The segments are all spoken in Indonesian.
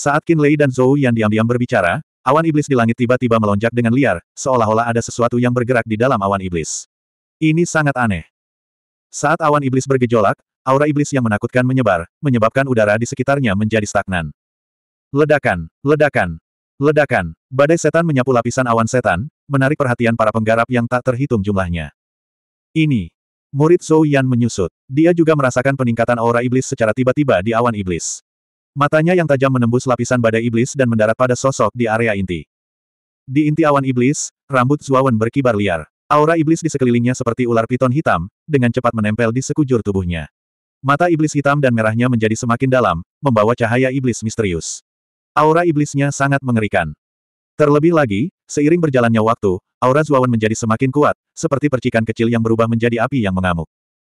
Saat Qin Lei dan Zhou Yan diam-diam berbicara, awan iblis di langit tiba-tiba melonjak dengan liar, seolah-olah ada sesuatu yang bergerak di dalam awan iblis. Ini sangat aneh. Saat awan iblis bergejolak, aura iblis yang menakutkan menyebar, menyebabkan udara di sekitarnya menjadi stagnan. Ledakan, ledakan, ledakan. Badai setan menyapu lapisan awan setan, menarik perhatian para penggarap yang tak terhitung jumlahnya. Ini, Murid Zhou Yan menyusut. Dia juga merasakan peningkatan aura iblis secara tiba-tiba di awan iblis. Matanya yang tajam menembus lapisan badai iblis dan mendarat pada sosok di area inti. Di inti awan iblis, rambut Zuawan berkibar liar. Aura iblis di sekelilingnya seperti ular piton hitam, dengan cepat menempel di sekujur tubuhnya. Mata iblis hitam dan merahnya menjadi semakin dalam, membawa cahaya iblis misterius. Aura iblisnya sangat mengerikan. Terlebih lagi, seiring berjalannya waktu, aura Zuawan menjadi semakin kuat, seperti percikan kecil yang berubah menjadi api yang mengamuk.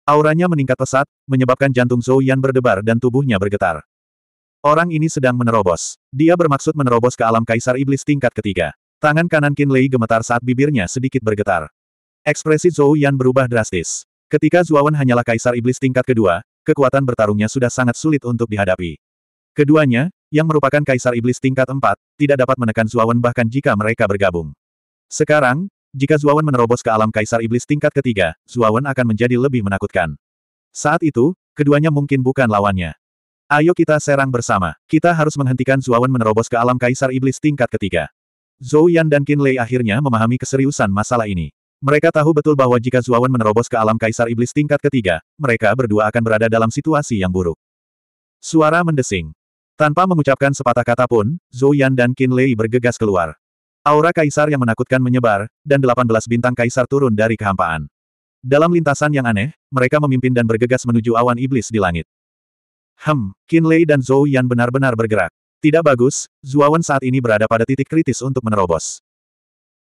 Auranya meningkat pesat, menyebabkan jantung Zhou Yan berdebar dan tubuhnya bergetar. Orang ini sedang menerobos. Dia bermaksud menerobos ke alam kaisar iblis tingkat ketiga. Tangan kanan Qin Lei gemetar saat bibirnya sedikit bergetar. Ekspresi Zhou Yan berubah drastis. Ketika Zuawan hanyalah kaisar iblis tingkat kedua, kekuatan bertarungnya sudah sangat sulit untuk dihadapi. Keduanya, yang merupakan kaisar iblis tingkat empat, tidak dapat menekan Zuawan bahkan jika mereka bergabung. Sekarang, jika Zuawan menerobos ke alam kaisar iblis tingkat ketiga, Zuawan akan menjadi lebih menakutkan. Saat itu, keduanya mungkin bukan lawannya. Ayo kita serang bersama. Kita harus menghentikan Zuawan menerobos ke alam kaisar iblis tingkat ketiga. Zhou Yan dan Qin Lei akhirnya memahami keseriusan masalah ini. Mereka tahu betul bahwa jika Zuawan menerobos ke alam kaisar iblis tingkat ketiga, mereka berdua akan berada dalam situasi yang buruk. Suara mendesing. Tanpa mengucapkan sepatah kata pun, Zhou Yan dan Qin Lei bergegas keluar. Aura kaisar yang menakutkan menyebar, dan 18 bintang kaisar turun dari kehampaan. Dalam lintasan yang aneh, mereka memimpin dan bergegas menuju awan iblis di langit. Hem, Qinlei dan Zhou Yan benar-benar bergerak. Tidak bagus, Zuawan saat ini berada pada titik kritis untuk menerobos.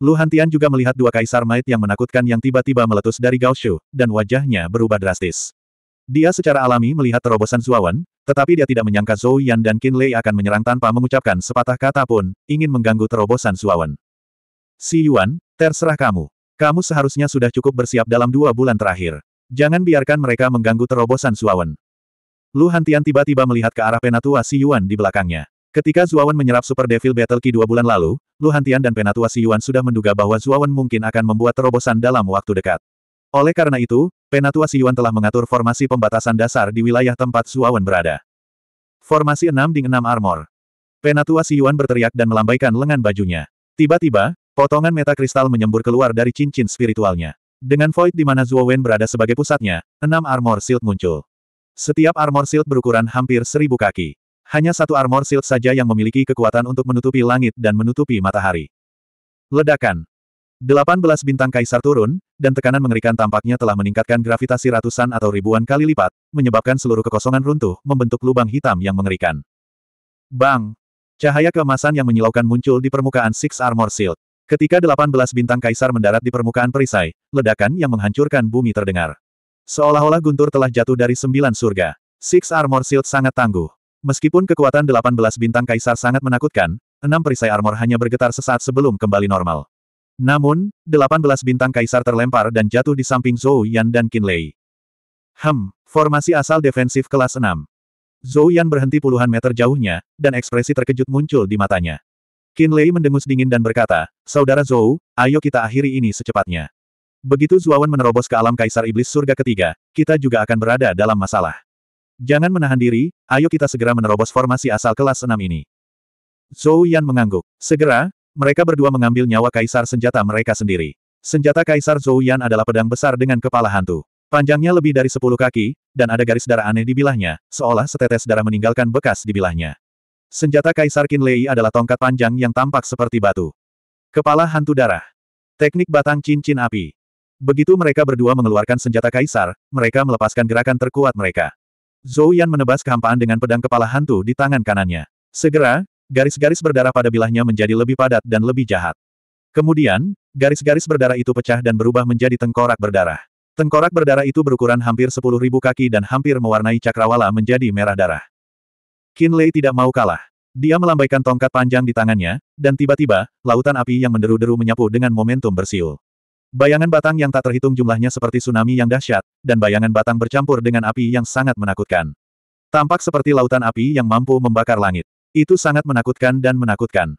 Lu Hantian juga melihat dua kaisar mait yang menakutkan yang tiba-tiba meletus dari Gaoshu, dan wajahnya berubah drastis. Dia secara alami melihat terobosan Zuawan, tetapi dia tidak menyangka Zhou Yan dan Qin akan menyerang tanpa mengucapkan sepatah kata pun, ingin mengganggu terobosan Zuawan. Si Yuan, terserah kamu. Kamu seharusnya sudah cukup bersiap dalam dua bulan terakhir. Jangan biarkan mereka mengganggu terobosan Zuawan. Lu Hantian tiba-tiba melihat ke arah Penatua Si Yuan di belakangnya. Ketika Zuawan menyerap Super Devil Battle Ki dua bulan lalu, Lu Hantian dan Penatua Si Yuan sudah menduga bahwa Zuawan mungkin akan membuat terobosan dalam waktu dekat. Oleh karena itu, Penatua Si Yuan telah mengatur formasi pembatasan dasar di wilayah tempat Zuawan berada. Formasi 6 ding 6 armor. Penatua Si Yuan berteriak dan melambaikan lengan bajunya. Tiba-tiba, potongan meta kristal menyembur keluar dari cincin spiritualnya. Dengan void di mana Zuawan berada sebagai pusatnya, enam armor shield muncul. Setiap armor shield berukuran hampir seribu kaki. Hanya satu armor shield saja yang memiliki kekuatan untuk menutupi langit dan menutupi matahari. Ledakan. 18 bintang kaisar turun, dan tekanan mengerikan tampaknya telah meningkatkan gravitasi ratusan atau ribuan kali lipat, menyebabkan seluruh kekosongan runtuh, membentuk lubang hitam yang mengerikan. Bang! Cahaya keemasan yang menyilaukan muncul di permukaan Six Armor Shield. Ketika 18 bintang kaisar mendarat di permukaan perisai, ledakan yang menghancurkan bumi terdengar. Seolah-olah Guntur telah jatuh dari sembilan surga. Six Armor Shield sangat tangguh. Meskipun kekuatan 18 bintang kaisar sangat menakutkan, enam perisai armor hanya bergetar sesaat sebelum kembali normal. Namun, 18 bintang kaisar terlempar dan jatuh di samping Zhou Yan dan Qin Lei. Hem, formasi asal defensif kelas 6. Zhou Yan berhenti puluhan meter jauhnya, dan ekspresi terkejut muncul di matanya. Qin Lei mendengus dingin dan berkata, Saudara Zhou, ayo kita akhiri ini secepatnya. Begitu Zuawan menerobos ke alam Kaisar Iblis Surga ketiga, kita juga akan berada dalam masalah. Jangan menahan diri, ayo kita segera menerobos formasi asal kelas 6 ini. Zhou Yan mengangguk. Segera, mereka berdua mengambil nyawa Kaisar senjata mereka sendiri. Senjata Kaisar Zhou Yan adalah pedang besar dengan kepala hantu. Panjangnya lebih dari 10 kaki, dan ada garis darah aneh di bilahnya, seolah setetes darah meninggalkan bekas di bilahnya. Senjata Kaisar Qin Lei adalah tongkat panjang yang tampak seperti batu. Kepala hantu darah. Teknik batang cincin api. Begitu mereka berdua mengeluarkan senjata kaisar, mereka melepaskan gerakan terkuat mereka. Zhou Yan menebas kehampaan dengan pedang kepala hantu di tangan kanannya. Segera, garis-garis berdarah pada bilahnya menjadi lebih padat dan lebih jahat. Kemudian, garis-garis berdarah itu pecah dan berubah menjadi tengkorak berdarah. Tengkorak berdarah itu berukuran hampir 10.000 kaki dan hampir mewarnai cakrawala menjadi merah darah. Lei tidak mau kalah. Dia melambaikan tongkat panjang di tangannya, dan tiba-tiba, lautan api yang menderu-deru menyapu dengan momentum bersiul. Bayangan batang yang tak terhitung jumlahnya seperti tsunami yang dahsyat, dan bayangan batang bercampur dengan api yang sangat menakutkan. Tampak seperti lautan api yang mampu membakar langit. Itu sangat menakutkan dan menakutkan.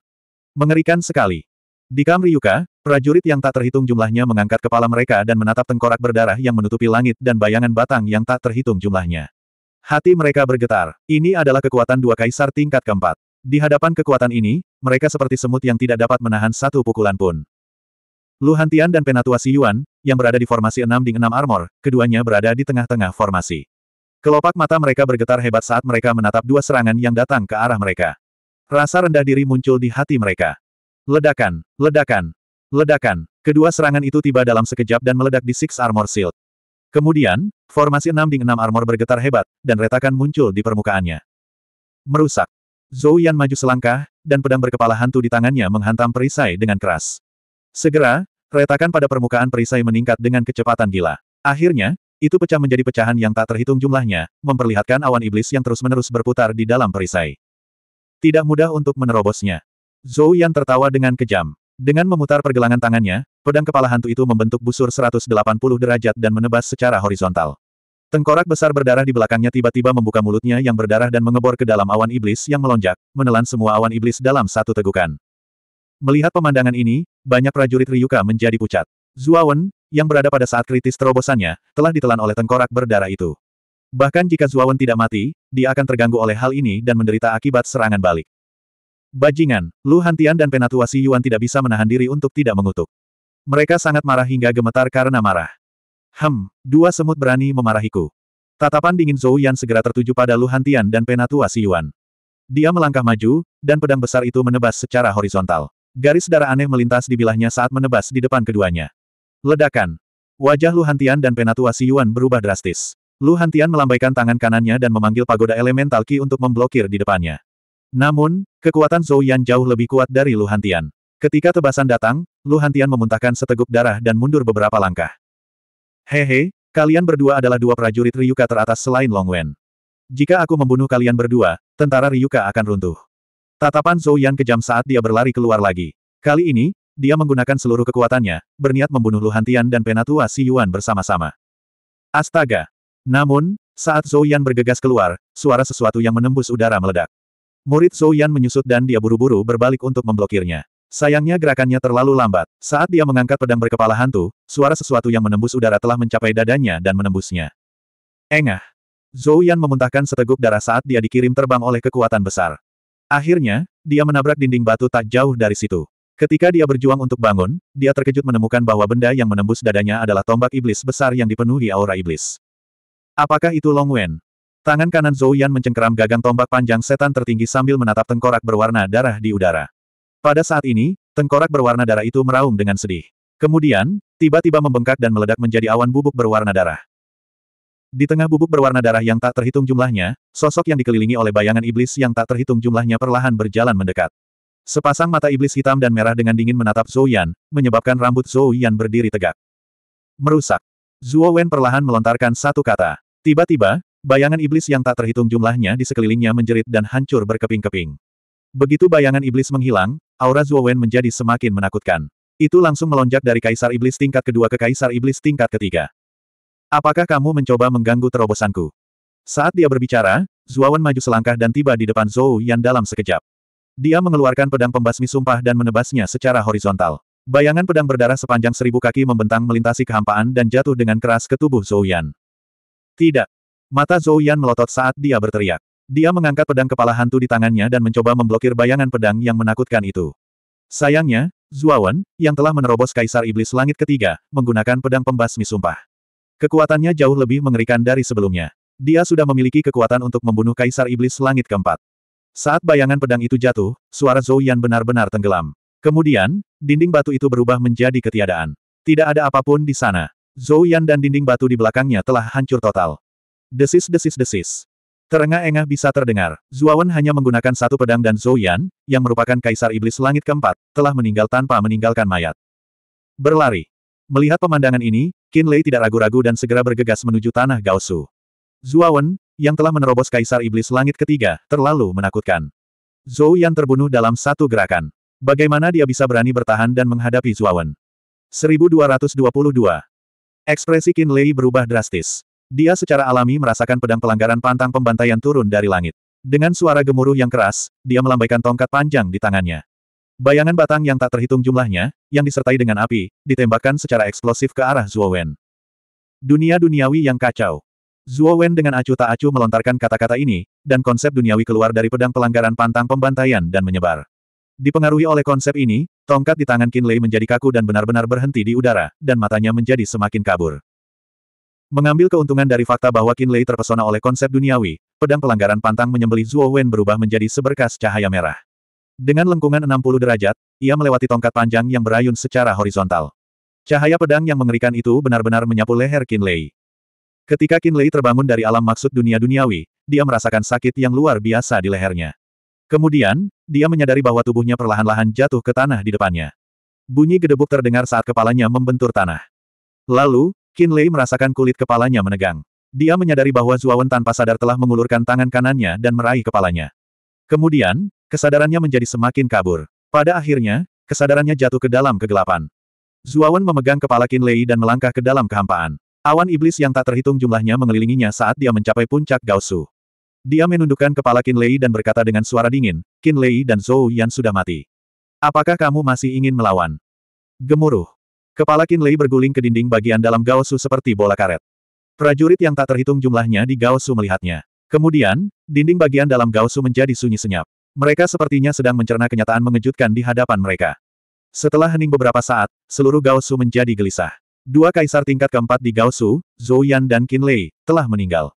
Mengerikan sekali. Di Kamriyuka, prajurit yang tak terhitung jumlahnya mengangkat kepala mereka dan menatap tengkorak berdarah yang menutupi langit dan bayangan batang yang tak terhitung jumlahnya. Hati mereka bergetar. Ini adalah kekuatan dua kaisar tingkat keempat. Di hadapan kekuatan ini, mereka seperti semut yang tidak dapat menahan satu pukulan pun. Lu Hantian dan Penatua Si Yuan, yang berada di formasi 6 ding 6 armor, keduanya berada di tengah-tengah formasi. Kelopak mata mereka bergetar hebat saat mereka menatap dua serangan yang datang ke arah mereka. Rasa rendah diri muncul di hati mereka. Ledakan, ledakan, ledakan. Kedua serangan itu tiba dalam sekejap dan meledak di Six Armor Shield. Kemudian, formasi 6 ding 6 armor bergetar hebat, dan retakan muncul di permukaannya. Merusak. Zhou Yan maju selangkah, dan pedang berkepala hantu di tangannya menghantam perisai dengan keras. Segera, retakan pada permukaan perisai meningkat dengan kecepatan gila. Akhirnya, itu pecah menjadi pecahan yang tak terhitung jumlahnya, memperlihatkan awan iblis yang terus-menerus berputar di dalam perisai. Tidak mudah untuk menerobosnya. Zhou Yan tertawa dengan kejam. Dengan memutar pergelangan tangannya, pedang kepala hantu itu membentuk busur 180 derajat dan menebas secara horizontal. Tengkorak besar berdarah di belakangnya tiba-tiba membuka mulutnya yang berdarah dan mengebor ke dalam awan iblis yang melonjak, menelan semua awan iblis dalam satu tegukan. Melihat pemandangan ini, banyak prajurit Ryuka menjadi pucat. Zuawan, yang berada pada saat kritis terobosannya, telah ditelan oleh tengkorak berdarah itu. Bahkan jika Zuawan tidak mati, dia akan terganggu oleh hal ini dan menderita akibat serangan balik. Bajingan, Lu Hantian dan Penatua Si Yuan tidak bisa menahan diri untuk tidak mengutuk. Mereka sangat marah hingga gemetar karena marah. Hem, dua semut berani memarahiku. Tatapan dingin Zhou Yan segera tertuju pada Lu Hantian dan Penatua Si Yuan. Dia melangkah maju, dan pedang besar itu menebas secara horizontal. Garis darah aneh melintas di bilahnya saat menebas di depan keduanya. Ledakan. Wajah Lu Hantian dan penatua Si Yuan berubah drastis. Lu Hantian melambaikan tangan kanannya dan memanggil pagoda elemental Qi untuk memblokir di depannya. Namun, kekuatan Zhou Yan jauh lebih kuat dari Lu Hantian. Ketika tebasan datang, Lu Hantian memuntahkan seteguk darah dan mundur beberapa langkah. Hehe, kalian berdua adalah dua prajurit Ryuka teratas selain Long Wen. Jika aku membunuh kalian berdua, tentara Ryuka akan runtuh. Tatapan Zhou Yan kejam saat dia berlari keluar lagi. Kali ini, dia menggunakan seluruh kekuatannya, berniat membunuh Lu Hantian dan Penatua Si Yuan bersama-sama. Astaga! Namun, saat Zhou Yan bergegas keluar, suara sesuatu yang menembus udara meledak. Murid Zhou Yan menyusut dan dia buru-buru berbalik untuk memblokirnya. Sayangnya gerakannya terlalu lambat. Saat dia mengangkat pedang berkepala hantu, suara sesuatu yang menembus udara telah mencapai dadanya dan menembusnya. Engah! Zhou Yan memuntahkan seteguk darah saat dia dikirim terbang oleh kekuatan besar. Akhirnya, dia menabrak dinding batu tak jauh dari situ. Ketika dia berjuang untuk bangun, dia terkejut menemukan bahwa benda yang menembus dadanya adalah tombak iblis besar yang dipenuhi aura iblis. Apakah itu Long Wen? Tangan kanan Zhou Yan mencengkeram gagang tombak panjang setan tertinggi sambil menatap tengkorak berwarna darah di udara. Pada saat ini, tengkorak berwarna darah itu meraung dengan sedih. Kemudian, tiba-tiba membengkak dan meledak menjadi awan bubuk berwarna darah. Di tengah bubuk berwarna darah yang tak terhitung jumlahnya, sosok yang dikelilingi oleh bayangan iblis yang tak terhitung jumlahnya perlahan berjalan mendekat. Sepasang mata iblis hitam dan merah dengan dingin menatap Zhou Yan, menyebabkan rambut Zhou Yan berdiri tegak. Merusak. Zhuo Wen perlahan melontarkan satu kata. Tiba-tiba, bayangan iblis yang tak terhitung jumlahnya di sekelilingnya menjerit dan hancur berkeping-keping. Begitu bayangan iblis menghilang, aura Zhuo Wen menjadi semakin menakutkan. Itu langsung melonjak dari kaisar iblis tingkat kedua ke kaisar iblis tingkat ketiga. Apakah kamu mencoba mengganggu terobosanku? Saat dia berbicara, Zuawan maju selangkah dan tiba di depan Zhou Yan dalam sekejap. Dia mengeluarkan pedang pembasmi sumpah dan menebasnya secara horizontal. Bayangan pedang berdarah sepanjang seribu kaki membentang melintasi kehampaan dan jatuh dengan keras ke tubuh Zhou Yan. Tidak. Mata Zhou Yan melotot saat dia berteriak. Dia mengangkat pedang kepala hantu di tangannya dan mencoba memblokir bayangan pedang yang menakutkan itu. Sayangnya, Zuawan, yang telah menerobos Kaisar Iblis Langit ketiga, menggunakan pedang pembasmi sumpah. Kekuatannya jauh lebih mengerikan dari sebelumnya. Dia sudah memiliki kekuatan untuk membunuh Kaisar Iblis Langit keempat. Saat bayangan pedang itu jatuh, suara Zhou Yan benar-benar tenggelam. Kemudian, dinding batu itu berubah menjadi ketiadaan. Tidak ada apapun di sana. Zhou Yan dan dinding batu di belakangnya telah hancur total. Desis-desis-desis. Terengah-engah bisa terdengar. Zuawan hanya menggunakan satu pedang dan Zhou Yan, yang merupakan Kaisar Iblis Langit keempat, telah meninggal tanpa meninggalkan mayat. Berlari. Melihat pemandangan ini, Qin Lei tidak ragu-ragu dan segera bergegas menuju tanah Gaosu. Wen yang telah menerobos Kaisar Iblis Langit ketiga, terlalu menakutkan. Zhou Yan terbunuh dalam satu gerakan. Bagaimana dia bisa berani bertahan dan menghadapi Wen? 1222. Ekspresi Qin Lei berubah drastis. Dia secara alami merasakan pedang pelanggaran pantang pembantaian turun dari langit. Dengan suara gemuruh yang keras, dia melambaikan tongkat panjang di tangannya. Bayangan batang yang tak terhitung jumlahnya, yang disertai dengan api, ditembakkan secara eksplosif ke arah Zhuo Wen. Dunia duniawi yang kacau. Zhuo Wen dengan acuh tak acuh melontarkan kata-kata ini, dan konsep duniawi keluar dari pedang pelanggaran pantang pembantaian dan menyebar. Dipengaruhi oleh konsep ini, tongkat di tangan Qin Lei menjadi kaku dan benar-benar berhenti di udara, dan matanya menjadi semakin kabur. Mengambil keuntungan dari fakta bahwa Qin Lei terpesona oleh konsep duniawi, pedang pelanggaran pantang menyembelih Zhuo Wen berubah menjadi seberkas cahaya merah. Dengan lengkungan 60 derajat, ia melewati tongkat panjang yang berayun secara horizontal. Cahaya pedang yang mengerikan itu benar-benar menyapu leher Kinley. Ketika Kinley terbangun dari alam maksud dunia duniawi, dia merasakan sakit yang luar biasa di lehernya. Kemudian, dia menyadari bahwa tubuhnya perlahan-lahan jatuh ke tanah di depannya. Bunyi gedebuk terdengar saat kepalanya membentur tanah. Lalu, Kinley merasakan kulit kepalanya menegang. Dia menyadari bahwa Zuawan tanpa sadar telah mengulurkan tangan kanannya dan meraih kepalanya. Kemudian, Kesadarannya menjadi semakin kabur. Pada akhirnya, kesadarannya jatuh ke dalam kegelapan. Zuawan memegang kepala Qin Lei dan melangkah ke dalam kehampaan. Awan iblis yang tak terhitung jumlahnya mengelilinginya saat dia mencapai puncak Gaosu. Dia menundukkan kepala Qin Lei dan berkata dengan suara dingin, "Qin Lei dan Zhou Yan sudah mati. Apakah kamu masih ingin melawan? Gemuruh. Kepala Qin Lei berguling ke dinding bagian dalam Gaosu seperti bola karet. Prajurit yang tak terhitung jumlahnya di Gaosu melihatnya. Kemudian, dinding bagian dalam Gaosu menjadi sunyi senyap. Mereka sepertinya sedang mencerna kenyataan mengejutkan di hadapan mereka. Setelah hening beberapa saat, seluruh Gaosu menjadi gelisah. Dua kaisar tingkat keempat di Gaosu, Zhou Yan dan Qin Lei, telah meninggal.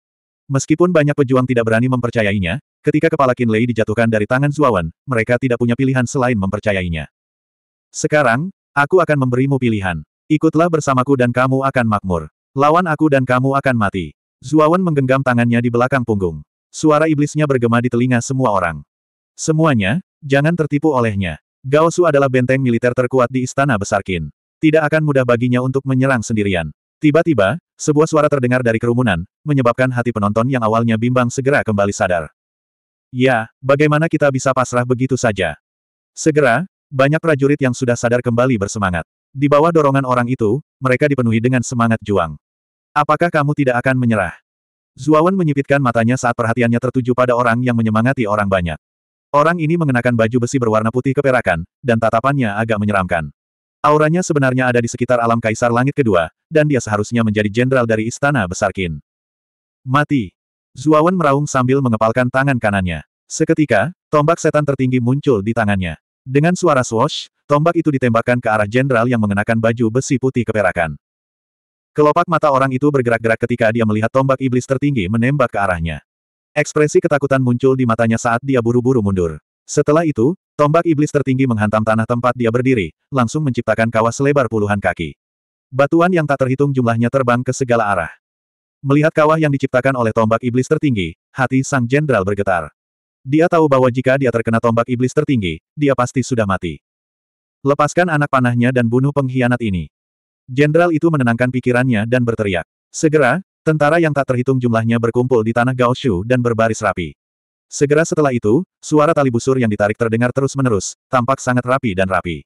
Meskipun banyak pejuang tidak berani mempercayainya, ketika kepala Qin Lei dijatuhkan dari tangan Zuawan, mereka tidak punya pilihan selain mempercayainya. Sekarang, aku akan memberimu pilihan. Ikutlah bersamaku dan kamu akan makmur. Lawan aku dan kamu akan mati. Zuawan menggenggam tangannya di belakang punggung. Suara iblisnya bergema di telinga semua orang. Semuanya, jangan tertipu olehnya. Gao Su adalah benteng militer terkuat di Istana Besar Qin. Tidak akan mudah baginya untuk menyerang sendirian. Tiba-tiba, sebuah suara terdengar dari kerumunan, menyebabkan hati penonton yang awalnya bimbang segera kembali sadar. Ya, bagaimana kita bisa pasrah begitu saja? Segera, banyak prajurit yang sudah sadar kembali bersemangat. Di bawah dorongan orang itu, mereka dipenuhi dengan semangat juang. Apakah kamu tidak akan menyerah? Zuawan menyipitkan matanya saat perhatiannya tertuju pada orang yang menyemangati orang banyak. Orang ini mengenakan baju besi berwarna putih keperakan, dan tatapannya agak menyeramkan. Auranya sebenarnya ada di sekitar alam kaisar langit kedua, dan dia seharusnya menjadi jenderal dari istana besar Qin. Mati. Zuawan meraung sambil mengepalkan tangan kanannya. Seketika, tombak setan tertinggi muncul di tangannya. Dengan suara swash, tombak itu ditembakkan ke arah jenderal yang mengenakan baju besi putih keperakan. Kelopak mata orang itu bergerak-gerak ketika dia melihat tombak iblis tertinggi menembak ke arahnya. Ekspresi ketakutan muncul di matanya saat dia buru-buru mundur. Setelah itu, tombak iblis tertinggi menghantam tanah tempat dia berdiri, langsung menciptakan kawah selebar puluhan kaki. Batuan yang tak terhitung jumlahnya terbang ke segala arah. Melihat kawah yang diciptakan oleh tombak iblis tertinggi, hati sang jenderal bergetar. Dia tahu bahwa jika dia terkena tombak iblis tertinggi, dia pasti sudah mati. Lepaskan anak panahnya dan bunuh pengkhianat ini. Jenderal itu menenangkan pikirannya dan berteriak. Segera, Tentara yang tak terhitung jumlahnya berkumpul di tanah Gaoshu dan berbaris rapi. Segera setelah itu, suara tali busur yang ditarik terdengar terus-menerus, tampak sangat rapi dan rapi.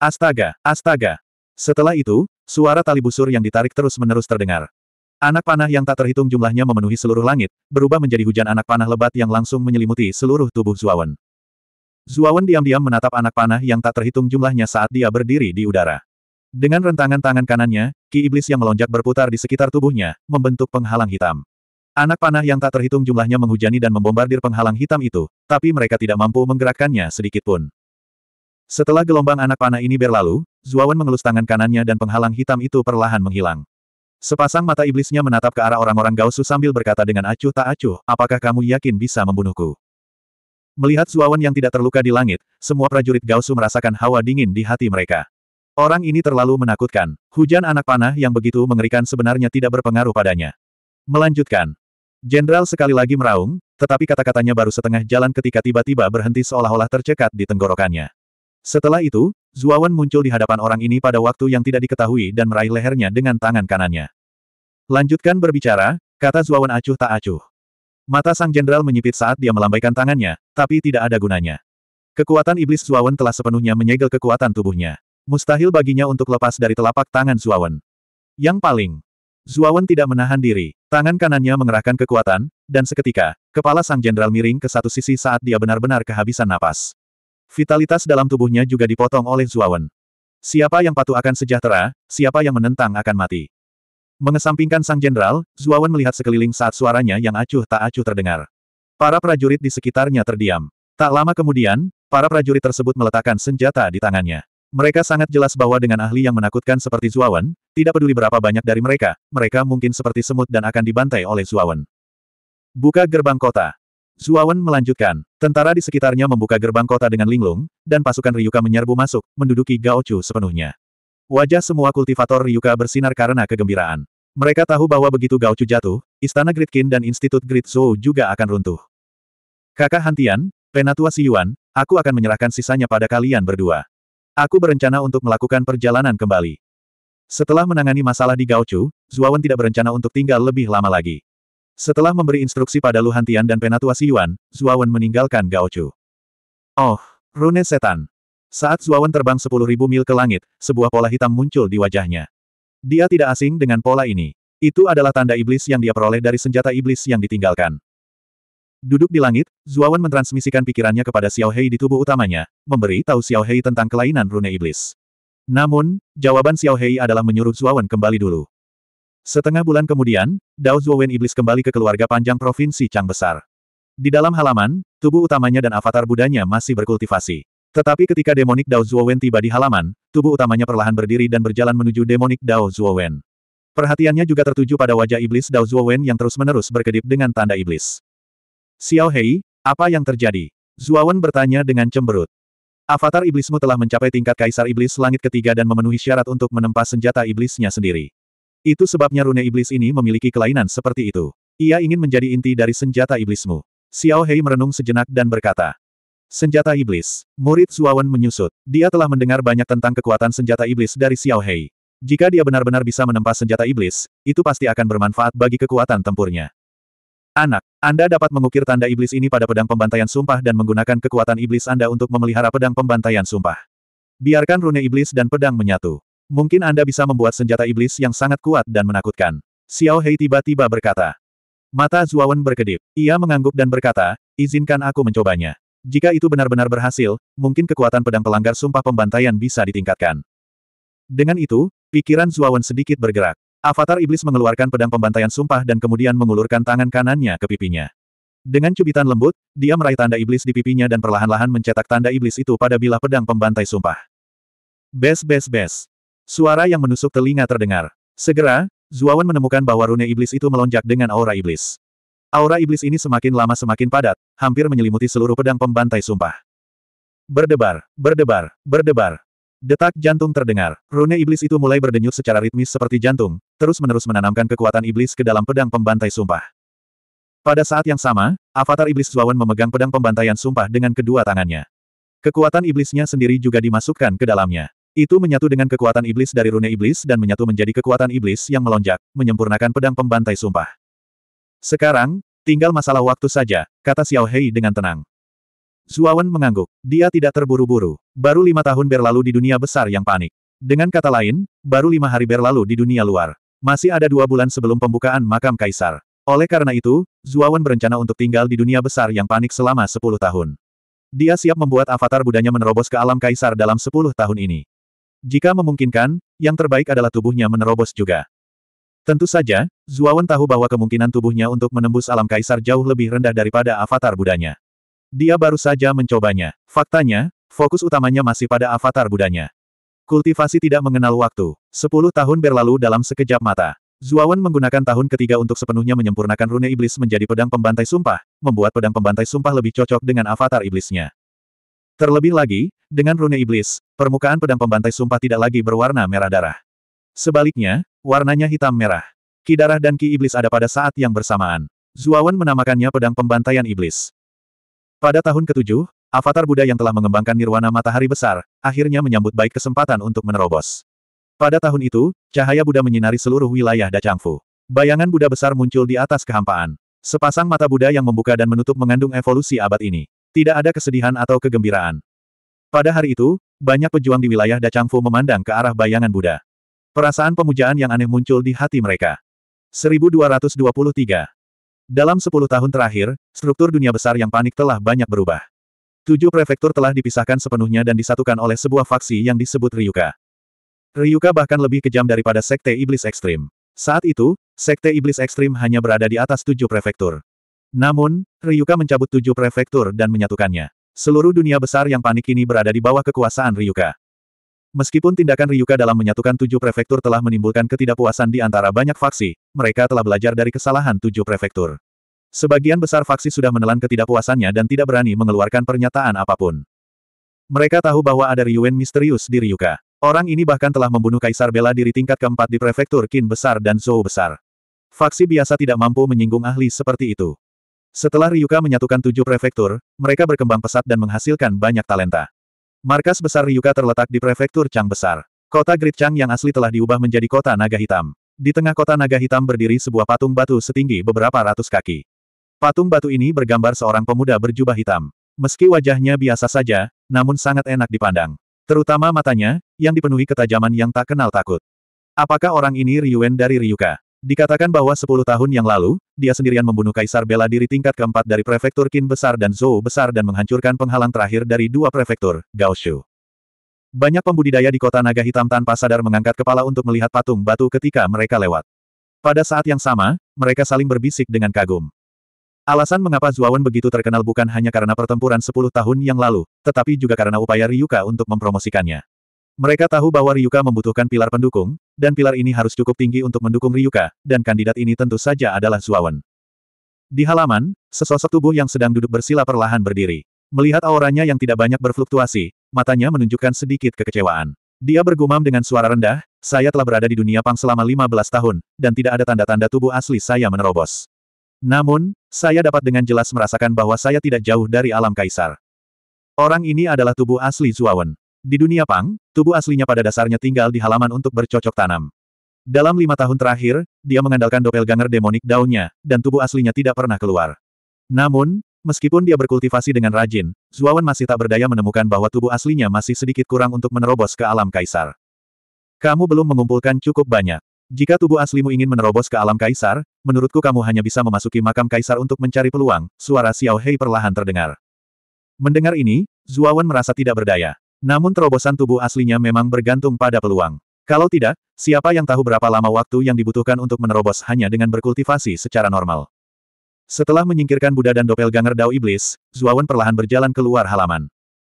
Astaga, astaga. Setelah itu, suara tali busur yang ditarik terus-menerus terdengar. Anak panah yang tak terhitung jumlahnya memenuhi seluruh langit, berubah menjadi hujan anak panah lebat yang langsung menyelimuti seluruh tubuh Zuawan. Zuawan diam-diam menatap anak panah yang tak terhitung jumlahnya saat dia berdiri di udara. Dengan rentangan tangan kanannya, ki iblis yang melonjak berputar di sekitar tubuhnya, membentuk penghalang hitam. Anak panah yang tak terhitung jumlahnya menghujani dan membombardir penghalang hitam itu, tapi mereka tidak mampu menggerakkannya sedikit pun. Setelah gelombang anak panah ini berlalu, Zuawan mengelus tangan kanannya dan penghalang hitam itu perlahan menghilang. Sepasang mata iblisnya menatap ke arah orang-orang Gausu sambil berkata dengan acuh tak acuh, apakah kamu yakin bisa membunuhku? Melihat Zuawan yang tidak terluka di langit, semua prajurit Gausu merasakan hawa dingin di hati mereka. Orang ini terlalu menakutkan. Hujan anak panah yang begitu mengerikan sebenarnya tidak berpengaruh padanya. Melanjutkan. Jenderal sekali lagi meraung, tetapi kata-katanya baru setengah jalan ketika tiba-tiba berhenti seolah-olah tercekat di tenggorokannya. Setelah itu, Zuawan muncul di hadapan orang ini pada waktu yang tidak diketahui dan meraih lehernya dengan tangan kanannya. Lanjutkan berbicara, kata Zuawan acuh tak acuh. Mata sang jenderal menyipit saat dia melambaikan tangannya, tapi tidak ada gunanya. Kekuatan iblis Zuawan telah sepenuhnya menyegel kekuatan tubuhnya. Mustahil baginya untuk lepas dari telapak tangan Zuawan. Yang paling, Zuawan tidak menahan diri. Tangan kanannya mengerahkan kekuatan, dan seketika, kepala sang jenderal miring ke satu sisi saat dia benar-benar kehabisan napas. Vitalitas dalam tubuhnya juga dipotong oleh Zuawan. Siapa yang patuh akan sejahtera, siapa yang menentang akan mati. Mengesampingkan sang jenderal, Zuawan melihat sekeliling saat suaranya yang acuh tak acuh terdengar. Para prajurit di sekitarnya terdiam. Tak lama kemudian, para prajurit tersebut meletakkan senjata di tangannya. Mereka sangat jelas bahwa dengan ahli yang menakutkan seperti Zuawan, tidak peduli berapa banyak dari mereka, mereka mungkin seperti semut dan akan dibantai oleh Zuawan. Buka gerbang kota. Zuawan melanjutkan, tentara di sekitarnya membuka gerbang kota dengan linglung, dan pasukan Ryuka menyerbu masuk, menduduki Gaochu sepenuhnya. Wajah semua kultivator Ryuka bersinar karena kegembiraan. Mereka tahu bahwa begitu Gaochu jatuh, Istana Gridkin dan Institut Grid Zhou juga akan runtuh. Kakak Hantian, Penatua Siyuan, aku akan menyerahkan sisanya pada kalian berdua. Aku berencana untuk melakukan perjalanan kembali. Setelah menangani masalah di Gaochu, Zuawan tidak berencana untuk tinggal lebih lama lagi. Setelah memberi instruksi pada Lu Hantian dan Penatua Siyuan, Zuawan meninggalkan Gaochu. Oh, rune setan. Saat Zuawan terbang 10.000 mil ke langit, sebuah pola hitam muncul di wajahnya. Dia tidak asing dengan pola ini. Itu adalah tanda iblis yang dia peroleh dari senjata iblis yang ditinggalkan. Duduk di langit, Zuawan mentransmisikan pikirannya kepada Xiao Hei di tubuh utamanya, memberi tahu Xiao Hei tentang kelainan rune iblis. Namun, jawaban Xiao Hei adalah menyuruh Zuawan kembali dulu. Setengah bulan kemudian, Dao Zuowen iblis kembali ke keluarga panjang provinsi Chang Besar. Di dalam halaman, tubuh utamanya dan avatar budanya masih berkultivasi. Tetapi ketika demonik Dao Zuowen tiba di halaman, tubuh utamanya perlahan berdiri dan berjalan menuju demonik Dao Zuowen. Perhatiannya juga tertuju pada wajah iblis Dao Zhuowen yang terus-menerus berkedip dengan tanda iblis. Xiao Hei, apa yang terjadi? Zuawan bertanya dengan cemberut. Avatar iblismu telah mencapai tingkat kaisar iblis langit ketiga dan memenuhi syarat untuk menempa senjata iblisnya sendiri. Itu sebabnya rune iblis ini memiliki kelainan seperti itu. Ia ingin menjadi inti dari senjata iblismu. Xiao Hei merenung sejenak dan berkata. Senjata iblis. Murid Zuawan menyusut. Dia telah mendengar banyak tentang kekuatan senjata iblis dari Xiao Hei. Jika dia benar-benar bisa menempa senjata iblis, itu pasti akan bermanfaat bagi kekuatan tempurnya. Anak, anda dapat mengukir tanda iblis ini pada pedang pembantaian sumpah dan menggunakan kekuatan iblis Anda untuk memelihara pedang pembantaian sumpah. Biarkan rune iblis dan pedang menyatu. Mungkin Anda bisa membuat senjata iblis yang sangat kuat dan menakutkan. Xiao Hei tiba-tiba berkata. Mata Zuawan berkedip. Ia mengangguk dan berkata, izinkan aku mencobanya. Jika itu benar-benar berhasil, mungkin kekuatan pedang pelanggar sumpah pembantaian bisa ditingkatkan. Dengan itu, pikiran Zuawan sedikit bergerak. Avatar Iblis mengeluarkan pedang pembantaian sumpah dan kemudian mengulurkan tangan kanannya ke pipinya. Dengan cubitan lembut, dia meraih tanda iblis di pipinya dan perlahan-lahan mencetak tanda iblis itu pada bilah pedang pembantai sumpah. Bes bes bes. Suara yang menusuk telinga terdengar. Segera, Zuawan menemukan bahwa rune iblis itu melonjak dengan aura iblis. Aura iblis ini semakin lama semakin padat, hampir menyelimuti seluruh pedang pembantai sumpah. Berdebar, berdebar, berdebar, Detak jantung terdengar. Rune iblis itu mulai berdenyut secara ritmis seperti jantung, terus-menerus menanamkan kekuatan iblis ke dalam pedang pembantai sumpah. Pada saat yang sama, avatar iblis Zuawan memegang pedang pembantaian sumpah dengan kedua tangannya. Kekuatan iblisnya sendiri juga dimasukkan ke dalamnya. Itu menyatu dengan kekuatan iblis dari rune iblis dan menyatu menjadi kekuatan iblis yang melonjak, menyempurnakan pedang pembantai sumpah. Sekarang, tinggal masalah waktu saja, kata Xiao Hei dengan tenang. Zuawan mengangguk. Dia tidak terburu-buru. Baru lima tahun berlalu di dunia besar yang panik. Dengan kata lain, baru lima hari berlalu di dunia luar. Masih ada dua bulan sebelum pembukaan makam kaisar. Oleh karena itu, Zuawan berencana untuk tinggal di dunia besar yang panik selama sepuluh tahun. Dia siap membuat avatar budanya menerobos ke alam kaisar dalam sepuluh tahun ini. Jika memungkinkan, yang terbaik adalah tubuhnya menerobos juga. Tentu saja, Zuawan tahu bahwa kemungkinan tubuhnya untuk menembus alam kaisar jauh lebih rendah daripada avatar budanya. Dia baru saja mencobanya. Faktanya, fokus utamanya masih pada avatar budanya. Kultivasi tidak mengenal waktu. Sepuluh tahun berlalu dalam sekejap mata. Zuawan menggunakan tahun ketiga untuk sepenuhnya menyempurnakan rune iblis menjadi pedang pembantai sumpah, membuat pedang pembantai sumpah lebih cocok dengan avatar iblisnya. Terlebih lagi, dengan rune iblis, permukaan pedang pembantai sumpah tidak lagi berwarna merah darah. Sebaliknya, warnanya hitam merah. Ki darah dan ki iblis ada pada saat yang bersamaan. Zuawan menamakannya pedang pembantaian iblis. Pada tahun ketujuh, avatar Buddha yang telah mengembangkan nirwana matahari besar, akhirnya menyambut baik kesempatan untuk menerobos. Pada tahun itu, cahaya Buddha menyinari seluruh wilayah Dachangfu. Bayangan Buddha besar muncul di atas kehampaan. Sepasang mata Buddha yang membuka dan menutup mengandung evolusi abad ini. Tidak ada kesedihan atau kegembiraan. Pada hari itu, banyak pejuang di wilayah Dachangfu memandang ke arah bayangan Buddha. Perasaan pemujaan yang aneh muncul di hati mereka. 1223 dalam 10 tahun terakhir, struktur dunia besar yang panik telah banyak berubah. Tujuh prefektur telah dipisahkan sepenuhnya dan disatukan oleh sebuah faksi yang disebut Ryuka. Ryuka bahkan lebih kejam daripada Sekte Iblis Ekstrim. Saat itu, Sekte Iblis Ekstrim hanya berada di atas tujuh prefektur. Namun, Ryuka mencabut tujuh prefektur dan menyatukannya. Seluruh dunia besar yang panik ini berada di bawah kekuasaan Ryuka. Meskipun tindakan Ryuka dalam menyatukan tujuh prefektur telah menimbulkan ketidakpuasan di antara banyak faksi, mereka telah belajar dari kesalahan tujuh prefektur. Sebagian besar faksi sudah menelan ketidakpuasannya dan tidak berani mengeluarkan pernyataan apapun. Mereka tahu bahwa ada Ryuen misterius di Ryuka. Orang ini bahkan telah membunuh Kaisar Bela diri tingkat keempat di prefektur Kin Besar dan Zhou Besar. Faksi biasa tidak mampu menyinggung ahli seperti itu. Setelah Ryuka menyatukan tujuh prefektur, mereka berkembang pesat dan menghasilkan banyak talenta. Markas besar Ryuka terletak di prefektur Chang Besar. Kota Great Chang yang asli telah diubah menjadi kota naga hitam. Di tengah kota naga hitam berdiri sebuah patung batu setinggi beberapa ratus kaki. Patung batu ini bergambar seorang pemuda berjubah hitam. Meski wajahnya biasa saja, namun sangat enak dipandang. Terutama matanya, yang dipenuhi ketajaman yang tak kenal takut. Apakah orang ini Ryuen dari Ryuka? Dikatakan bahwa 10 tahun yang lalu, dia sendirian membunuh Kaisar Bela diri tingkat keempat dari prefektur Qin Besar dan Zhou Besar dan menghancurkan penghalang terakhir dari dua prefektur, Gaoshu. Banyak pembudidaya di kota naga hitam tanpa sadar mengangkat kepala untuk melihat patung batu ketika mereka lewat. Pada saat yang sama, mereka saling berbisik dengan kagum. Alasan mengapa Zuawan begitu terkenal bukan hanya karena pertempuran 10 tahun yang lalu, tetapi juga karena upaya Ryuka untuk mempromosikannya. Mereka tahu bahwa Ryuka membutuhkan pilar pendukung, dan pilar ini harus cukup tinggi untuk mendukung Ryuka, dan kandidat ini tentu saja adalah Zuawan. Di halaman, sesosok tubuh yang sedang duduk bersila perlahan berdiri. Melihat auranya yang tidak banyak berfluktuasi, matanya menunjukkan sedikit kekecewaan. Dia bergumam dengan suara rendah, saya telah berada di dunia pang selama 15 tahun, dan tidak ada tanda-tanda tubuh asli saya menerobos. Namun, saya dapat dengan jelas merasakan bahwa saya tidak jauh dari alam kaisar. Orang ini adalah tubuh asli Zuawan. Di dunia Pang, tubuh aslinya pada dasarnya tinggal di halaman untuk bercocok tanam. Dalam lima tahun terakhir, dia mengandalkan doppelganger demonik daunnya, dan tubuh aslinya tidak pernah keluar. Namun, meskipun dia berkultivasi dengan rajin, Zuawan masih tak berdaya menemukan bahwa tubuh aslinya masih sedikit kurang untuk menerobos ke alam kaisar. Kamu belum mengumpulkan cukup banyak. Jika tubuh aslimu ingin menerobos ke alam kaisar, menurutku kamu hanya bisa memasuki makam kaisar untuk mencari peluang, suara Xiao Hei perlahan terdengar. Mendengar ini, Zuawan merasa tidak berdaya. Namun terobosan tubuh aslinya memang bergantung pada peluang. Kalau tidak, siapa yang tahu berapa lama waktu yang dibutuhkan untuk menerobos hanya dengan berkultivasi secara normal. Setelah menyingkirkan Buddha dan Doppelganger Dao Iblis, Zuawan perlahan berjalan keluar halaman.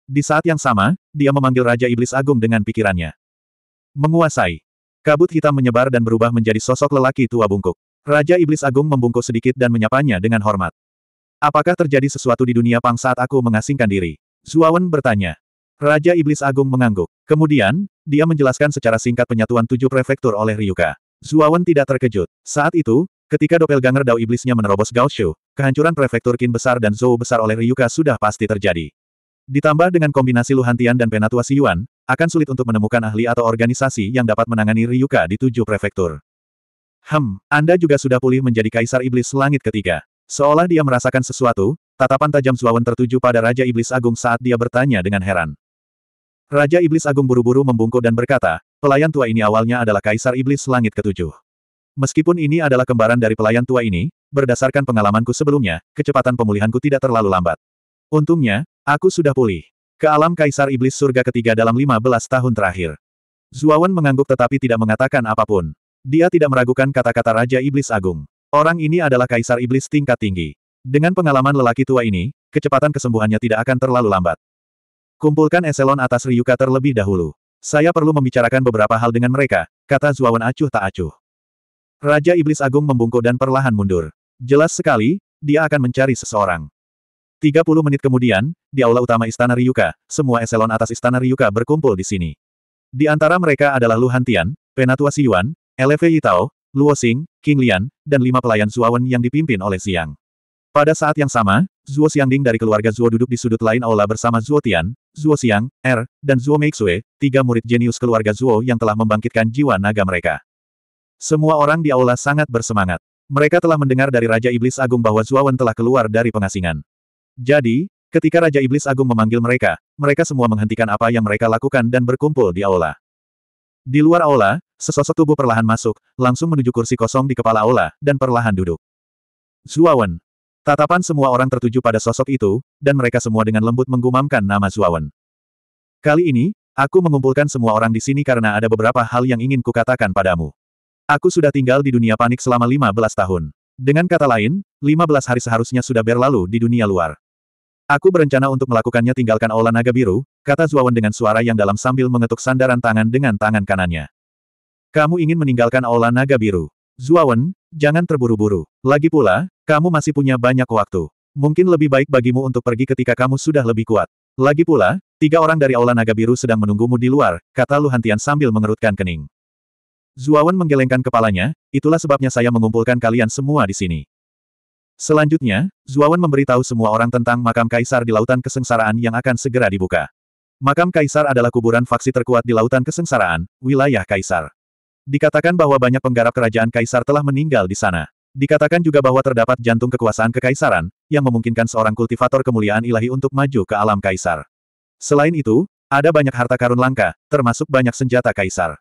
Di saat yang sama, dia memanggil Raja Iblis Agung dengan pikirannya. Menguasai. Kabut hitam menyebar dan berubah menjadi sosok lelaki tua bungkuk. Raja Iblis Agung membungkuk sedikit dan menyapanya dengan hormat. Apakah terjadi sesuatu di dunia pang saat aku mengasingkan diri? Zuawan bertanya. Raja Iblis Agung mengangguk. Kemudian, dia menjelaskan secara singkat penyatuan tujuh prefektur oleh Ryuka. Zuawan tidak terkejut. Saat itu, ketika doppelganger Dao Iblisnya menerobos Gaoshu, kehancuran prefektur Qin besar dan Zhou besar oleh Ryuka sudah pasti terjadi. Ditambah dengan kombinasi Luhantian dan Penatua Siyuan, akan sulit untuk menemukan ahli atau organisasi yang dapat menangani Ryuka di tujuh prefektur. Hem, Anda juga sudah pulih menjadi Kaisar Iblis Langit ketiga. Seolah dia merasakan sesuatu, tatapan tajam Zuawan tertuju pada Raja Iblis Agung saat dia bertanya dengan heran. Raja Iblis Agung buru-buru membungkuk dan berkata, pelayan tua ini awalnya adalah Kaisar Iblis Langit Ketujuh. Meskipun ini adalah kembaran dari pelayan tua ini, berdasarkan pengalamanku sebelumnya, kecepatan pemulihanku tidak terlalu lambat. Untungnya, aku sudah pulih. Ke alam Kaisar Iblis Surga ketiga dalam 15 tahun terakhir. Zuawan mengangguk tetapi tidak mengatakan apapun. Dia tidak meragukan kata-kata Raja Iblis Agung. Orang ini adalah Kaisar Iblis tingkat tinggi. Dengan pengalaman lelaki tua ini, kecepatan kesembuhannya tidak akan terlalu lambat. Kumpulkan eselon atas Ryuka terlebih dahulu. Saya perlu membicarakan beberapa hal dengan mereka, kata Zuawan acuh tak acuh. Raja Iblis Agung membungkuk dan perlahan mundur. Jelas sekali, dia akan mencari seseorang. 30 menit kemudian, di aula utama Istana Ryuka, semua eselon atas Istana Ryuka berkumpul di sini. Di antara mereka adalah Lu Hantian, Penatua Siyuan, Eleve Yitao, Luo Xing, King Lian, dan lima pelayan Zuawan yang dipimpin oleh Xiang. Pada saat yang sama, Zuo Xiangding dari keluarga Zuo duduk di sudut lain aula bersama Zuo Tian, Zuo Xiang, Er, dan Zuo Meixue, tiga murid jenius keluarga Zuo yang telah membangkitkan jiwa naga mereka. Semua orang di aula sangat bersemangat. Mereka telah mendengar dari Raja Iblis Agung bahwa Zuo Wen telah keluar dari pengasingan. Jadi, ketika Raja Iblis Agung memanggil mereka, mereka semua menghentikan apa yang mereka lakukan dan berkumpul di aula. Di luar aula, sesosok tubuh perlahan masuk, langsung menuju kursi kosong di kepala aula, dan perlahan duduk. Zuo Wen. Tatapan semua orang tertuju pada sosok itu, dan mereka semua dengan lembut menggumamkan nama Zuawan. Kali ini, aku mengumpulkan semua orang di sini karena ada beberapa hal yang ingin kukatakan padamu. Aku sudah tinggal di dunia panik selama 15 tahun. Dengan kata lain, 15 hari seharusnya sudah berlalu di dunia luar. Aku berencana untuk melakukannya tinggalkan ola naga biru, kata Zuawan dengan suara yang dalam sambil mengetuk sandaran tangan dengan tangan kanannya. Kamu ingin meninggalkan ola naga biru. Zuawan, jangan terburu-buru. Lagi pula, kamu masih punya banyak waktu. Mungkin lebih baik bagimu untuk pergi ketika kamu sudah lebih kuat. Lagi pula, tiga orang dari Aula Naga Biru sedang menunggumu di luar, kata Luhantian sambil mengerutkan kening. Zuawan menggelengkan kepalanya, itulah sebabnya saya mengumpulkan kalian semua di sini. Selanjutnya, Zuawan memberitahu semua orang tentang makam kaisar di Lautan Kesengsaraan yang akan segera dibuka. Makam kaisar adalah kuburan faksi terkuat di Lautan Kesengsaraan, wilayah kaisar. Dikatakan bahwa banyak penggarap kerajaan kaisar telah meninggal di sana. Dikatakan juga bahwa terdapat jantung kekuasaan kekaisaran, yang memungkinkan seorang kultivator kemuliaan ilahi untuk maju ke alam kaisar. Selain itu, ada banyak harta karun langka, termasuk banyak senjata kaisar.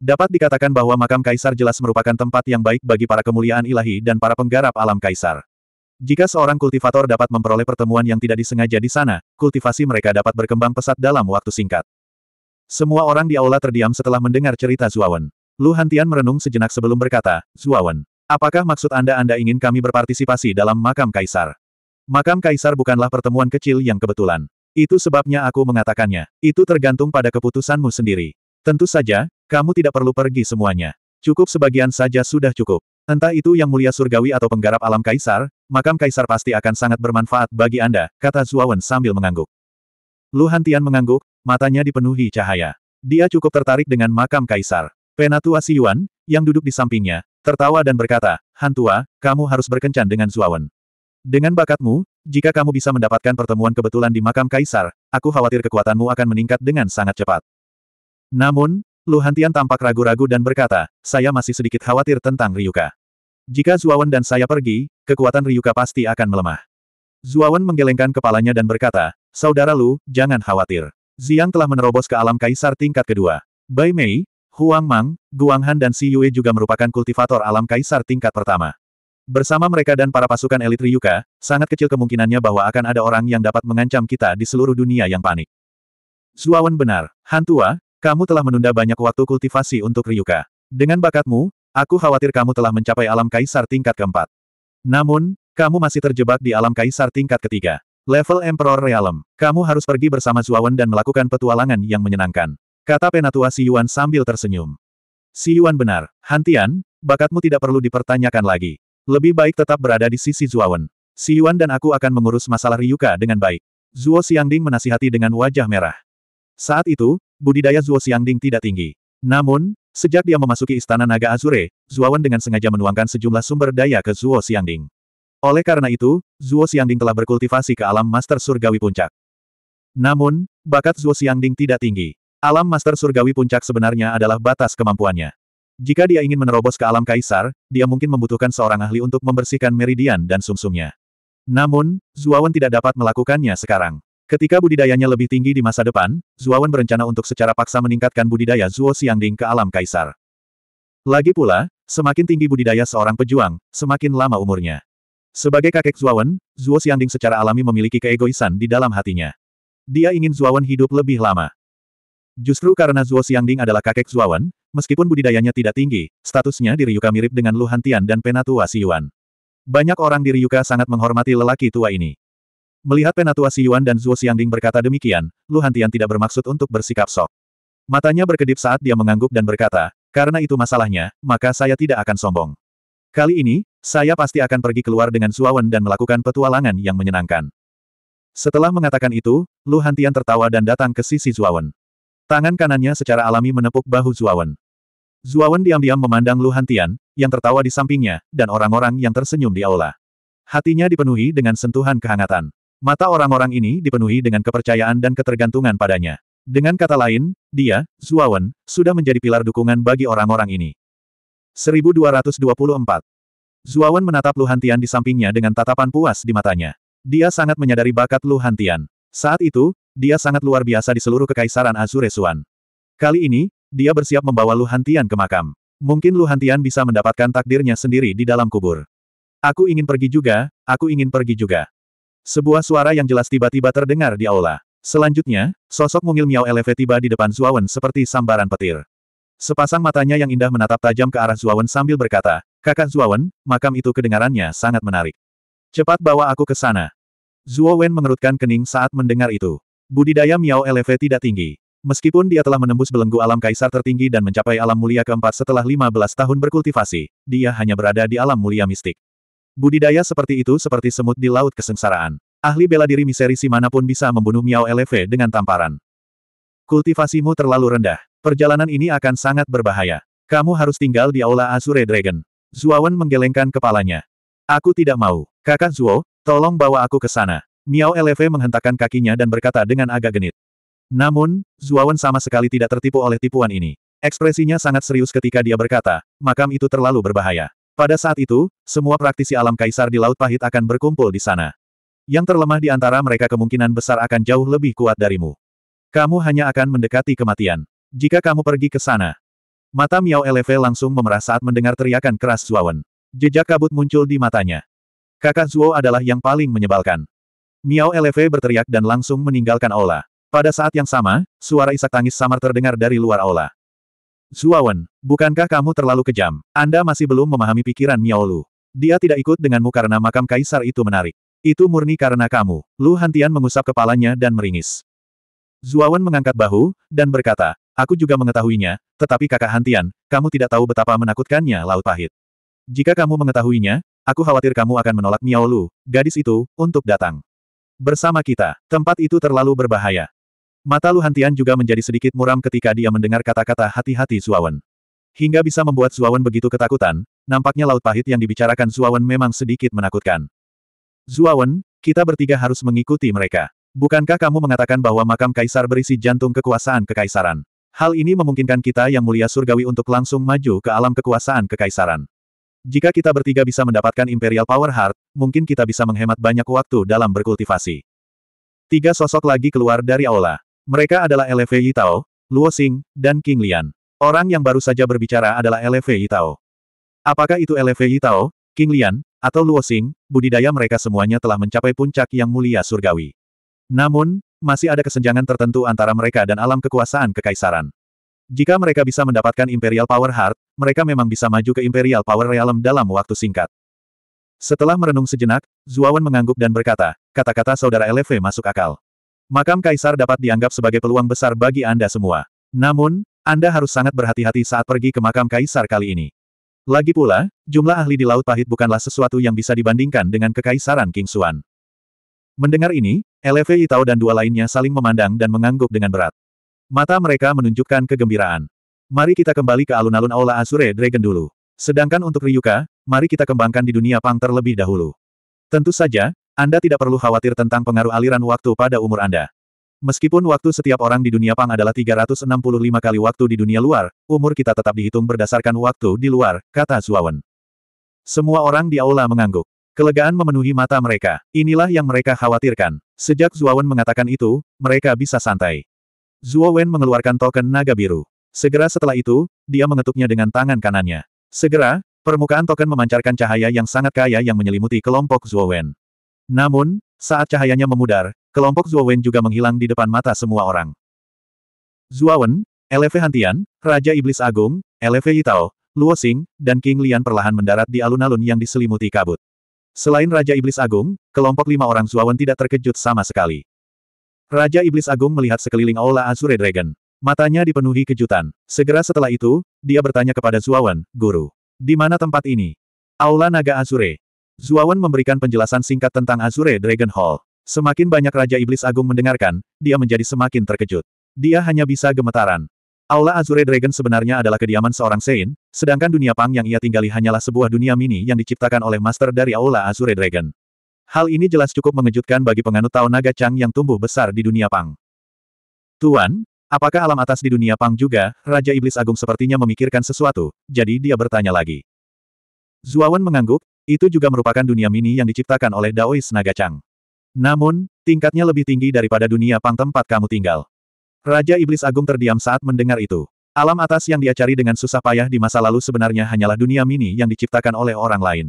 Dapat dikatakan bahwa makam kaisar jelas merupakan tempat yang baik bagi para kemuliaan ilahi dan para penggarap alam kaisar. Jika seorang kultivator dapat memperoleh pertemuan yang tidak disengaja di sana, kultivasi mereka dapat berkembang pesat dalam waktu singkat. Semua orang di aula terdiam setelah mendengar cerita Zuawan. Lu Hantian merenung sejenak sebelum berkata, Zuawan, apakah maksud Anda Anda ingin kami berpartisipasi dalam makam kaisar? Makam kaisar bukanlah pertemuan kecil yang kebetulan. Itu sebabnya aku mengatakannya. Itu tergantung pada keputusanmu sendiri. Tentu saja, kamu tidak perlu pergi semuanya. Cukup sebagian saja sudah cukup. Entah itu yang mulia surgawi atau penggarap alam kaisar, makam kaisar pasti akan sangat bermanfaat bagi Anda, kata Zuawan sambil mengangguk. Lu Hantian mengangguk, Matanya dipenuhi cahaya. Dia cukup tertarik dengan makam kaisar. Penatua Siyuan, yang duduk di sampingnya, tertawa dan berkata, Hantua, kamu harus berkencan dengan Zuawan. Dengan bakatmu, jika kamu bisa mendapatkan pertemuan kebetulan di makam kaisar, aku khawatir kekuatanmu akan meningkat dengan sangat cepat. Namun, Luhantian tampak ragu-ragu dan berkata, saya masih sedikit khawatir tentang Ryuka. Jika Zuawan dan saya pergi, kekuatan Ryuka pasti akan melemah. Zuawan menggelengkan kepalanya dan berkata, Saudara Lu, jangan khawatir. Ziang telah menerobos ke alam kaisar tingkat kedua. Bai Mei, Huang Mang, Guang Han, dan Si Yue juga merupakan kultivator alam kaisar tingkat pertama. Bersama mereka dan para pasukan elit Ryuka, sangat kecil kemungkinannya bahwa akan ada orang yang dapat mengancam kita di seluruh dunia yang panik. Zuawan benar, Hantua, kamu telah menunda banyak waktu kultivasi untuk Ryuka. Dengan bakatmu, aku khawatir kamu telah mencapai alam kaisar tingkat keempat. Namun, kamu masih terjebak di alam kaisar tingkat ketiga. Level Emperor Realm. Kamu harus pergi bersama Zuawan dan melakukan petualangan yang menyenangkan. Kata penatua Si Yuan sambil tersenyum. Si Yuan benar. Hantian, bakatmu tidak perlu dipertanyakan lagi. Lebih baik tetap berada di sisi Zuawan. Yuan dan aku akan mengurus masalah Ryuka dengan baik. Zuo Xiangding menasihati dengan wajah merah. Saat itu, budidaya Zuo Xiangding tidak tinggi. Namun, sejak dia memasuki istana naga Azure, Zuawan dengan sengaja menuangkan sejumlah sumber daya ke Zuo Xiangding. Oleh karena itu, Zuo Xiangding telah berkultivasi ke alam master surgawi puncak. Namun, bakat Zuo Xiangding tidak tinggi. Alam master surgawi puncak sebenarnya adalah batas kemampuannya. Jika dia ingin menerobos ke alam kaisar, dia mungkin membutuhkan seorang ahli untuk membersihkan meridian dan sumsumnya. Namun, Zuawan tidak dapat melakukannya sekarang. Ketika budidayanya lebih tinggi di masa depan, Zuawan berencana untuk secara paksa meningkatkan budidaya Zuo Xiangding ke alam kaisar. Lagi pula, semakin tinggi budidaya seorang pejuang, semakin lama umurnya. Sebagai kakek Zuawan, Zuo Xiangding secara alami memiliki keegoisan di dalam hatinya. Dia ingin Zuawan hidup lebih lama. Justru karena Zuo Xiangding adalah kakek Zuawan, meskipun budidayanya tidak tinggi, statusnya di Ryuka mirip dengan Lu Hantian dan Penatua Siyuan. Banyak orang di Ryuka sangat menghormati lelaki tua ini. Melihat Penatua Siyuan dan Zuo Xiangding berkata demikian, Lu Hantian tidak bermaksud untuk bersikap sok. Matanya berkedip saat dia mengangguk dan berkata, karena itu masalahnya, maka saya tidak akan sombong. Kali ini, saya pasti akan pergi keluar dengan Suawan dan melakukan petualangan yang menyenangkan. Setelah mengatakan itu, Lu Hantian tertawa dan datang ke sisi Zuawan. Tangan kanannya secara alami menepuk bahu Zuawan. Zuawan diam-diam memandang Lu Hantian, yang tertawa di sampingnya, dan orang-orang yang tersenyum di aula. Hatinya dipenuhi dengan sentuhan kehangatan. Mata orang-orang ini dipenuhi dengan kepercayaan dan ketergantungan padanya. Dengan kata lain, dia, Zuawan, sudah menjadi pilar dukungan bagi orang-orang ini. 1224. Zuawan menatap Lu Hantian di sampingnya dengan tatapan puas di matanya. Dia sangat menyadari bakat Lu Hantian. Saat itu, dia sangat luar biasa di seluruh kekaisaran Azure Suan. Kali ini, dia bersiap membawa Lu Hantian ke makam. Mungkin Lu Hantian bisa mendapatkan takdirnya sendiri di dalam kubur. Aku ingin pergi juga, aku ingin pergi juga. Sebuah suara yang jelas tiba-tiba terdengar di aula. Selanjutnya, sosok mungil Miao Eleve tiba di depan Zuawan seperti sambaran petir. Sepasang matanya yang indah menatap tajam ke arah Zuawan sambil berkata, Kakak Zuawan, makam itu kedengarannya sangat menarik. Cepat bawa aku ke sana. Zuawan mengerutkan kening saat mendengar itu. Budidaya Miao LV tidak tinggi. Meskipun dia telah menembus belenggu alam kaisar tertinggi dan mencapai alam mulia keempat setelah 15 tahun berkultivasi, dia hanya berada di alam mulia mistik. Budidaya seperti itu seperti semut di laut kesengsaraan. Ahli bela diri miseri si manapun bisa membunuh Miao LV dengan tamparan. Kultivasimu terlalu rendah. Perjalanan ini akan sangat berbahaya. Kamu harus tinggal di Aula Azure Dragon. Zuawan menggelengkan kepalanya. Aku tidak mau. Kakak Zuo, tolong bawa aku ke sana. Miao Lv menghentakkan kakinya dan berkata dengan agak genit. Namun, Zuawan sama sekali tidak tertipu oleh tipuan ini. Ekspresinya sangat serius ketika dia berkata, makam itu terlalu berbahaya. Pada saat itu, semua praktisi alam kaisar di Laut Pahit akan berkumpul di sana. Yang terlemah di antara mereka kemungkinan besar akan jauh lebih kuat darimu. Kamu hanya akan mendekati kematian. Jika kamu pergi ke sana. Mata Miao Eleve langsung memerah saat mendengar teriakan keras Zuawan. Jejak kabut muncul di matanya. Kakak Zuo adalah yang paling menyebalkan. Miao Eleve berteriak dan langsung meninggalkan aula. Pada saat yang sama, suara isak tangis samar terdengar dari luar aula. Zuawan, bukankah kamu terlalu kejam? Anda masih belum memahami pikiran Miao Lu. Dia tidak ikut denganmu karena makam kaisar itu menarik. Itu murni karena kamu. Lu Hantian mengusap kepalanya dan meringis. Zuawan mengangkat bahu, dan berkata, Aku juga mengetahuinya, tetapi kakak Hantian, kamu tidak tahu betapa menakutkannya Laut Pahit. Jika kamu mengetahuinya, aku khawatir kamu akan menolak Miao Lu, gadis itu, untuk datang. Bersama kita, tempat itu terlalu berbahaya. Mata Lu Hantian juga menjadi sedikit muram ketika dia mendengar kata-kata hati-hati Suawan. Hingga bisa membuat Suawan begitu ketakutan, nampaknya Laut Pahit yang dibicarakan Suawan memang sedikit menakutkan. Suawan, kita bertiga harus mengikuti mereka. Bukankah kamu mengatakan bahwa makam kaisar berisi jantung kekuasaan kekaisaran? Hal ini memungkinkan kita yang mulia surgawi untuk langsung maju ke alam kekuasaan kekaisaran. Jika kita bertiga bisa mendapatkan Imperial Power Heart, mungkin kita bisa menghemat banyak waktu dalam berkultivasi. Tiga sosok lagi keluar dari aula. Mereka adalah LV Yitao, Luo Xing, dan King Lian. Orang yang baru saja berbicara adalah LV Yitao. Apakah itu LV Yitao, King Lian, atau Luo Xing, budidaya mereka semuanya telah mencapai puncak yang mulia surgawi. Namun, masih ada kesenjangan tertentu antara mereka dan alam kekuasaan kekaisaran. Jika mereka bisa mendapatkan Imperial Power Heart, mereka memang bisa maju ke Imperial Power Realm dalam waktu singkat. Setelah merenung sejenak, Zuawan mengangguk dan berkata, kata-kata saudara LV masuk akal. Makam Kaisar dapat dianggap sebagai peluang besar bagi Anda semua. Namun, Anda harus sangat berhati-hati saat pergi ke makam Kaisar kali ini. Lagi pula, jumlah ahli di Laut Pahit bukanlah sesuatu yang bisa dibandingkan dengan kekaisaran King Suan. Mendengar ini, Eleve Itao dan dua lainnya saling memandang dan mengangguk dengan berat. Mata mereka menunjukkan kegembiraan. Mari kita kembali ke alun-alun Aula Azure Dragon dulu. Sedangkan untuk Ryuka, mari kita kembangkan di dunia pang terlebih dahulu. Tentu saja, Anda tidak perlu khawatir tentang pengaruh aliran waktu pada umur Anda. Meskipun waktu setiap orang di dunia pang adalah 365 kali waktu di dunia luar, umur kita tetap dihitung berdasarkan waktu di luar, kata Zuawan. Semua orang di aula mengangguk. Kelegaan memenuhi mata mereka. Inilah yang mereka khawatirkan. Sejak Wen mengatakan itu, mereka bisa santai. Wen mengeluarkan token naga biru. Segera setelah itu, dia mengetuknya dengan tangan kanannya. Segera, permukaan token memancarkan cahaya yang sangat kaya yang menyelimuti kelompok Wen. Namun, saat cahayanya memudar, kelompok Wen juga menghilang di depan mata semua orang. Wen, Eleve Hantian, Raja Iblis Agung, Eleve Yitao, Luo Xing, dan King Lian perlahan mendarat di alun-alun yang diselimuti kabut. Selain Raja Iblis Agung, kelompok lima orang Zuawan tidak terkejut sama sekali. Raja Iblis Agung melihat sekeliling Aula Azure Dragon. Matanya dipenuhi kejutan. Segera setelah itu, dia bertanya kepada Zuawan, Guru. Di mana tempat ini? Aula Naga Azure. Zuawan memberikan penjelasan singkat tentang Azure Dragon Hall. Semakin banyak Raja Iblis Agung mendengarkan, dia menjadi semakin terkejut. Dia hanya bisa gemetaran. Aula Azure Dragon sebenarnya adalah kediaman seorang Sein, sedangkan dunia Pang yang ia tinggali hanyalah sebuah dunia mini yang diciptakan oleh master dari Aula Azure Dragon. Hal ini jelas cukup mengejutkan bagi penganut Tao Naga Chang yang tumbuh besar di dunia Pang. Tuan, apakah alam atas di dunia Pang juga, Raja Iblis Agung sepertinya memikirkan sesuatu, jadi dia bertanya lagi. Zuawan mengangguk, itu juga merupakan dunia mini yang diciptakan oleh Daois Naga Chang. Namun, tingkatnya lebih tinggi daripada dunia Pang tempat kamu tinggal. Raja Iblis Agung terdiam saat mendengar itu. Alam atas yang dia cari dengan susah payah di masa lalu sebenarnya hanyalah dunia mini yang diciptakan oleh orang lain.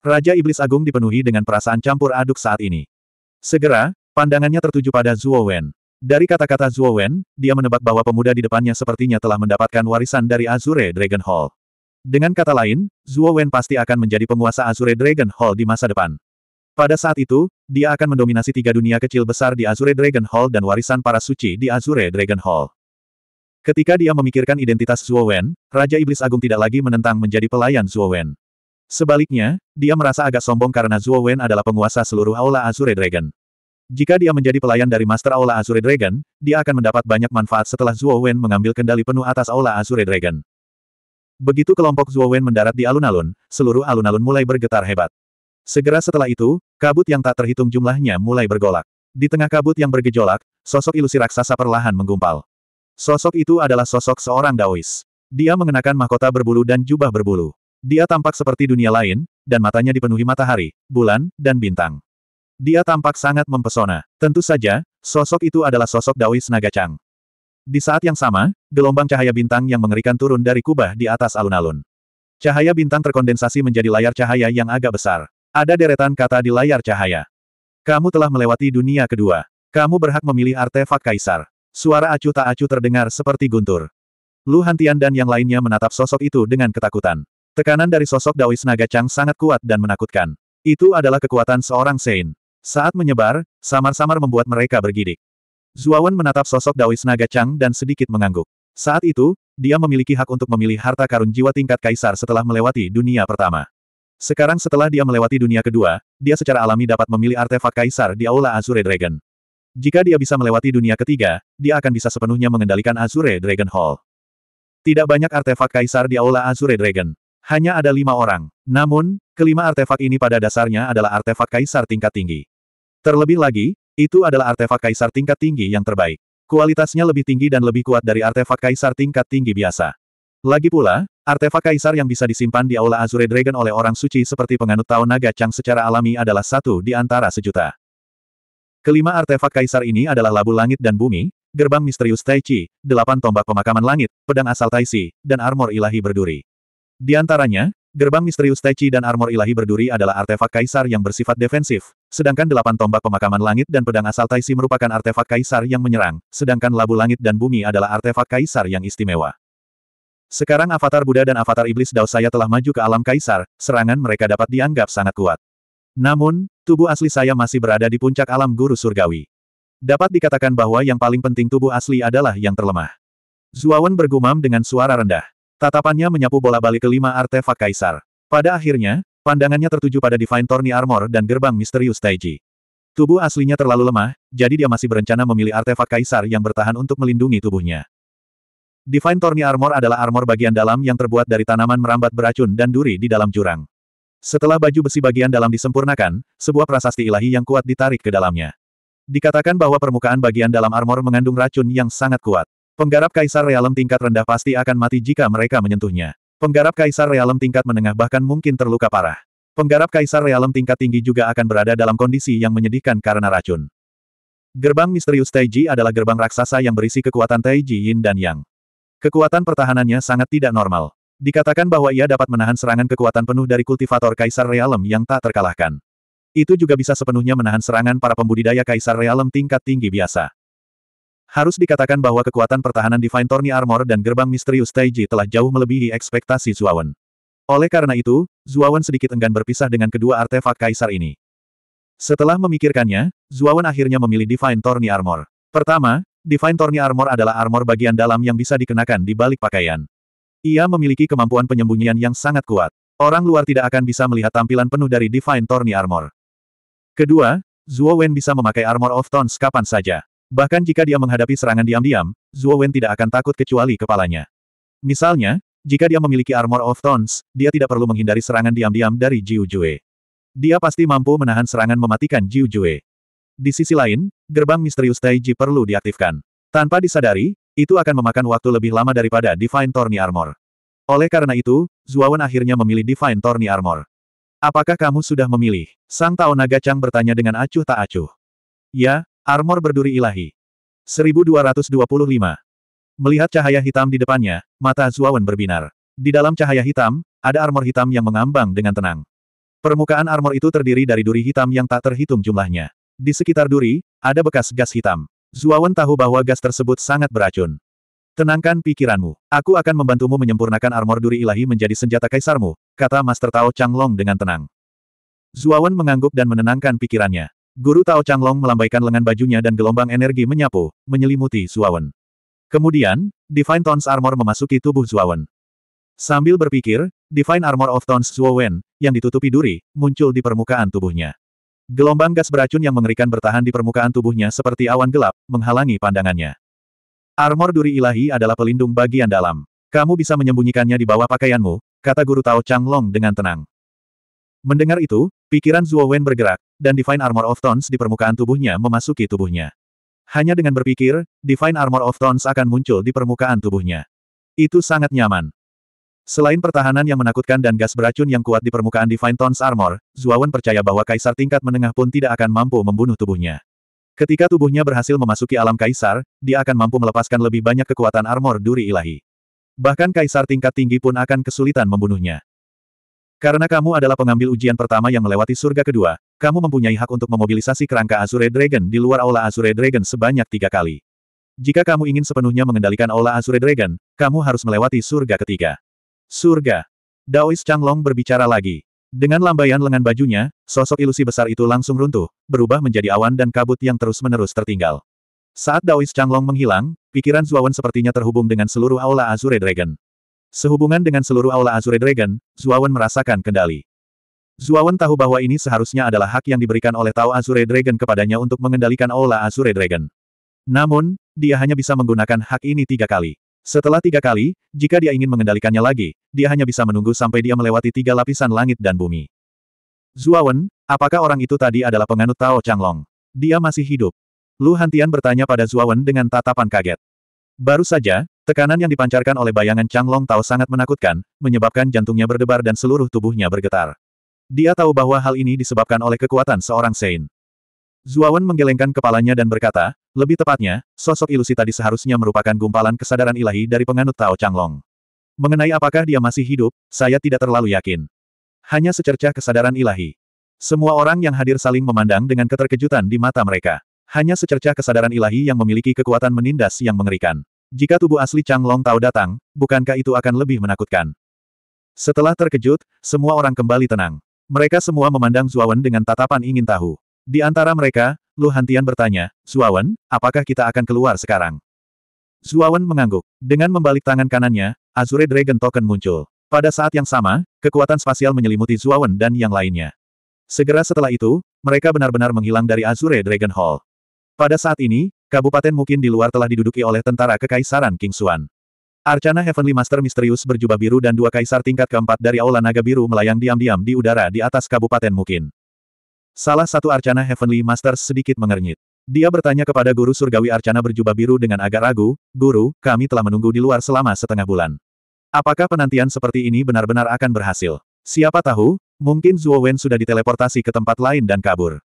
Raja Iblis Agung dipenuhi dengan perasaan campur aduk saat ini. Segera, pandangannya tertuju pada Zuo Wen. Dari kata-kata Zuo Wen, dia menebak bahwa pemuda di depannya sepertinya telah mendapatkan warisan dari Azure Dragon Hall. Dengan kata lain, Zuo Wen pasti akan menjadi penguasa Azure Dragon Hall di masa depan. Pada saat itu, dia akan mendominasi tiga dunia kecil besar di Azure Dragon Hall dan warisan para suci di Azure Dragon Hall. Ketika dia memikirkan identitas Zuo Wen, Raja Iblis Agung tidak lagi menentang menjadi pelayan Zuo Wen. Sebaliknya, dia merasa agak sombong karena Zuo Wen adalah penguasa seluruh Aula Azure Dragon. Jika dia menjadi pelayan dari Master Aula Azure Dragon, dia akan mendapat banyak manfaat setelah Zuo Wen mengambil kendali penuh atas Aula Azure Dragon. Begitu kelompok Zuo Wen mendarat di alun-alun, seluruh alun-alun mulai bergetar hebat. Segera setelah itu, kabut yang tak terhitung jumlahnya mulai bergolak. Di tengah kabut yang bergejolak, sosok ilusi raksasa perlahan menggumpal. Sosok itu adalah sosok seorang Daois. Dia mengenakan mahkota berbulu dan jubah berbulu. Dia tampak seperti dunia lain, dan matanya dipenuhi matahari, bulan, dan bintang. Dia tampak sangat mempesona. Tentu saja, sosok itu adalah sosok Daois Naga Chang. Di saat yang sama, gelombang cahaya bintang yang mengerikan turun dari kubah di atas alun-alun. Cahaya bintang terkondensasi menjadi layar cahaya yang agak besar. Ada deretan kata di layar cahaya. Kamu telah melewati dunia kedua. Kamu berhak memilih artefak kaisar. Suara acuh tak acuh terdengar seperti guntur. Lu Hantian dan yang lainnya menatap sosok itu dengan ketakutan. Tekanan dari sosok Dawis Naga Chang sangat kuat dan menakutkan. Itu adalah kekuatan seorang Sein. Saat menyebar, samar-samar membuat mereka bergidik. Zuawan menatap sosok Dawis Naga Chang dan sedikit mengangguk. Saat itu, dia memiliki hak untuk memilih harta karun jiwa tingkat kaisar setelah melewati dunia pertama. Sekarang setelah dia melewati dunia kedua, dia secara alami dapat memilih artefak kaisar di Aula Azure Dragon. Jika dia bisa melewati dunia ketiga, dia akan bisa sepenuhnya mengendalikan Azure Dragon Hall. Tidak banyak artefak kaisar di Aula Azure Dragon. Hanya ada lima orang. Namun, kelima artefak ini pada dasarnya adalah artefak kaisar tingkat tinggi. Terlebih lagi, itu adalah artefak kaisar tingkat tinggi yang terbaik. Kualitasnya lebih tinggi dan lebih kuat dari artefak kaisar tingkat tinggi biasa. Lagi pula, Artefak kaisar yang bisa disimpan di Aula Azure Dragon oleh orang suci seperti penganut Tao Naga Chang secara alami adalah satu di antara sejuta. Kelima artefak kaisar ini adalah labu langit dan bumi, gerbang misterius Tai Chi, delapan tombak pemakaman langit, pedang asal Tai Si, dan armor ilahi berduri. Di antaranya, gerbang misterius Tai Chi dan armor ilahi berduri adalah artefak kaisar yang bersifat defensif, sedangkan delapan tombak pemakaman langit dan pedang asal Tai Si merupakan artefak kaisar yang menyerang, sedangkan labu langit dan bumi adalah artefak kaisar yang istimewa. Sekarang avatar Buddha dan avatar iblis Dao saya telah maju ke alam kaisar, serangan mereka dapat dianggap sangat kuat. Namun, tubuh asli saya masih berada di puncak alam guru surgawi. Dapat dikatakan bahwa yang paling penting tubuh asli adalah yang terlemah. Zuawan bergumam dengan suara rendah. Tatapannya menyapu bola balik kelima artefak kaisar. Pada akhirnya, pandangannya tertuju pada Divine Torni Armor dan gerbang misterius Taiji. Tubuh aslinya terlalu lemah, jadi dia masih berencana memilih artefak kaisar yang bertahan untuk melindungi tubuhnya. Divine Thorny Armor adalah armor bagian dalam yang terbuat dari tanaman merambat beracun dan duri di dalam jurang. Setelah baju besi bagian dalam disempurnakan, sebuah prasasti ilahi yang kuat ditarik ke dalamnya. Dikatakan bahwa permukaan bagian dalam armor mengandung racun yang sangat kuat. Penggarap kaisar realem tingkat rendah pasti akan mati jika mereka menyentuhnya. Penggarap kaisar realem tingkat menengah bahkan mungkin terluka parah. Penggarap kaisar realem tingkat tinggi juga akan berada dalam kondisi yang menyedihkan karena racun. Gerbang misterius Taiji adalah gerbang raksasa yang berisi kekuatan Taiji Yin dan Yang. Kekuatan pertahanannya sangat tidak normal. Dikatakan bahwa ia dapat menahan serangan kekuatan penuh dari kultivator Kaisar Realem yang tak terkalahkan. Itu juga bisa sepenuhnya menahan serangan para pembudidaya Kaisar Realem tingkat tinggi biasa. Harus dikatakan bahwa kekuatan pertahanan Divine Torni Armor dan gerbang misterius Taiji telah jauh melebihi ekspektasi Zuawan. Oleh karena itu, Zuawan sedikit enggan berpisah dengan kedua artefak kaisar ini. Setelah memikirkannya, Zuawan akhirnya memilih Divine Torni Armor. Pertama, Divine Thorny Armor adalah armor bagian dalam yang bisa dikenakan di balik pakaian. Ia memiliki kemampuan penyembunyian yang sangat kuat. Orang luar tidak akan bisa melihat tampilan penuh dari Divine Thorny Armor. Kedua, Zhuo Wen bisa memakai Armor of Thorns kapan saja. Bahkan jika dia menghadapi serangan diam-diam, Zhuo Wen tidak akan takut kecuali kepalanya. Misalnya, jika dia memiliki Armor of Thorns, dia tidak perlu menghindari serangan diam-diam dari Jiu Jue. Dia pasti mampu menahan serangan mematikan Jiu Jue. Di sisi lain, gerbang misterius Taiji perlu diaktifkan. Tanpa disadari, itu akan memakan waktu lebih lama daripada Divine Thorny Armor. Oleh karena itu, Zuawan akhirnya memilih Divine Thorny Armor. Apakah kamu sudah memilih? Sang Tao Naga Chang bertanya dengan acuh tak acuh. Ya, armor berduri ilahi. 1225. Melihat cahaya hitam di depannya, mata Zuawan berbinar. Di dalam cahaya hitam, ada armor hitam yang mengambang dengan tenang. Permukaan armor itu terdiri dari duri hitam yang tak terhitung jumlahnya. Di sekitar duri, ada bekas gas hitam. Zuawan tahu bahwa gas tersebut sangat beracun. Tenangkan pikiranmu. Aku akan membantumu menyempurnakan armor duri ilahi menjadi senjata kaisarmu, kata Master Tao Changlong dengan tenang. Zuawan mengangguk dan menenangkan pikirannya. Guru Tao Changlong melambaikan lengan bajunya dan gelombang energi menyapu, menyelimuti Zuawan. Kemudian, Divine Tons Armor memasuki tubuh Zuawan. Sambil berpikir, Divine Armor of Tons Zuawan, yang ditutupi duri, muncul di permukaan tubuhnya. Gelombang gas beracun yang mengerikan bertahan di permukaan tubuhnya seperti awan gelap, menghalangi pandangannya. Armor duri ilahi adalah pelindung bagian dalam. Kamu bisa menyembunyikannya di bawah pakaianmu, kata guru Tao Chang Long dengan tenang. Mendengar itu, pikiran Zhuo Wen bergerak, dan Divine Armor of Thorns di permukaan tubuhnya memasuki tubuhnya. Hanya dengan berpikir, Divine Armor of Thorns akan muncul di permukaan tubuhnya. Itu sangat nyaman. Selain pertahanan yang menakutkan dan gas beracun yang kuat di permukaan Divine Tons Armor, Zuawan percaya bahwa kaisar tingkat menengah pun tidak akan mampu membunuh tubuhnya. Ketika tubuhnya berhasil memasuki alam kaisar, dia akan mampu melepaskan lebih banyak kekuatan armor duri ilahi. Bahkan kaisar tingkat tinggi pun akan kesulitan membunuhnya. Karena kamu adalah pengambil ujian pertama yang melewati surga kedua, kamu mempunyai hak untuk memobilisasi kerangka Azure Dragon di luar Aula Azure Dragon sebanyak tiga kali. Jika kamu ingin sepenuhnya mengendalikan Aula Azure Dragon, kamu harus melewati surga ketiga. Surga. Daois Changlong berbicara lagi. Dengan lambaian lengan bajunya, sosok ilusi besar itu langsung runtuh, berubah menjadi awan dan kabut yang terus-menerus tertinggal. Saat Daois Changlong menghilang, pikiran Zuawan sepertinya terhubung dengan seluruh Aula Azure Dragon. Sehubungan dengan seluruh Aula Azure Dragon, Zuawan merasakan kendali. Zuawan tahu bahwa ini seharusnya adalah hak yang diberikan oleh Tao Azure Dragon kepadanya untuk mengendalikan Aula Azure Dragon. Namun, dia hanya bisa menggunakan hak ini tiga kali. Setelah tiga kali, jika dia ingin mengendalikannya lagi, dia hanya bisa menunggu sampai dia melewati tiga lapisan langit dan bumi. Zuawan, apakah orang itu tadi adalah penganut Tao Changlong? Dia masih hidup. Lu Hantian bertanya pada Zuawan dengan tatapan kaget. Baru saja, tekanan yang dipancarkan oleh bayangan Changlong Tao sangat menakutkan, menyebabkan jantungnya berdebar dan seluruh tubuhnya bergetar. Dia tahu bahwa hal ini disebabkan oleh kekuatan seorang Sein. Zuawan menggelengkan kepalanya dan berkata, lebih tepatnya, sosok ilusi tadi seharusnya merupakan gumpalan kesadaran ilahi dari penganut Tao Changlong. Mengenai apakah dia masih hidup, saya tidak terlalu yakin. Hanya secercah kesadaran ilahi. Semua orang yang hadir saling memandang dengan keterkejutan di mata mereka. Hanya secercah kesadaran ilahi yang memiliki kekuatan menindas yang mengerikan. Jika tubuh asli Changlong Tao datang, bukankah itu akan lebih menakutkan? Setelah terkejut, semua orang kembali tenang. Mereka semua memandang Zuawan dengan tatapan ingin tahu. Di antara mereka, Lu Hantian bertanya, Zuawan, apakah kita akan keluar sekarang? Zuawan mengangguk. Dengan membalik tangan kanannya, Azure Dragon Token muncul. Pada saat yang sama, kekuatan spasial menyelimuti Zuawan dan yang lainnya. Segera setelah itu, mereka benar-benar menghilang dari Azure Dragon Hall. Pada saat ini, kabupaten mungkin di luar telah diduduki oleh tentara kekaisaran King Xuan. Arcana Heavenly Master misterius berjubah biru dan dua kaisar tingkat keempat dari Aula Naga Biru melayang diam-diam di udara di atas Kabupaten Mungkin. Salah satu Arcana Heavenly Masters sedikit mengernyit. Dia bertanya kepada guru surgawi Arcana berjubah biru dengan agak ragu, Guru, kami telah menunggu di luar selama setengah bulan. Apakah penantian seperti ini benar-benar akan berhasil? Siapa tahu, mungkin Zhuo Wen sudah diteleportasi ke tempat lain dan kabur.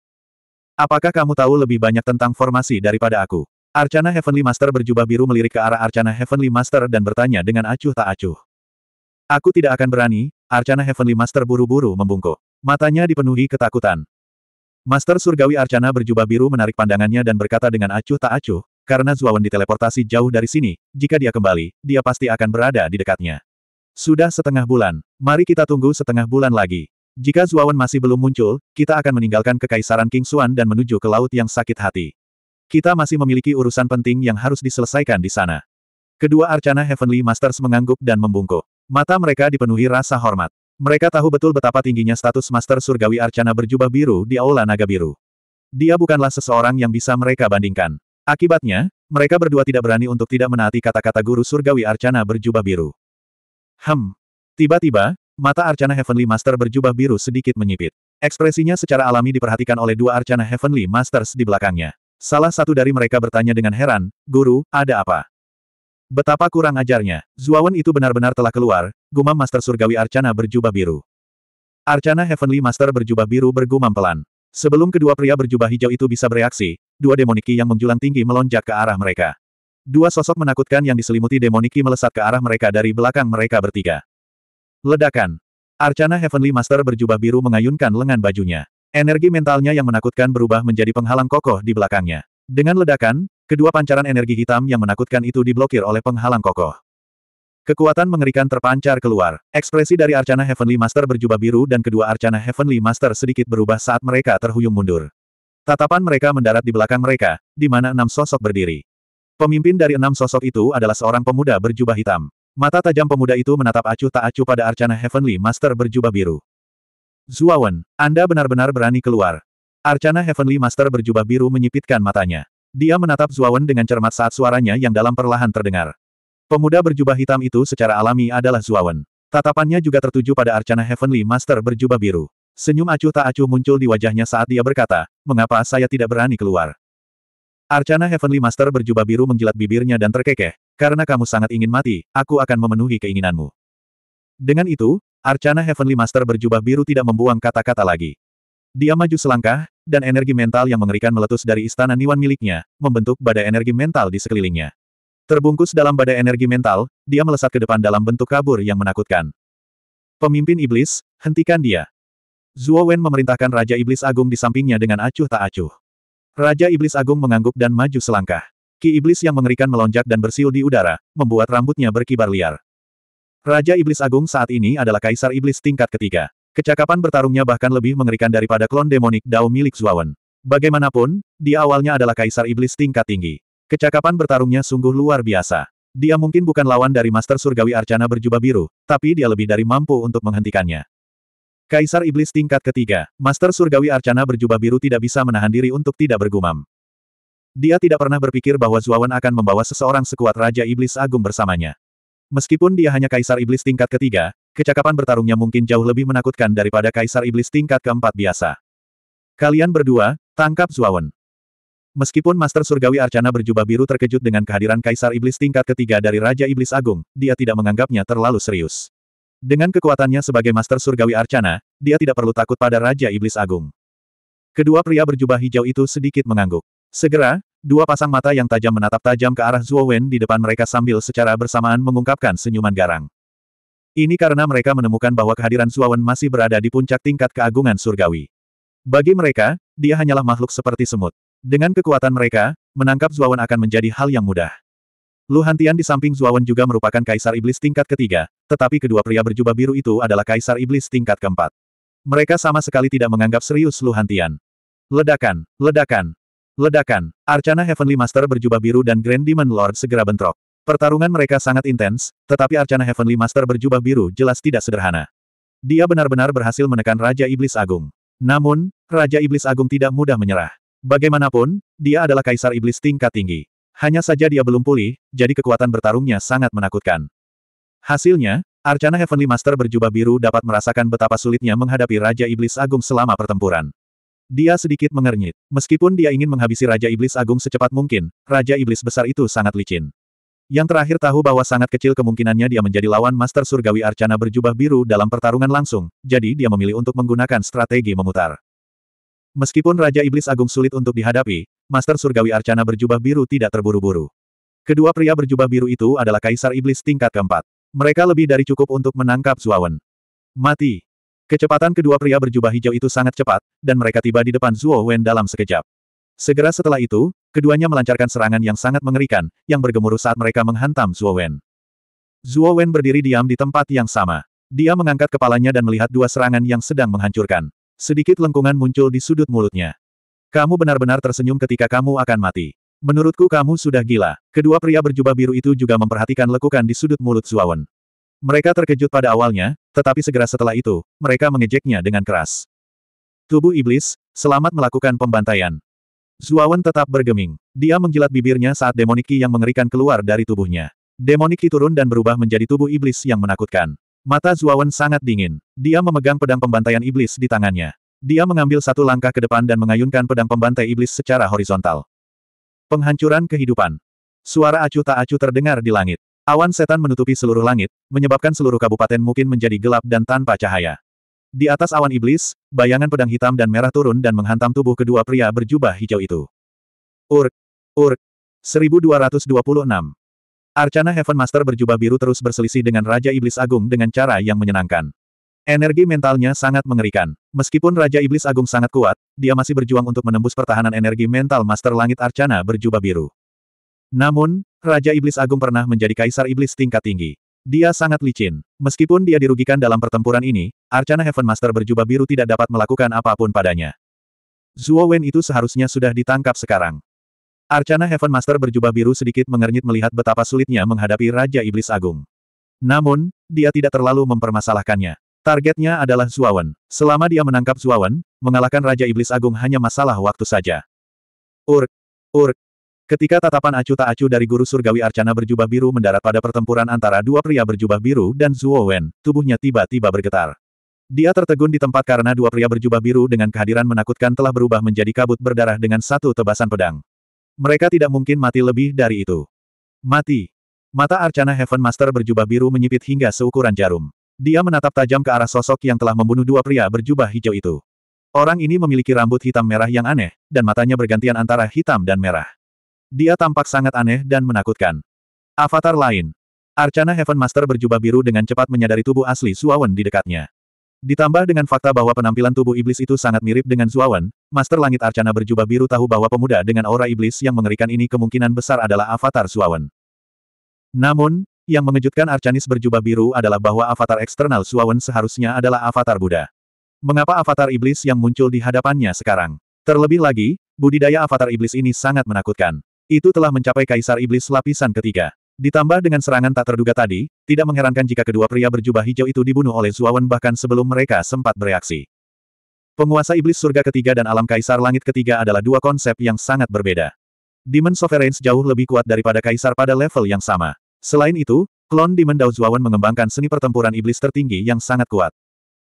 Apakah kamu tahu lebih banyak tentang formasi daripada aku? Arcana Heavenly Master berjubah biru melirik ke arah Arcana Heavenly Master dan bertanya dengan acuh tak acuh. Aku tidak akan berani, Arcana Heavenly Master buru-buru membungkuk. Matanya dipenuhi ketakutan. Master Surgawi Arcana berjubah biru menarik pandangannya dan berkata dengan acuh tak acuh, karena Zuawan diteleportasi jauh dari sini, jika dia kembali, dia pasti akan berada di dekatnya. Sudah setengah bulan, mari kita tunggu setengah bulan lagi. Jika Zuawan masih belum muncul, kita akan meninggalkan kekaisaran King Xuan dan menuju ke laut yang sakit hati. Kita masih memiliki urusan penting yang harus diselesaikan di sana. Kedua Arcana Heavenly Masters mengangguk dan membungkuk. Mata mereka dipenuhi rasa hormat. Mereka tahu betul betapa tingginya status Master Surgawi Arcana berjubah biru di Aula Naga Biru. Dia bukanlah seseorang yang bisa mereka bandingkan. Akibatnya, mereka berdua tidak berani untuk tidak menaati kata-kata guru Surgawi Arcana berjubah biru. Hem. Tiba-tiba, mata Arcana Heavenly Master berjubah biru sedikit menyipit. Ekspresinya secara alami diperhatikan oleh dua Arcana Heavenly Masters di belakangnya. Salah satu dari mereka bertanya dengan heran, Guru, ada apa? Betapa kurang ajarnya. Zuawan itu benar-benar telah keluar, Gumam Master Surgawi Arcana berjubah biru. Arcana Heavenly Master berjubah biru bergumam pelan. Sebelum kedua pria berjubah hijau itu bisa bereaksi, dua demoniki yang menjulang tinggi melonjak ke arah mereka. Dua sosok menakutkan yang diselimuti demoniki melesat ke arah mereka dari belakang mereka bertiga. Ledakan. Arcana Heavenly Master berjubah biru mengayunkan lengan bajunya. Energi mentalnya yang menakutkan berubah menjadi penghalang kokoh di belakangnya. Dengan ledakan, kedua pancaran energi hitam yang menakutkan itu diblokir oleh penghalang kokoh. Kekuatan mengerikan terpancar keluar. Ekspresi dari Arcana Heavenly Master berjubah biru dan kedua Arcana Heavenly Master sedikit berubah saat mereka terhuyung mundur. Tatapan mereka mendarat di belakang mereka, di mana enam sosok berdiri. Pemimpin dari enam sosok itu adalah seorang pemuda berjubah hitam. Mata tajam pemuda itu menatap acuh tak acuh pada Arcana Heavenly Master berjubah biru. Zuawan, Anda benar-benar berani keluar. Arcana Heavenly Master berjubah biru menyipitkan matanya. Dia menatap Zuawan dengan cermat saat suaranya yang dalam perlahan terdengar. Pemuda berjubah hitam itu secara alami adalah Zuawan. Tatapannya juga tertuju pada Arcana Heavenly Master berjubah biru. Senyum acuh tak acuh muncul di wajahnya saat dia berkata, mengapa saya tidak berani keluar? Arcana Heavenly Master berjubah biru menjilat bibirnya dan terkekeh, karena kamu sangat ingin mati, aku akan memenuhi keinginanmu. Dengan itu, Arcana Heavenly Master berjubah biru tidak membuang kata-kata lagi. Dia maju selangkah, dan energi mental yang mengerikan meletus dari istana Niwan miliknya, membentuk badai energi mental di sekelilingnya. Terbungkus dalam badai energi mental, dia melesat ke depan dalam bentuk kabur yang menakutkan. Pemimpin iblis, hentikan dia. Zuo Wen memerintahkan Raja Iblis Agung di sampingnya dengan acuh tak acuh. Raja Iblis Agung mengangguk dan maju selangkah. Ki Iblis yang mengerikan melonjak dan bersiul di udara, membuat rambutnya berkibar liar. Raja Iblis Agung saat ini adalah Kaisar Iblis tingkat ketiga. Kecakapan bertarungnya bahkan lebih mengerikan daripada klon demonik Dao milik Wen. Bagaimanapun, dia awalnya adalah Kaisar Iblis tingkat tinggi. Kecakapan bertarungnya sungguh luar biasa. Dia mungkin bukan lawan dari Master Surgawi Arcana berjubah biru, tapi dia lebih dari mampu untuk menghentikannya. Kaisar Iblis tingkat ketiga, Master Surgawi Arcana berjubah biru tidak bisa menahan diri untuk tidak bergumam. Dia tidak pernah berpikir bahwa Zuawan akan membawa seseorang sekuat Raja Iblis Agung bersamanya. Meskipun dia hanya Kaisar Iblis tingkat ketiga, kecakapan bertarungnya mungkin jauh lebih menakutkan daripada Kaisar Iblis tingkat keempat biasa. Kalian berdua, tangkap Zuawan. Meskipun Master Surgawi Arcana berjubah biru terkejut dengan kehadiran Kaisar Iblis tingkat ketiga dari Raja Iblis Agung, dia tidak menganggapnya terlalu serius. Dengan kekuatannya sebagai Master Surgawi Arcana, dia tidak perlu takut pada Raja Iblis Agung. Kedua pria berjubah hijau itu sedikit mengangguk. Segera, dua pasang mata yang tajam menatap tajam ke arah Zhuo Wen di depan mereka sambil secara bersamaan mengungkapkan senyuman garang. Ini karena mereka menemukan bahwa kehadiran Wen masih berada di puncak tingkat keagungan surgawi. Bagi mereka, dia hanyalah makhluk seperti semut. Dengan kekuatan mereka, menangkap Zuawan akan menjadi hal yang mudah. Luhantian di samping Zuawan juga merupakan kaisar iblis tingkat ketiga, tetapi kedua pria berjubah biru itu adalah kaisar iblis tingkat keempat. Mereka sama sekali tidak menganggap serius Luhantian. Ledakan, ledakan, ledakan. Arcana Heavenly Master berjubah biru dan Grand Demon Lord segera bentrok. Pertarungan mereka sangat intens, tetapi Arcana Heavenly Master berjubah biru jelas tidak sederhana. Dia benar-benar berhasil menekan Raja Iblis Agung. Namun, Raja Iblis Agung tidak mudah menyerah. Bagaimanapun, dia adalah kaisar iblis tingkat tinggi. Hanya saja dia belum pulih, jadi kekuatan bertarungnya sangat menakutkan. Hasilnya, Arcana Heavenly Master berjubah biru dapat merasakan betapa sulitnya menghadapi Raja Iblis Agung selama pertempuran. Dia sedikit mengernyit. Meskipun dia ingin menghabisi Raja Iblis Agung secepat mungkin, Raja Iblis besar itu sangat licin. Yang terakhir tahu bahwa sangat kecil kemungkinannya dia menjadi lawan Master Surgawi Arcana berjubah biru dalam pertarungan langsung, jadi dia memilih untuk menggunakan strategi memutar. Meskipun Raja Iblis Agung sulit untuk dihadapi, Master Surgawi Arcana berjubah biru tidak terburu-buru. Kedua pria berjubah biru itu adalah Kaisar Iblis tingkat keempat. Mereka lebih dari cukup untuk menangkap Zuowen. Mati. Kecepatan kedua pria berjubah hijau itu sangat cepat, dan mereka tiba di depan Zuo dalam sekejap. Segera setelah itu, keduanya melancarkan serangan yang sangat mengerikan, yang bergemuruh saat mereka menghantam Zuo Wen. berdiri diam di tempat yang sama. Dia mengangkat kepalanya dan melihat dua serangan yang sedang menghancurkan. Sedikit lengkungan muncul di sudut mulutnya. Kamu benar-benar tersenyum ketika kamu akan mati. Menurutku kamu sudah gila. Kedua pria berjubah biru itu juga memperhatikan lekukan di sudut mulut Zuawan. Mereka terkejut pada awalnya, tetapi segera setelah itu, mereka mengejeknya dengan keras. Tubuh iblis, selamat melakukan pembantaian. Zuawan tetap bergeming. Dia menjilat bibirnya saat demoniki yang mengerikan keluar dari tubuhnya. Demoniki turun dan berubah menjadi tubuh iblis yang menakutkan. Mata Zuawan sangat dingin. Dia memegang pedang pembantaian iblis di tangannya. Dia mengambil satu langkah ke depan dan mengayunkan pedang pembantai iblis secara horizontal. Penghancuran kehidupan. Suara acuh tak acuh terdengar di langit. Awan setan menutupi seluruh langit, menyebabkan seluruh kabupaten mungkin menjadi gelap dan tanpa cahaya. Di atas awan iblis, bayangan pedang hitam dan merah turun dan menghantam tubuh kedua pria berjubah hijau itu. Urk, urk, 1226. Arcana Heaven Master berjubah biru terus berselisih dengan Raja Iblis Agung dengan cara yang menyenangkan. Energi mentalnya sangat mengerikan. Meskipun Raja Iblis Agung sangat kuat, dia masih berjuang untuk menembus pertahanan energi mental Master Langit Arcana berjubah biru. Namun, Raja Iblis Agung pernah menjadi Kaisar Iblis tingkat tinggi. Dia sangat licin. Meskipun dia dirugikan dalam pertempuran ini, Arcana Heaven Master berjubah biru tidak dapat melakukan apapun padanya. Zhuo Wen itu seharusnya sudah ditangkap sekarang. Arcana Heaven Master berjubah biru sedikit mengernyit melihat betapa sulitnya menghadapi Raja Iblis Agung. Namun, dia tidak terlalu mempermasalahkannya. Targetnya adalah Zuawan. Selama dia menangkap Zuawan, mengalahkan Raja Iblis Agung hanya masalah waktu saja. Urk, urk. Ketika tatapan acuh tak acuh dari Guru Surgawi Arcana berjubah biru mendarat pada pertempuran antara dua pria berjubah biru dan Zuowen, tubuhnya tiba-tiba bergetar. Dia tertegun di tempat karena dua pria berjubah biru dengan kehadiran menakutkan telah berubah menjadi kabut berdarah dengan satu tebasan pedang. Mereka tidak mungkin mati lebih dari itu. Mati. Mata Arcana Heaven Master berjubah biru menyipit hingga seukuran jarum. Dia menatap tajam ke arah sosok yang telah membunuh dua pria berjubah hijau itu. Orang ini memiliki rambut hitam merah yang aneh, dan matanya bergantian antara hitam dan merah. Dia tampak sangat aneh dan menakutkan. Avatar lain. Arcana Heaven Master berjubah biru dengan cepat menyadari tubuh asli Suawen di dekatnya. Ditambah dengan fakta bahwa penampilan tubuh iblis itu sangat mirip dengan Zuawan, Master Langit Arcana berjubah biru tahu bahwa pemuda dengan aura iblis yang mengerikan ini kemungkinan besar adalah avatar Zuawan. Namun, yang mengejutkan Arcanis berjubah biru adalah bahwa avatar eksternal Zuawan seharusnya adalah avatar Buddha. Mengapa avatar iblis yang muncul di hadapannya sekarang? Terlebih lagi, budidaya avatar iblis ini sangat menakutkan. Itu telah mencapai kaisar iblis lapisan ketiga. Ditambah dengan serangan tak terduga tadi, tidak mengherankan jika kedua pria berjubah hijau itu dibunuh oleh Zuawan bahkan sebelum mereka sempat bereaksi. Penguasa Iblis Surga Ketiga dan Alam Kaisar Langit Ketiga adalah dua konsep yang sangat berbeda. Demon Sovereigns jauh lebih kuat daripada Kaisar pada level yang sama. Selain itu, klon Demon Dao Zuawan mengembangkan seni pertempuran Iblis tertinggi yang sangat kuat.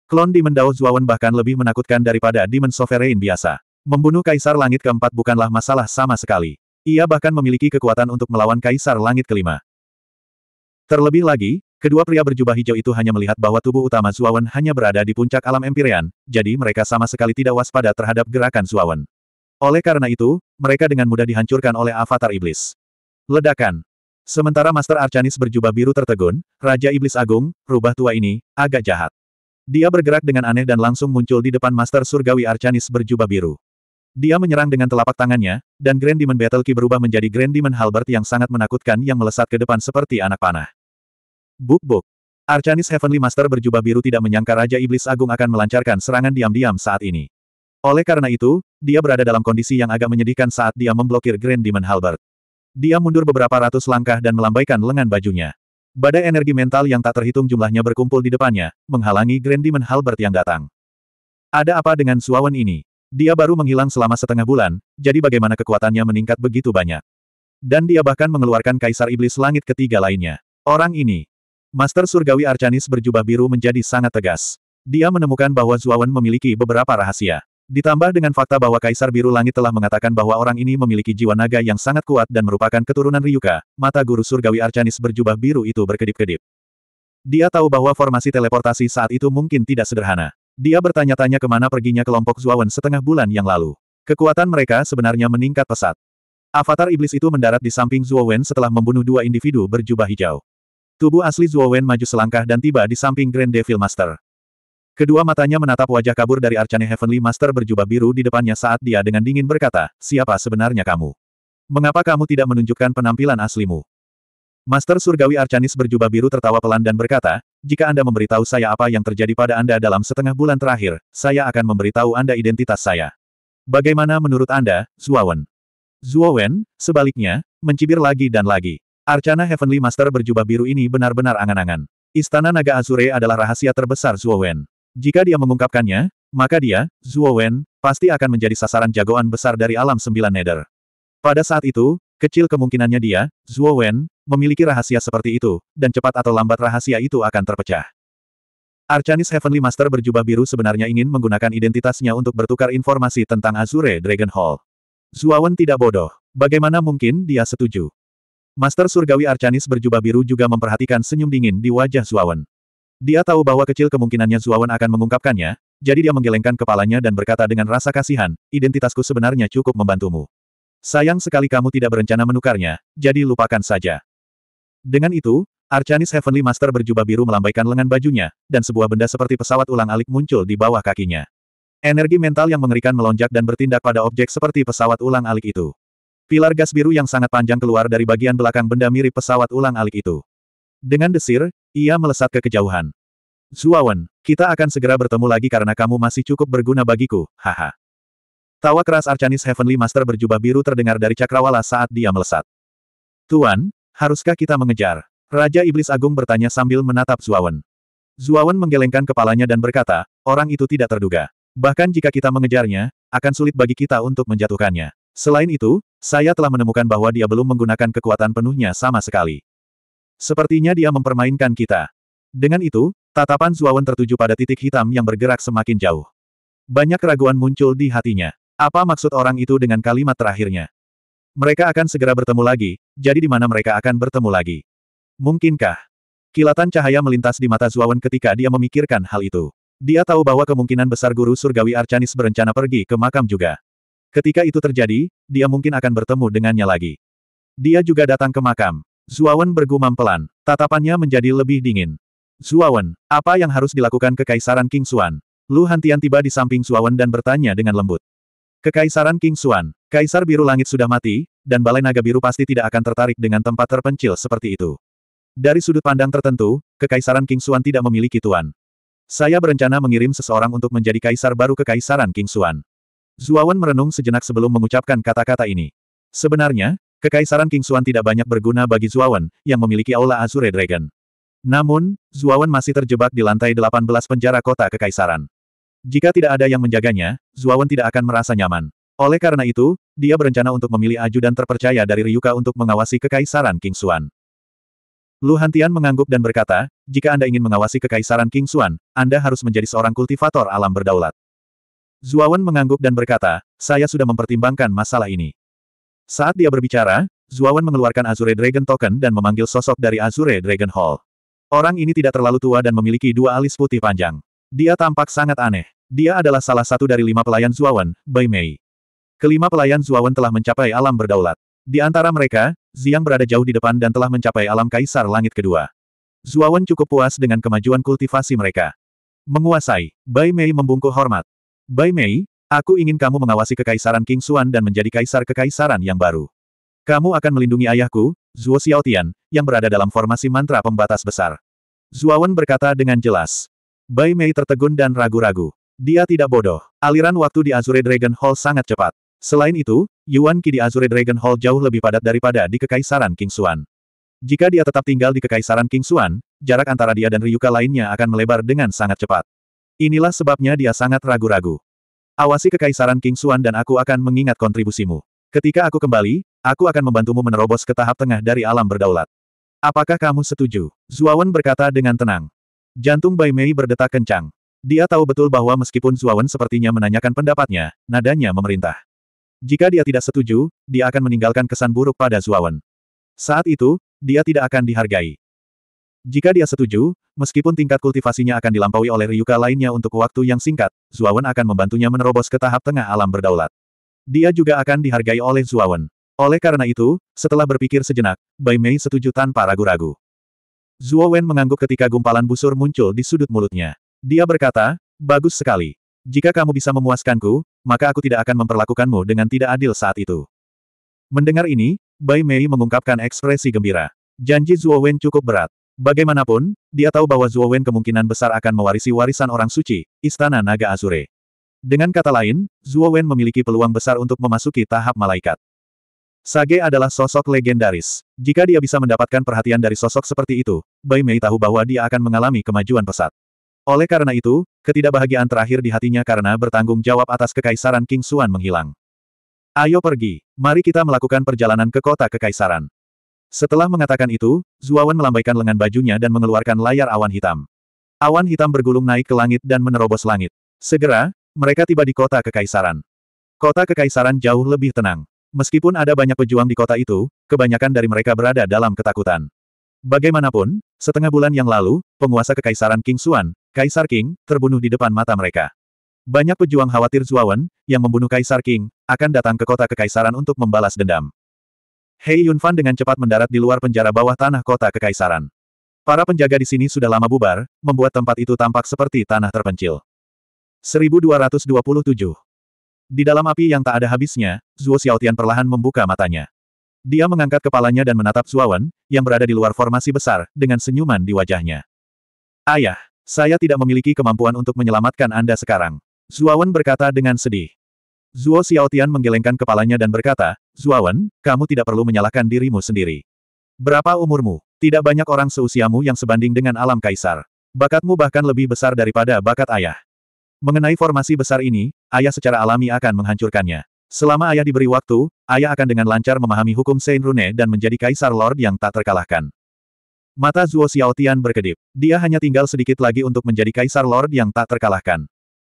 Klon Demon Dao Zuawan bahkan lebih menakutkan daripada Demon Sovereign biasa. Membunuh Kaisar Langit keempat bukanlah masalah sama sekali. Ia bahkan memiliki kekuatan untuk melawan Kaisar Langit kelima. Terlebih lagi, kedua pria berjubah hijau itu hanya melihat bahwa tubuh utama Zuawan hanya berada di puncak alam Empyrean, jadi mereka sama sekali tidak waspada terhadap gerakan Zuawan. Oleh karena itu, mereka dengan mudah dihancurkan oleh avatar iblis. Ledakan. Sementara Master Arcanis berjubah biru tertegun, Raja Iblis Agung, rubah tua ini, agak jahat. Dia bergerak dengan aneh dan langsung muncul di depan Master Surgawi Arcanis berjubah biru. Dia menyerang dengan telapak tangannya, dan Grand Demon Battle Key berubah menjadi Grand Demon Halbert yang sangat menakutkan yang melesat ke depan seperti anak panah. Buk-buk. Arcanis Heavenly Master berjubah biru tidak menyangka Raja Iblis Agung akan melancarkan serangan diam-diam saat ini. Oleh karena itu, dia berada dalam kondisi yang agak menyedihkan saat dia memblokir Grand Demon Halbert. Dia mundur beberapa ratus langkah dan melambaikan lengan bajunya. Badai energi mental yang tak terhitung jumlahnya berkumpul di depannya, menghalangi Grand Demon Halbert yang datang. Ada apa dengan Suawan ini? Dia baru menghilang selama setengah bulan, jadi bagaimana kekuatannya meningkat begitu banyak. Dan dia bahkan mengeluarkan Kaisar Iblis Langit ketiga lainnya. Orang ini. Master Surgawi Arcanis berjubah biru menjadi sangat tegas. Dia menemukan bahwa Zuawan memiliki beberapa rahasia. Ditambah dengan fakta bahwa Kaisar Biru Langit telah mengatakan bahwa orang ini memiliki jiwa naga yang sangat kuat dan merupakan keturunan Ryuka, mata guru surgawi Arcanis berjubah biru itu berkedip-kedip. Dia tahu bahwa formasi teleportasi saat itu mungkin tidak sederhana. Dia bertanya-tanya kemana perginya kelompok Zuawan setengah bulan yang lalu. Kekuatan mereka sebenarnya meningkat pesat. Avatar iblis itu mendarat di samping Zuowen setelah membunuh dua individu berjubah hijau. Tubuh asli Zuowen maju selangkah dan tiba di samping Grand Devil Master. Kedua matanya menatap wajah kabur dari Arcane Heavenly Master berjubah biru di depannya saat dia dengan dingin berkata, siapa sebenarnya kamu? Mengapa kamu tidak menunjukkan penampilan aslimu? Master Surgawi Arcanis berjubah biru tertawa pelan dan berkata, jika Anda memberitahu saya apa yang terjadi pada Anda dalam setengah bulan terakhir, saya akan memberitahu Anda identitas saya. Bagaimana menurut Anda, Zuawan? Zuawan, sebaliknya, mencibir lagi dan lagi. Arcana Heavenly Master berjubah biru ini benar-benar angan-angan. Istana Naga Azure adalah rahasia terbesar Zuowen. Jika dia mengungkapkannya, maka dia, Zuowen, pasti akan menjadi sasaran jagoan besar dari alam sembilan nether. Pada saat itu, Kecil kemungkinannya dia, Zuo Wen, memiliki rahasia seperti itu, dan cepat atau lambat rahasia itu akan terpecah. Arcanis Heavenly Master berjubah biru sebenarnya ingin menggunakan identitasnya untuk bertukar informasi tentang Azure Dragon Hall. Zuo Wen tidak bodoh. Bagaimana mungkin dia setuju? Master Surgawi Arcanis berjubah biru juga memperhatikan senyum dingin di wajah Zuo Wen. Dia tahu bahwa kecil kemungkinannya Zuo Wen akan mengungkapkannya, jadi dia menggelengkan kepalanya dan berkata dengan rasa kasihan, identitasku sebenarnya cukup membantumu. Sayang sekali kamu tidak berencana menukarnya, jadi lupakan saja. Dengan itu, Arcanis Heavenly Master berjubah biru melambaikan lengan bajunya, dan sebuah benda seperti pesawat ulang-alik muncul di bawah kakinya. Energi mental yang mengerikan melonjak dan bertindak pada objek seperti pesawat ulang-alik itu. Pilar gas biru yang sangat panjang keluar dari bagian belakang benda mirip pesawat ulang-alik itu. Dengan desir, ia melesat ke kejauhan. Zuawan, kita akan segera bertemu lagi karena kamu masih cukup berguna bagiku, haha. Tawa keras Arcanis Heavenly Master berjubah biru terdengar dari cakrawala saat dia melesat. Tuan, haruskah kita mengejar? Raja Iblis Agung bertanya sambil menatap Zuawan. Zuawan menggelengkan kepalanya dan berkata, orang itu tidak terduga. Bahkan jika kita mengejarnya, akan sulit bagi kita untuk menjatuhkannya. Selain itu, saya telah menemukan bahwa dia belum menggunakan kekuatan penuhnya sama sekali. Sepertinya dia mempermainkan kita. Dengan itu, tatapan Zuawan tertuju pada titik hitam yang bergerak semakin jauh. Banyak keraguan muncul di hatinya. Apa maksud orang itu dengan kalimat terakhirnya? Mereka akan segera bertemu lagi, jadi di mana mereka akan bertemu lagi? Mungkinkah? Kilatan cahaya melintas di mata Zuawan ketika dia memikirkan hal itu. Dia tahu bahwa kemungkinan besar guru surgawi Arcanis berencana pergi ke makam juga. Ketika itu terjadi, dia mungkin akan bertemu dengannya lagi. Dia juga datang ke makam. Zuawan bergumam pelan, tatapannya menjadi lebih dingin. Zuawan, apa yang harus dilakukan kekaisaran King Xuan? Lu Hantian tiba di samping Zuawan dan bertanya dengan lembut. Kekaisaran King Xuan, Kaisar Biru Langit sudah mati, dan Balai Naga Biru pasti tidak akan tertarik dengan tempat terpencil seperti itu. Dari sudut pandang tertentu, Kekaisaran King Xuan tidak memiliki tuan. Saya berencana mengirim seseorang untuk menjadi kaisar baru Kekaisaran King Xuan. Zuawan merenung sejenak sebelum mengucapkan kata-kata ini. Sebenarnya, Kekaisaran King Xuan tidak banyak berguna bagi Zuawan, yang memiliki Aula Azure Dragon. Namun, Zuawan masih terjebak di lantai 18 penjara kota Kekaisaran. Jika tidak ada yang menjaganya, Zuawan tidak akan merasa nyaman. Oleh karena itu, dia berencana untuk memilih ajudan terpercaya dari Ryuka untuk mengawasi kekaisaran King Xuan. Lu Hantian mengangguk dan berkata, jika Anda ingin mengawasi kekaisaran King Xuan, Anda harus menjadi seorang kultivator alam berdaulat. Zuawan mengangguk dan berkata, saya sudah mempertimbangkan masalah ini. Saat dia berbicara, Zuawan mengeluarkan Azure Dragon Token dan memanggil sosok dari Azure Dragon Hall. Orang ini tidak terlalu tua dan memiliki dua alis putih panjang. Dia tampak sangat aneh. Dia adalah salah satu dari lima pelayan Zuawan, Bai Mei. Kelima pelayan Zuawan telah mencapai alam berdaulat. Di antara mereka, Ziang berada jauh di depan dan telah mencapai alam kaisar langit kedua. Zuawan cukup puas dengan kemajuan kultivasi mereka. Menguasai, Bai Mei membungkuk hormat. Bai Mei, aku ingin kamu mengawasi kekaisaran King Xuan dan menjadi kaisar kekaisaran yang baru. Kamu akan melindungi ayahku, Zuo Xiaotian, yang berada dalam formasi mantra pembatas besar. Zuawan berkata dengan jelas. Bai Mei tertegun dan ragu-ragu. Dia tidak bodoh. Aliran waktu di Azure Dragon Hall sangat cepat. Selain itu, Yuan Qi di Azure Dragon Hall jauh lebih padat daripada di Kekaisaran King Xuan. Jika dia tetap tinggal di Kekaisaran King Xuan, jarak antara dia dan Ryuka lainnya akan melebar dengan sangat cepat. Inilah sebabnya dia sangat ragu-ragu. Awasi Kekaisaran King Xuan dan aku akan mengingat kontribusimu. Ketika aku kembali, aku akan membantumu menerobos ke tahap tengah dari alam berdaulat. Apakah kamu setuju? Zuawan berkata dengan tenang. Jantung Bai Mei berdetak kencang. Dia tahu betul bahwa meskipun Zuawan sepertinya menanyakan pendapatnya, nadanya memerintah. Jika dia tidak setuju, dia akan meninggalkan kesan buruk pada Zuawan. Saat itu, dia tidak akan dihargai. Jika dia setuju, meskipun tingkat kultivasinya akan dilampaui oleh Ryuka lainnya untuk waktu yang singkat, Zuawan akan membantunya menerobos ke tahap tengah alam berdaulat. Dia juga akan dihargai oleh Zuawan. Oleh karena itu, setelah berpikir sejenak, Bai Mei setuju tanpa ragu-ragu. Zuo Wen mengangguk ketika gumpalan busur muncul di sudut mulutnya. Dia berkata, bagus sekali. Jika kamu bisa memuaskanku, maka aku tidak akan memperlakukanmu dengan tidak adil saat itu. Mendengar ini, Bai Mei mengungkapkan ekspresi gembira. Janji Zuo Wen cukup berat. Bagaimanapun, dia tahu bahwa Zuo Wen kemungkinan besar akan mewarisi warisan orang suci, Istana Naga Azure. Dengan kata lain, Zuo Wen memiliki peluang besar untuk memasuki tahap malaikat. Sage adalah sosok legendaris. Jika dia bisa mendapatkan perhatian dari sosok seperti itu, Bai Mei tahu bahwa dia akan mengalami kemajuan pesat. Oleh karena itu, ketidakbahagiaan terakhir di hatinya karena bertanggung jawab atas kekaisaran King Xuan menghilang. Ayo pergi, mari kita melakukan perjalanan ke kota kekaisaran. Setelah mengatakan itu, Zuawan melambaikan lengan bajunya dan mengeluarkan layar awan hitam. Awan hitam bergulung naik ke langit dan menerobos langit. Segera, mereka tiba di kota kekaisaran. Kota kekaisaran jauh lebih tenang. Meskipun ada banyak pejuang di kota itu, kebanyakan dari mereka berada dalam ketakutan. Bagaimanapun, setengah bulan yang lalu, penguasa kekaisaran King Xuan, Kaisar King, terbunuh di depan mata mereka. Banyak pejuang khawatir Zuawan, yang membunuh Kaisar King, akan datang ke kota kekaisaran untuk membalas dendam. Hei Yunfan dengan cepat mendarat di luar penjara bawah tanah kota kekaisaran. Para penjaga di sini sudah lama bubar, membuat tempat itu tampak seperti tanah terpencil. 1227 Di dalam api yang tak ada habisnya, Zuo Xiaotian perlahan membuka matanya. Dia mengangkat kepalanya dan menatap Zuawan, yang berada di luar formasi besar, dengan senyuman di wajahnya. Ayah! Saya tidak memiliki kemampuan untuk menyelamatkan Anda sekarang. Zuawan berkata dengan sedih. Zuo Xiaotian menggelengkan kepalanya dan berkata, Zuawan, kamu tidak perlu menyalahkan dirimu sendiri. Berapa umurmu? Tidak banyak orang seusiamu yang sebanding dengan alam kaisar. Bakatmu bahkan lebih besar daripada bakat ayah. Mengenai formasi besar ini, ayah secara alami akan menghancurkannya. Selama ayah diberi waktu, ayah akan dengan lancar memahami hukum Saint Rune dan menjadi kaisar Lord yang tak terkalahkan. Mata Zuo Xiaotian berkedip. Dia hanya tinggal sedikit lagi untuk menjadi kaisar Lord yang tak terkalahkan.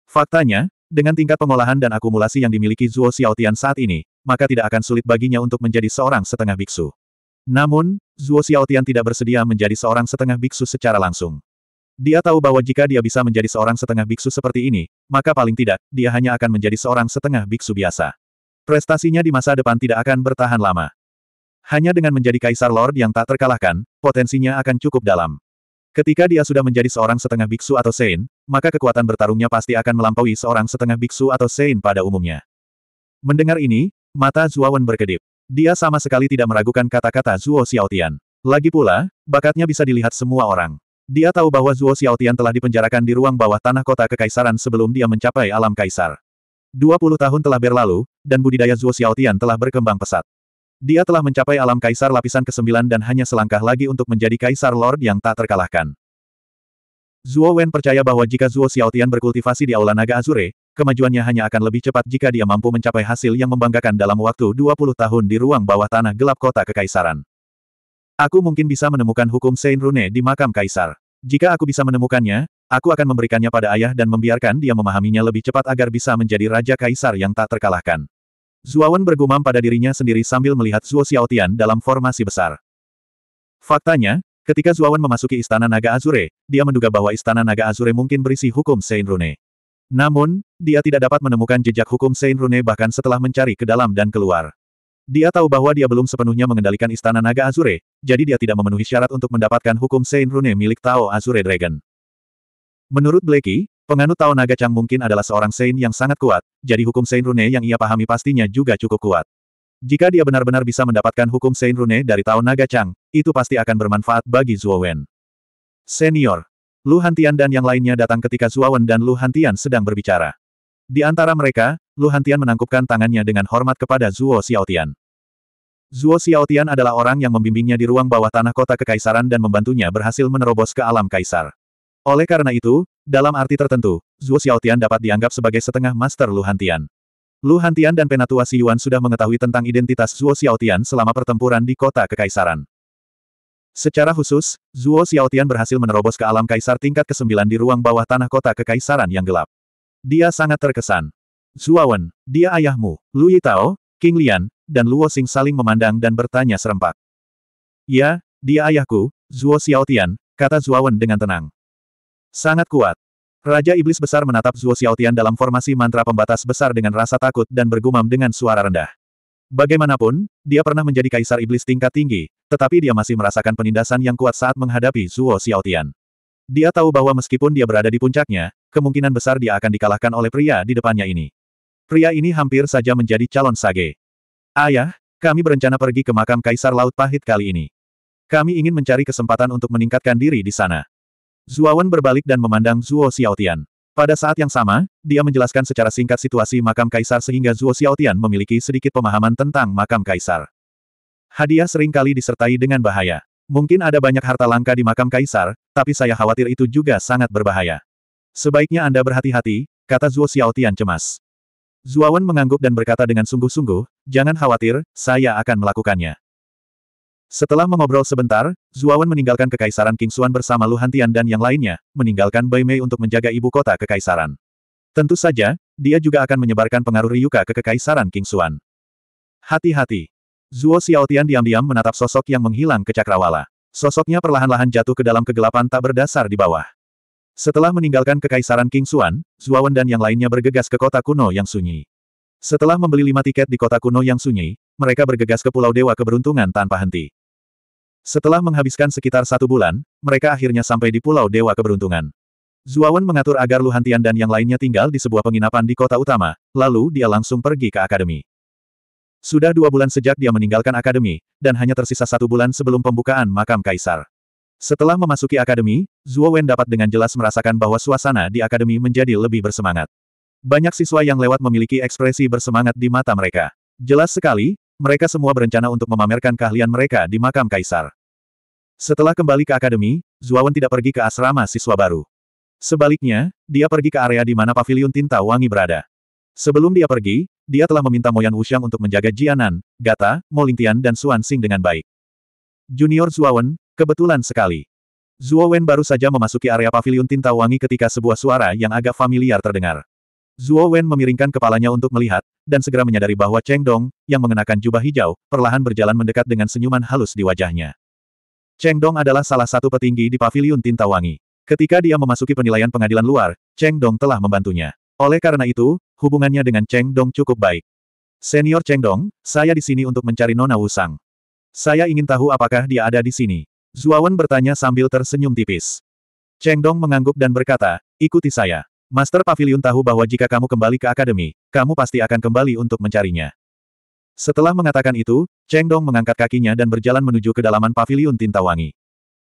Faktanya, dengan tingkat pengolahan dan akumulasi yang dimiliki Zuo Xiaotian saat ini, maka tidak akan sulit baginya untuk menjadi seorang setengah biksu. Namun, Zuo Xiaotian tidak bersedia menjadi seorang setengah biksu secara langsung. Dia tahu bahwa jika dia bisa menjadi seorang setengah biksu seperti ini, maka paling tidak, dia hanya akan menjadi seorang setengah biksu biasa. Prestasinya di masa depan tidak akan bertahan lama. Hanya dengan menjadi kaisar lord yang tak terkalahkan, potensinya akan cukup dalam. Ketika dia sudah menjadi seorang setengah biksu atau sein, maka kekuatan bertarungnya pasti akan melampaui seorang setengah biksu atau sein pada umumnya. Mendengar ini, mata Zuowen berkedip. Dia sama sekali tidak meragukan kata-kata Zuo Xiaotian. Lagi pula, bakatnya bisa dilihat semua orang. Dia tahu bahwa Zuo Xiaotian telah dipenjarakan di ruang bawah tanah kota kekaisaran sebelum dia mencapai alam kaisar. 20 tahun telah berlalu, dan budidaya Zuo Xiaotian telah berkembang pesat. Dia telah mencapai alam kaisar lapisan ke-9 dan hanya selangkah lagi untuk menjadi kaisar lord yang tak terkalahkan. Zuo Wen percaya bahwa jika Zuo Xiaotian berkultivasi di Aula Naga Azure, kemajuannya hanya akan lebih cepat jika dia mampu mencapai hasil yang membanggakan dalam waktu 20 tahun di ruang bawah tanah gelap kota kekaisaran. Aku mungkin bisa menemukan hukum Saint Rune di makam kaisar. Jika aku bisa menemukannya, aku akan memberikannya pada ayah dan membiarkan dia memahaminya lebih cepat agar bisa menjadi raja kaisar yang tak terkalahkan. Zuawan bergumam pada dirinya sendiri sambil melihat Zuo Xiaotian dalam formasi besar. Faktanya, ketika Zuawan memasuki Istana Naga Azure, dia menduga bahwa Istana Naga Azure mungkin berisi hukum Sein Rune. Namun, dia tidak dapat menemukan jejak hukum Sein Rune bahkan setelah mencari ke dalam dan keluar. Dia tahu bahwa dia belum sepenuhnya mengendalikan Istana Naga Azure, jadi dia tidak memenuhi syarat untuk mendapatkan hukum Sein Rune milik Tao Azure Dragon. Menurut Blakey. Penganut Tao Naga Chang mungkin adalah seorang Sein yang sangat kuat, jadi hukum Sein Rune yang ia pahami pastinya juga cukup kuat. Jika dia benar-benar bisa mendapatkan hukum Sein Rune dari Tao Naga Chang, itu pasti akan bermanfaat bagi Zuo Wen. Senior, Lu Hantian dan yang lainnya datang ketika Zuo Wen dan Lu Hantian sedang berbicara. Di antara mereka, Lu Hantian menangkupkan tangannya dengan hormat kepada Zhuo Xiaotian. Zhuo Xiaotian adalah orang yang membimbingnya di ruang bawah tanah kota kekaisaran dan membantunya berhasil menerobos ke alam kaisar. Oleh karena itu, dalam arti tertentu, Zuo Xiaotian dapat dianggap sebagai setengah master Lu Hantian. Lu Hantian dan Penatua Si Yuan sudah mengetahui tentang identitas Zhuo Xiaotian selama pertempuran di kota Kekaisaran. Secara khusus, Zhuo Xiaotian berhasil menerobos ke alam kaisar tingkat ke-9 di ruang bawah tanah kota Kekaisaran yang gelap. Dia sangat terkesan. Wen, dia ayahmu, Lu Yitao, King Lian, dan Luo Xing saling memandang dan bertanya serempak. Ya, dia ayahku, Zhuo Xiaotian, kata Wen dengan tenang. Sangat kuat. Raja Iblis Besar menatap Zuo Xiaotian dalam formasi mantra pembatas besar dengan rasa takut dan bergumam dengan suara rendah. Bagaimanapun, dia pernah menjadi kaisar iblis tingkat tinggi, tetapi dia masih merasakan penindasan yang kuat saat menghadapi Zuo Xiaotian. Dia tahu bahwa meskipun dia berada di puncaknya, kemungkinan besar dia akan dikalahkan oleh pria di depannya ini. Pria ini hampir saja menjadi calon sage. Ayah, kami berencana pergi ke makam Kaisar Laut Pahit kali ini. Kami ingin mencari kesempatan untuk meningkatkan diri di sana. Zuawan berbalik dan memandang Zuo Xiaotian. Pada saat yang sama, dia menjelaskan secara singkat situasi makam kaisar sehingga Zuo Xiaotian memiliki sedikit pemahaman tentang makam kaisar. Hadiah seringkali disertai dengan bahaya. Mungkin ada banyak harta langka di makam kaisar, tapi saya khawatir itu juga sangat berbahaya. Sebaiknya Anda berhati-hati, kata Zuo Xiaotian cemas. Zuawan mengangguk dan berkata dengan sungguh-sungguh, jangan khawatir, saya akan melakukannya. Setelah mengobrol sebentar, Zuawan meninggalkan Kekaisaran King Kingsuan bersama Lu Hantian dan yang lainnya, meninggalkan Bai Mei untuk menjaga ibu kota Kekaisaran. Tentu saja, dia juga akan menyebarkan pengaruh Ryuka ke Kekaisaran King Kingsuan. Hati-hati. Zuo Xiaotian diam-diam menatap sosok yang menghilang ke cakrawala. Sosoknya perlahan-lahan jatuh ke dalam kegelapan tak berdasar di bawah. Setelah meninggalkan Kekaisaran King Kingsuan, Zuawan dan yang lainnya bergegas ke kota kuno yang sunyi. Setelah membeli lima tiket di kota kuno yang sunyi, mereka bergegas ke Pulau Dewa Keberuntungan tanpa henti. Setelah menghabiskan sekitar satu bulan, mereka akhirnya sampai di Pulau Dewa Keberuntungan. Zuawan mengatur agar Luhantian dan yang lainnya tinggal di sebuah penginapan di kota utama, lalu dia langsung pergi ke akademi. Sudah dua bulan sejak dia meninggalkan akademi, dan hanya tersisa satu bulan sebelum pembukaan makam kaisar. Setelah memasuki akademi, Zuo dapat dengan jelas merasakan bahwa suasana di akademi menjadi lebih bersemangat. Banyak siswa yang lewat memiliki ekspresi bersemangat di mata mereka. Jelas sekali, mereka semua berencana untuk memamerkan keahlian mereka di makam kaisar. Setelah kembali ke akademi, Zuawan tidak pergi ke asrama siswa baru. Sebaliknya, dia pergi ke area di mana pavilion tinta wangi berada. Sebelum dia pergi, dia telah meminta Moyan Wuxiang untuk menjaga Jianan, Gata, Molingtian dan Xuan Xing dengan baik. Junior Zuawan, kebetulan sekali. Zuowen baru saja memasuki area pavilion tinta wangi ketika sebuah suara yang agak familiar terdengar. Zuowen memiringkan kepalanya untuk melihat, dan segera menyadari bahwa Cheng Dong, yang mengenakan jubah hijau, perlahan berjalan mendekat dengan senyuman halus di wajahnya. Cheng Dong adalah salah satu petinggi di Paviliun Tinta Wangi. Ketika dia memasuki penilaian pengadilan luar, Cheng Dong telah membantunya. Oleh karena itu, hubungannya dengan Cheng Dong cukup baik. Senior Cheng Dong, saya di sini untuk mencari Nona Wusang. Saya ingin tahu apakah dia ada di sini. Zuawan bertanya sambil tersenyum tipis. Cheng Dong mengangguk dan berkata, ikuti saya. Master Pavilion tahu bahwa jika kamu kembali ke akademi, kamu pasti akan kembali untuk mencarinya. Setelah mengatakan itu, Cheng Dong mengangkat kakinya dan berjalan menuju kedalaman Pavilion Tinta Wangi.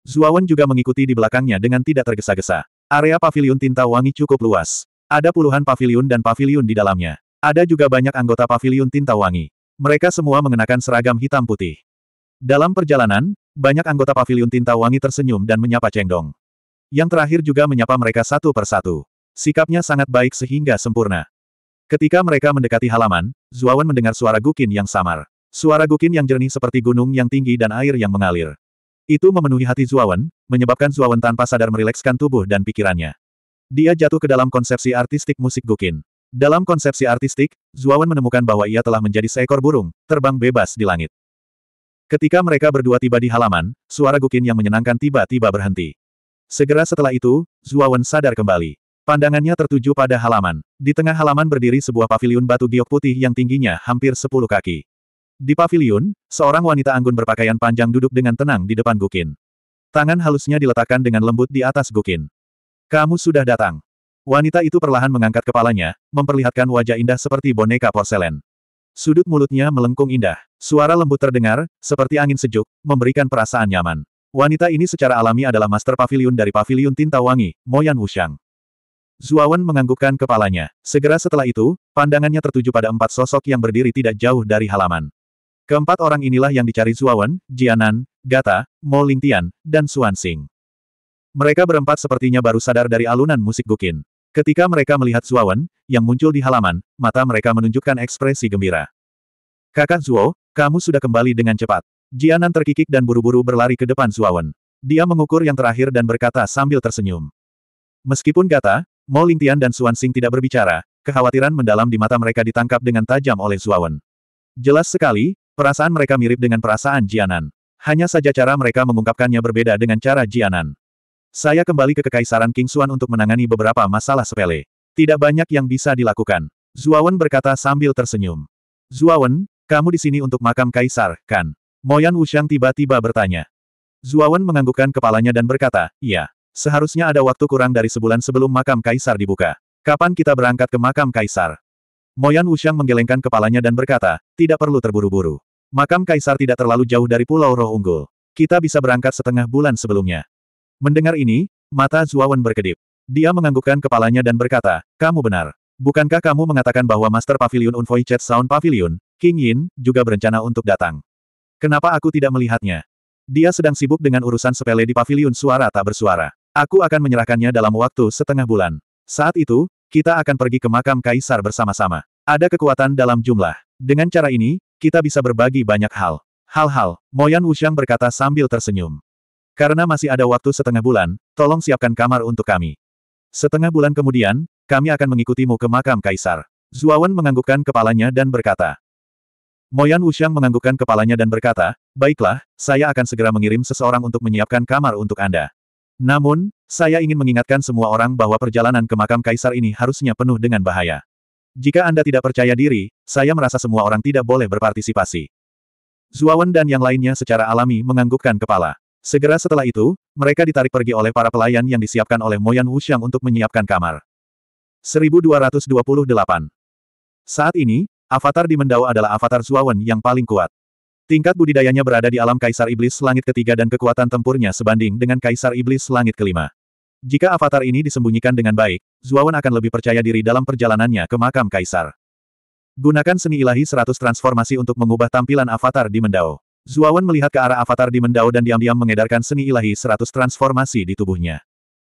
Zuawan juga mengikuti di belakangnya dengan tidak tergesa-gesa. Area Pavilion Tinta Wangi cukup luas. Ada puluhan pavilion dan pavilion di dalamnya. Ada juga banyak anggota pavilion Tinta Wangi. Mereka semua mengenakan seragam hitam putih. Dalam perjalanan, banyak anggota pavilion Tinta Wangi tersenyum dan menyapa Cheng Dong. Yang terakhir juga menyapa mereka satu persatu. Sikapnya sangat baik sehingga sempurna. Ketika mereka mendekati halaman, Zuawan mendengar suara gukin yang samar. Suara gukin yang jernih seperti gunung yang tinggi dan air yang mengalir. Itu memenuhi hati Zuawan, menyebabkan Zuawan tanpa sadar merilekskan tubuh dan pikirannya. Dia jatuh ke dalam konsepsi artistik musik gukin. Dalam konsepsi artistik, Zuawan menemukan bahwa ia telah menjadi seekor burung, terbang bebas di langit. Ketika mereka berdua tiba di halaman, suara gukin yang menyenangkan tiba-tiba berhenti. Segera setelah itu, Zuawan sadar kembali. Pandangannya tertuju pada halaman. Di tengah halaman berdiri sebuah paviliun batu giok putih yang tingginya hampir 10 kaki. Di paviliun, seorang wanita anggun berpakaian panjang duduk dengan tenang di depan Gukin. Tangan halusnya diletakkan dengan lembut di atas Gukin. Kamu sudah datang. Wanita itu perlahan mengangkat kepalanya, memperlihatkan wajah indah seperti boneka porselen. Sudut mulutnya melengkung indah. Suara lembut terdengar, seperti angin sejuk, memberikan perasaan nyaman. Wanita ini secara alami adalah master pavilion dari pavilion tinta wangi, Moyan Wushang. Zuawan menganggukkan kepalanya. Segera setelah itu, pandangannya tertuju pada empat sosok yang berdiri tidak jauh dari halaman. Keempat orang inilah yang dicari Zuawan, Jianan, Gata, Mo Lingtian, dan Xuan Xing. Mereka berempat sepertinya baru sadar dari alunan musik Gukin. Ketika mereka melihat Zuawan, yang muncul di halaman, mata mereka menunjukkan ekspresi gembira. Kakak Zuo, kamu sudah kembali dengan cepat. Jianan terkikik dan buru-buru berlari ke depan Zuawan. Dia mengukur yang terakhir dan berkata sambil tersenyum. Meskipun Gata, Mo Lingtian dan Xuan Xing tidak berbicara, kekhawatiran mendalam di mata mereka ditangkap dengan tajam oleh Zuawan. Jelas sekali, perasaan mereka mirip dengan perasaan Jianan. Hanya saja cara mereka mengungkapkannya berbeda dengan cara Jianan. Saya kembali ke Kekaisaran King Suan untuk menangani beberapa masalah sepele. Tidak banyak yang bisa dilakukan. Zuawan berkata sambil tersenyum. Zuawan, kamu di sini untuk makam kaisar, kan? Moyan Wuxiang tiba-tiba bertanya. Zuawan menganggukkan kepalanya dan berkata, iya. Seharusnya ada waktu kurang dari sebulan sebelum makam kaisar dibuka. Kapan kita berangkat ke makam kaisar? Moyan Wuxiang menggelengkan kepalanya dan berkata, tidak perlu terburu-buru. Makam kaisar tidak terlalu jauh dari Pulau Roh Unggul. Kita bisa berangkat setengah bulan sebelumnya. Mendengar ini, mata Zuawan berkedip. Dia menganggukkan kepalanya dan berkata, kamu benar. Bukankah kamu mengatakan bahwa Master Pavilion Unvoiced Chat Sound Pavilion, King Yin, juga berencana untuk datang? Kenapa aku tidak melihatnya? Dia sedang sibuk dengan urusan sepele di pavilion suara tak bersuara. Aku akan menyerahkannya dalam waktu setengah bulan. Saat itu, kita akan pergi ke makam kaisar bersama-sama. Ada kekuatan dalam jumlah. Dengan cara ini, kita bisa berbagi banyak hal. Hal-hal, Moyan Wushang berkata sambil tersenyum. Karena masih ada waktu setengah bulan, tolong siapkan kamar untuk kami. Setengah bulan kemudian, kami akan mengikutimu ke makam kaisar. Zuawan menganggukkan kepalanya dan berkata. Moyan Wushang menganggukkan kepalanya dan berkata, Baiklah, saya akan segera mengirim seseorang untuk menyiapkan kamar untuk Anda. Namun, saya ingin mengingatkan semua orang bahwa perjalanan ke makam kaisar ini harusnya penuh dengan bahaya. Jika Anda tidak percaya diri, saya merasa semua orang tidak boleh berpartisipasi. Zuawan dan yang lainnya secara alami menganggukkan kepala. Segera setelah itu, mereka ditarik pergi oleh para pelayan yang disiapkan oleh Moyan Wuxiang untuk menyiapkan kamar. 1228 Saat ini, avatar di Mendao adalah avatar Zuawan yang paling kuat. Tingkat budidayanya berada di alam Kaisar Iblis Langit ketiga dan kekuatan tempurnya sebanding dengan Kaisar Iblis Langit kelima. Jika avatar ini disembunyikan dengan baik, Zuawan akan lebih percaya diri dalam perjalanannya ke makam Kaisar. Gunakan seni ilahi 100 transformasi untuk mengubah tampilan avatar di Mendao. Zuawan melihat ke arah avatar di Mendao dan diam-diam mengedarkan seni ilahi 100 transformasi di tubuhnya.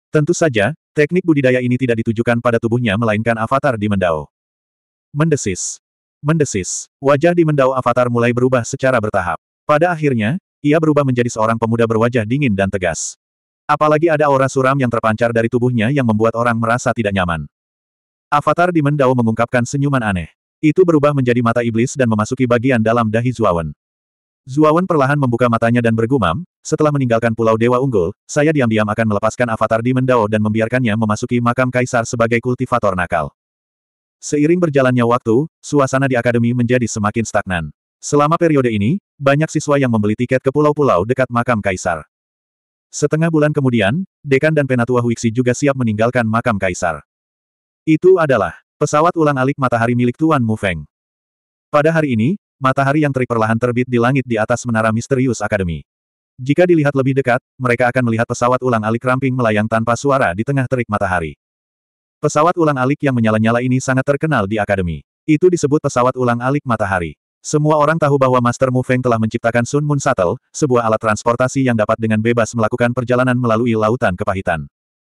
Tentu saja, teknik budidaya ini tidak ditujukan pada tubuhnya melainkan avatar di Mendao. Mendesis. Mendesis. Wajah di mendau avatar mulai berubah secara bertahap. Pada akhirnya, ia berubah menjadi seorang pemuda berwajah dingin dan tegas. Apalagi ada aura suram yang terpancar dari tubuhnya yang membuat orang merasa tidak nyaman. Avatar di mendau mengungkapkan senyuman aneh. Itu berubah menjadi mata iblis dan memasuki bagian dalam dahi Zuawan. Zuawan perlahan membuka matanya dan bergumam, setelah meninggalkan Pulau Dewa Unggul, saya diam-diam akan melepaskan avatar di Mendao dan membiarkannya memasuki makam kaisar sebagai kultivator nakal. Seiring berjalannya waktu, suasana di akademi menjadi semakin stagnan. Selama periode ini, banyak siswa yang membeli tiket ke pulau-pulau dekat makam kaisar. Setengah bulan kemudian, dekan dan penatua Huixi juga siap meninggalkan makam kaisar. Itu adalah pesawat ulang-alik matahari milik Tuan Mu Feng. Pada hari ini, matahari yang terik perlahan terbit di langit di atas menara misterius akademi. Jika dilihat lebih dekat, mereka akan melihat pesawat ulang-alik ramping melayang tanpa suara di tengah terik matahari. Pesawat ulang alik yang menyala-nyala ini sangat terkenal di akademi. Itu disebut pesawat ulang alik matahari. Semua orang tahu bahwa Master Mu Feng telah menciptakan Sun Moon Shuttle, sebuah alat transportasi yang dapat dengan bebas melakukan perjalanan melalui lautan kepahitan.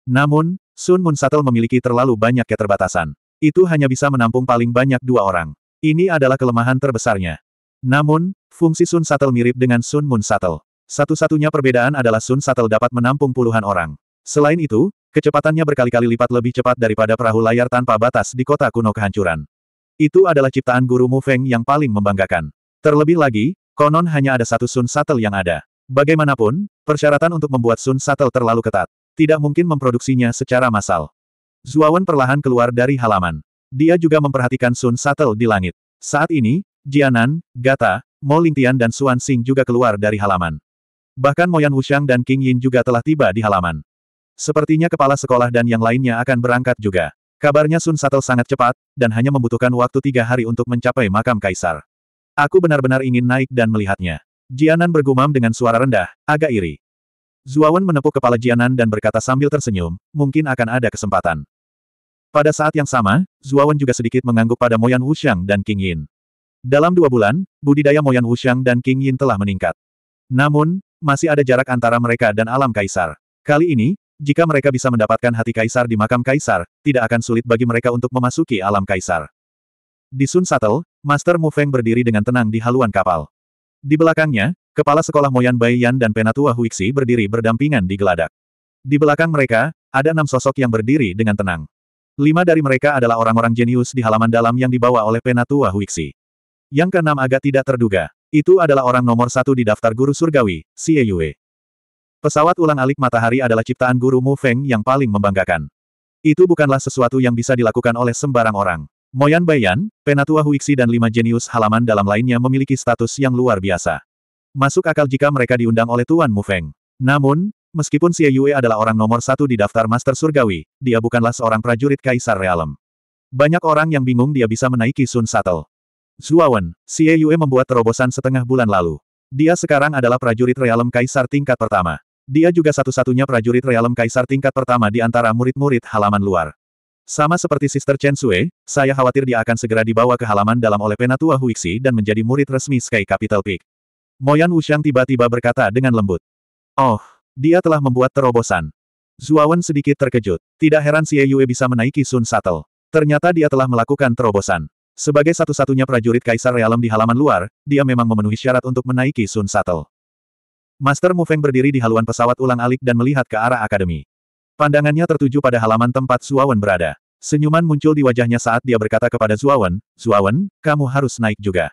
Namun, Sun Moon Shuttle memiliki terlalu banyak keterbatasan. Itu hanya bisa menampung paling banyak dua orang. Ini adalah kelemahan terbesarnya. Namun, fungsi Sun Shuttle mirip dengan Sun Moon Shuttle. Satu-satunya perbedaan adalah Sun Shuttle dapat menampung puluhan orang. Selain itu, Kecepatannya berkali-kali lipat lebih cepat daripada perahu layar tanpa batas di kota kuno kehancuran. Itu adalah ciptaan guru Mu Feng yang paling membanggakan. Terlebih lagi, konon hanya ada satu Sun Shuttle yang ada. Bagaimanapun, persyaratan untuk membuat Sun Shuttle terlalu ketat. Tidak mungkin memproduksinya secara massal. Zuawan perlahan keluar dari halaman. Dia juga memperhatikan Sun Shuttle di langit. Saat ini, Jianan, Gata, Mo Lingtian dan Xuan Xing juga keluar dari halaman. Bahkan Moyan Wushang dan King Yin juga telah tiba di halaman. Sepertinya kepala sekolah dan yang lainnya akan berangkat juga. Kabarnya Sun Satel sangat cepat, dan hanya membutuhkan waktu tiga hari untuk mencapai makam kaisar. Aku benar-benar ingin naik dan melihatnya. Jianan bergumam dengan suara rendah, agak iri. Zuawan menepuk kepala Jianan dan berkata sambil tersenyum, mungkin akan ada kesempatan. Pada saat yang sama, Zuawan juga sedikit mengangguk pada Moyan Wuxiang dan King Yin. Dalam dua bulan, budidaya Moyan Wuxiang dan King Yin telah meningkat. Namun, masih ada jarak antara mereka dan alam kaisar. Kali ini, jika mereka bisa mendapatkan hati kaisar di makam kaisar, tidak akan sulit bagi mereka untuk memasuki alam kaisar. Di Sun Shuttle, Master Mu Feng berdiri dengan tenang di haluan kapal. Di belakangnya, kepala sekolah Moyan Bai Yan dan Penatua Huixi berdiri berdampingan di geladak. Di belakang mereka, ada enam sosok yang berdiri dengan tenang. Lima dari mereka adalah orang-orang jenius di halaman dalam yang dibawa oleh Penatua Huixi. Yang keenam agak tidak terduga. Itu adalah orang nomor satu di daftar guru surgawi, Xie Yue. Pesawat ulang-alik matahari adalah ciptaan guru Mu Feng yang paling membanggakan. Itu bukanlah sesuatu yang bisa dilakukan oleh sembarang orang. Moyan Bayan, Penatua Huixi dan lima jenius halaman dalam lainnya memiliki status yang luar biasa. Masuk akal jika mereka diundang oleh Tuan Mu Feng. Namun, meskipun Xie Yue adalah orang nomor satu di daftar Master Surgawi, dia bukanlah seorang prajurit Kaisar Realem. Banyak orang yang bingung dia bisa menaiki Sun Shuttle. Zuawan, Xie Yue membuat terobosan setengah bulan lalu. Dia sekarang adalah prajurit realem kaisar tingkat pertama. Dia juga satu-satunya prajurit realem kaisar tingkat pertama di antara murid-murid halaman luar. Sama seperti Sister Chen Sui, saya khawatir dia akan segera dibawa ke halaman dalam oleh Penatua Huixi dan menjadi murid resmi Sky Capital Peak. Moyan Wuxiang tiba-tiba berkata dengan lembut. Oh, dia telah membuat terobosan. Zuawan sedikit terkejut. Tidak heran Si Yue bisa menaiki Sun Satel. Ternyata dia telah melakukan terobosan. Sebagai satu-satunya prajurit Kaisar Realem di halaman luar, dia memang memenuhi syarat untuk menaiki Sun Satel. Master Mu Feng berdiri di haluan pesawat ulang-alik dan melihat ke arah akademi. Pandangannya tertuju pada halaman tempat Zuawan berada. Senyuman muncul di wajahnya saat dia berkata kepada Zuawan, Zuawan, kamu harus naik juga.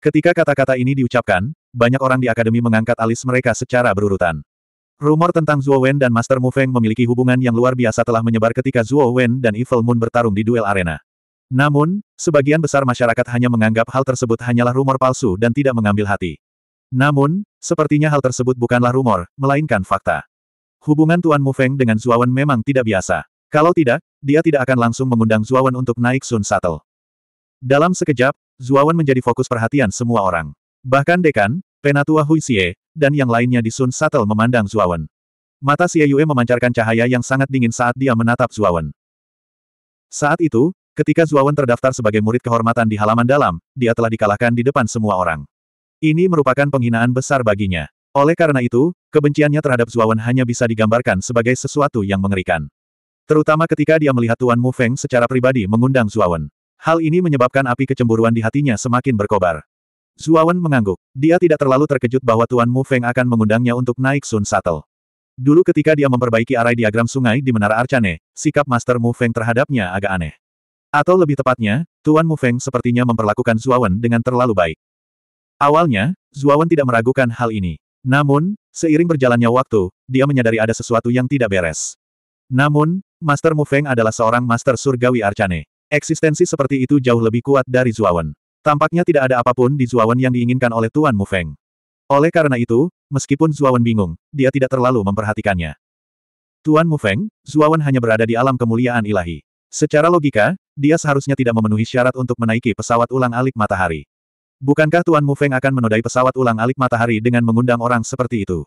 Ketika kata-kata ini diucapkan, banyak orang di akademi mengangkat alis mereka secara berurutan. Rumor tentang Zuo Wen dan Master Mu Feng memiliki hubungan yang luar biasa telah menyebar ketika Zuo Wen dan Evil Moon bertarung di duel arena. Namun, sebagian besar masyarakat hanya menganggap hal tersebut hanyalah rumor palsu dan tidak mengambil hati. Namun, sepertinya hal tersebut bukanlah rumor, melainkan fakta. Hubungan Tuan Mu Feng dengan Zuawan memang tidak biasa. Kalau tidak, dia tidak akan langsung mengundang Zuawan untuk naik Sun Shuttle. Dalam sekejap, Zuawan menjadi fokus perhatian semua orang. Bahkan dekan, penatua Hui Xie, dan yang lainnya di Sun Shuttle memandang Zuawan. Mata Xie Yue memancarkan cahaya yang sangat dingin saat dia menatap Zuawan. Saat itu, ketika Zuawan terdaftar sebagai murid kehormatan di halaman dalam, dia telah dikalahkan di depan semua orang. Ini merupakan penghinaan besar baginya. Oleh karena itu, kebenciannya terhadap Zuawan hanya bisa digambarkan sebagai sesuatu yang mengerikan. Terutama ketika dia melihat Tuan Mu Feng secara pribadi mengundang Zuawan. Hal ini menyebabkan api kecemburuan di hatinya semakin berkobar. Zuawan mengangguk. Dia tidak terlalu terkejut bahwa Tuan Mu Feng akan mengundangnya untuk naik Sun Shuttle. Dulu ketika dia memperbaiki arai diagram sungai di Menara Arcane, sikap Master Mu Feng terhadapnya agak aneh. Atau lebih tepatnya, Tuan Mu Feng sepertinya memperlakukan Zuawan dengan terlalu baik. Awalnya, Zuawan tidak meragukan hal ini. Namun, seiring berjalannya waktu, dia menyadari ada sesuatu yang tidak beres. Namun, Master Mu Feng adalah seorang Master Surgawi Arcane. Eksistensi seperti itu jauh lebih kuat dari Zuawan. Tampaknya tidak ada apapun di Zuawan yang diinginkan oleh Tuan Mu Feng. Oleh karena itu, meskipun Zuawan bingung, dia tidak terlalu memperhatikannya. Tuan Mu Feng, Zuawan hanya berada di alam kemuliaan ilahi. Secara logika, dia seharusnya tidak memenuhi syarat untuk menaiki pesawat ulang alik matahari. Bukankah Tuan Mu Feng akan menodai pesawat ulang-alik matahari dengan mengundang orang seperti itu?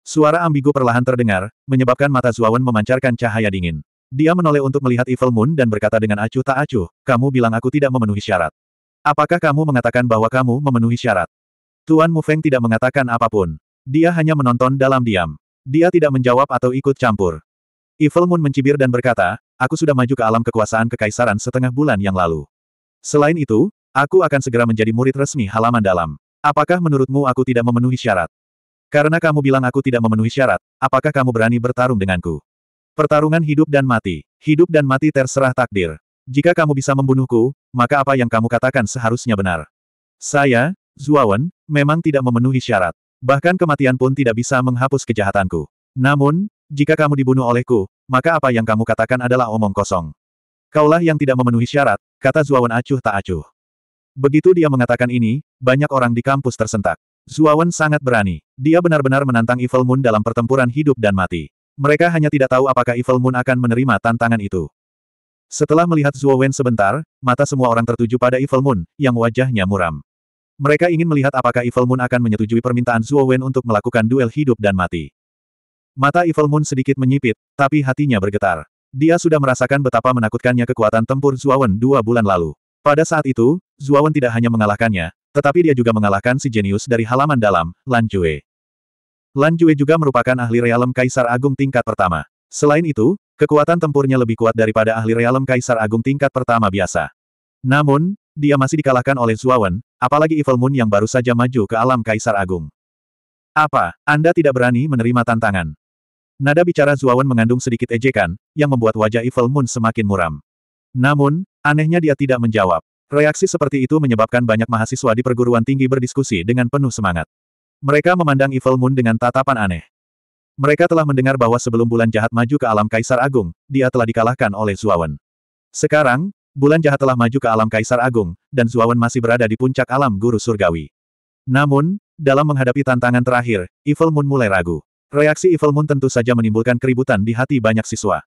Suara ambigu perlahan terdengar, menyebabkan mata Zuawan memancarkan cahaya dingin. Dia menoleh untuk melihat Evil Moon dan berkata dengan acuh tak acuh, kamu bilang aku tidak memenuhi syarat. Apakah kamu mengatakan bahwa kamu memenuhi syarat? Tuan Mu Feng tidak mengatakan apapun. Dia hanya menonton dalam diam. Dia tidak menjawab atau ikut campur. Evil Moon mencibir dan berkata, aku sudah maju ke alam kekuasaan kekaisaran setengah bulan yang lalu. Selain itu, Aku akan segera menjadi murid resmi halaman dalam. Apakah menurutmu aku tidak memenuhi syarat? Karena kamu bilang aku tidak memenuhi syarat, apakah kamu berani bertarung denganku? Pertarungan hidup dan mati. Hidup dan mati terserah takdir. Jika kamu bisa membunuhku, maka apa yang kamu katakan seharusnya benar. Saya, Zuawan, memang tidak memenuhi syarat. Bahkan kematian pun tidak bisa menghapus kejahatanku. Namun, jika kamu dibunuh olehku, maka apa yang kamu katakan adalah omong kosong. Kaulah yang tidak memenuhi syarat, kata Zuawan acuh tak acuh. Begitu dia mengatakan ini, banyak orang di kampus tersentak. Zuawan sangat berani. Dia benar-benar menantang Evil Moon dalam pertempuran hidup dan mati. Mereka hanya tidak tahu apakah Evil Moon akan menerima tantangan itu. Setelah melihat Zuowen sebentar, mata semua orang tertuju pada Evil Moon, yang wajahnya muram. Mereka ingin melihat apakah Evil Moon akan menyetujui permintaan Zuowen untuk melakukan duel hidup dan mati. Mata Evil Moon sedikit menyipit, tapi hatinya bergetar. Dia sudah merasakan betapa menakutkannya kekuatan tempur Zuowen dua bulan lalu. Pada saat itu, Zuawan tidak hanya mengalahkannya, tetapi dia juga mengalahkan si jenius dari halaman dalam, Lan Jue. Lan Jue juga merupakan ahli realem Kaisar Agung tingkat pertama. Selain itu, kekuatan tempurnya lebih kuat daripada ahli realem Kaisar Agung tingkat pertama biasa. Namun, dia masih dikalahkan oleh Zuawan, apalagi Evil Moon yang baru saja maju ke alam Kaisar Agung. Apa, Anda tidak berani menerima tantangan? Nada bicara Zuawan mengandung sedikit ejekan, yang membuat wajah Evil Moon semakin muram. Namun, Anehnya dia tidak menjawab. Reaksi seperti itu menyebabkan banyak mahasiswa di perguruan tinggi berdiskusi dengan penuh semangat. Mereka memandang Evil Moon dengan tatapan aneh. Mereka telah mendengar bahwa sebelum bulan jahat maju ke alam Kaisar Agung, dia telah dikalahkan oleh Zuawan. Sekarang, bulan jahat telah maju ke alam Kaisar Agung, dan Zuawan masih berada di puncak alam Guru Surgawi. Namun, dalam menghadapi tantangan terakhir, Evil Moon mulai ragu. Reaksi Evil Moon tentu saja menimbulkan keributan di hati banyak siswa.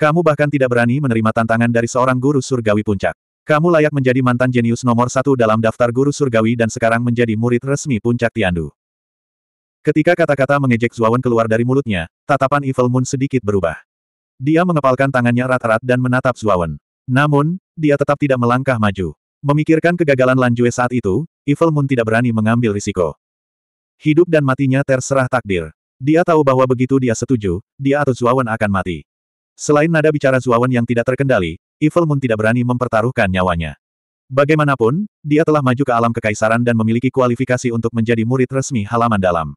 Kamu bahkan tidak berani menerima tantangan dari seorang guru surgawi puncak. Kamu layak menjadi mantan jenius nomor satu dalam daftar guru surgawi dan sekarang menjadi murid resmi puncak Tiandu. Ketika kata-kata mengejek Zuawan keluar dari mulutnya, tatapan Evil Moon sedikit berubah. Dia mengepalkan tangannya rat-rat dan menatap Zuawan. Namun, dia tetap tidak melangkah maju. Memikirkan kegagalan Lanjue saat itu, Evil Moon tidak berani mengambil risiko. Hidup dan matinya terserah takdir. Dia tahu bahwa begitu dia setuju, dia atau Zuawan akan mati. Selain nada bicara Zuawan yang tidak terkendali, Evil Moon tidak berani mempertaruhkan nyawanya. Bagaimanapun, dia telah maju ke alam kekaisaran dan memiliki kualifikasi untuk menjadi murid resmi halaman dalam.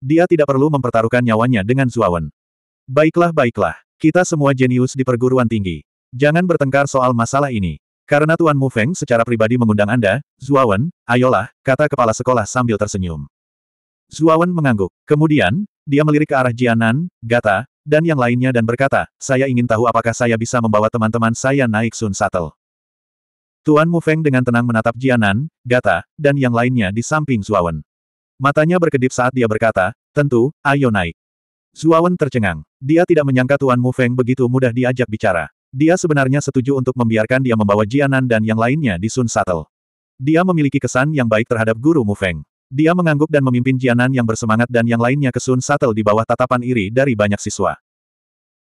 Dia tidak perlu mempertaruhkan nyawanya dengan Zuawan. Baiklah baiklah, kita semua jenius di perguruan tinggi. Jangan bertengkar soal masalah ini. Karena Tuan Mu Feng secara pribadi mengundang Anda, Zuawan, ayolah, kata kepala sekolah sambil tersenyum. Zuawan mengangguk. Kemudian, dia melirik ke arah Jianan, Gata, dan yang lainnya dan berkata, saya ingin tahu apakah saya bisa membawa teman-teman saya naik Sun Shuttle. Tuan Mu Feng dengan tenang menatap Jianan, Gata, dan yang lainnya di samping Zuawan. Matanya berkedip saat dia berkata, tentu, ayo naik. Zuawan tercengang. Dia tidak menyangka Tuan Mu Feng begitu mudah diajak bicara. Dia sebenarnya setuju untuk membiarkan dia membawa Jianan dan yang lainnya di Sun Shuttle. Dia memiliki kesan yang baik terhadap guru Mu Feng. Dia mengangguk dan memimpin Jianan yang bersemangat dan yang lainnya ke Sun Shuttle di bawah tatapan iri dari banyak siswa.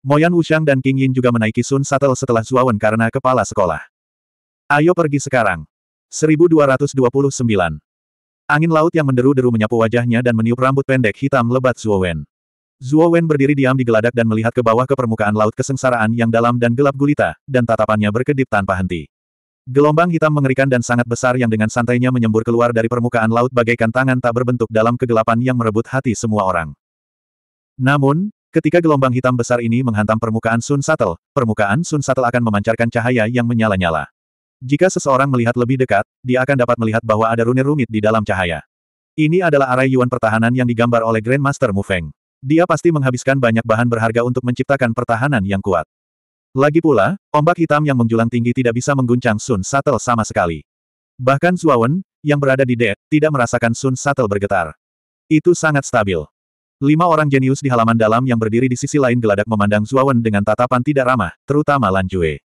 Moyan Wushang dan King Yin juga menaiki Sun Shuttle setelah Zuawan karena kepala sekolah. Ayo pergi sekarang. 1229. Angin laut yang menderu-deru menyapu wajahnya dan meniup rambut pendek hitam lebat Zuowen. Zuowen berdiri diam di geladak dan melihat ke bawah ke permukaan laut kesengsaraan yang dalam dan gelap gulita, dan tatapannya berkedip tanpa henti. Gelombang hitam mengerikan dan sangat besar yang dengan santainya menyembur keluar dari permukaan laut bagaikan tangan tak berbentuk dalam kegelapan yang merebut hati semua orang. Namun, ketika gelombang hitam besar ini menghantam permukaan Sun Satel, permukaan Sun Satel akan memancarkan cahaya yang menyala-nyala. Jika seseorang melihat lebih dekat, dia akan dapat melihat bahwa ada rune rumit di dalam cahaya. Ini adalah arai Yuan pertahanan yang digambar oleh Grandmaster Mu Feng. Dia pasti menghabiskan banyak bahan berharga untuk menciptakan pertahanan yang kuat. Lagi pula, ombak hitam yang menjulang tinggi tidak bisa mengguncang Sun Satel sama sekali. Bahkan Zuawan, yang berada di dek, tidak merasakan Sun Satel bergetar. Itu sangat stabil. Lima orang jenius di halaman dalam yang berdiri di sisi lain geladak memandang Zuawan dengan tatapan tidak ramah, terutama Lan Jue.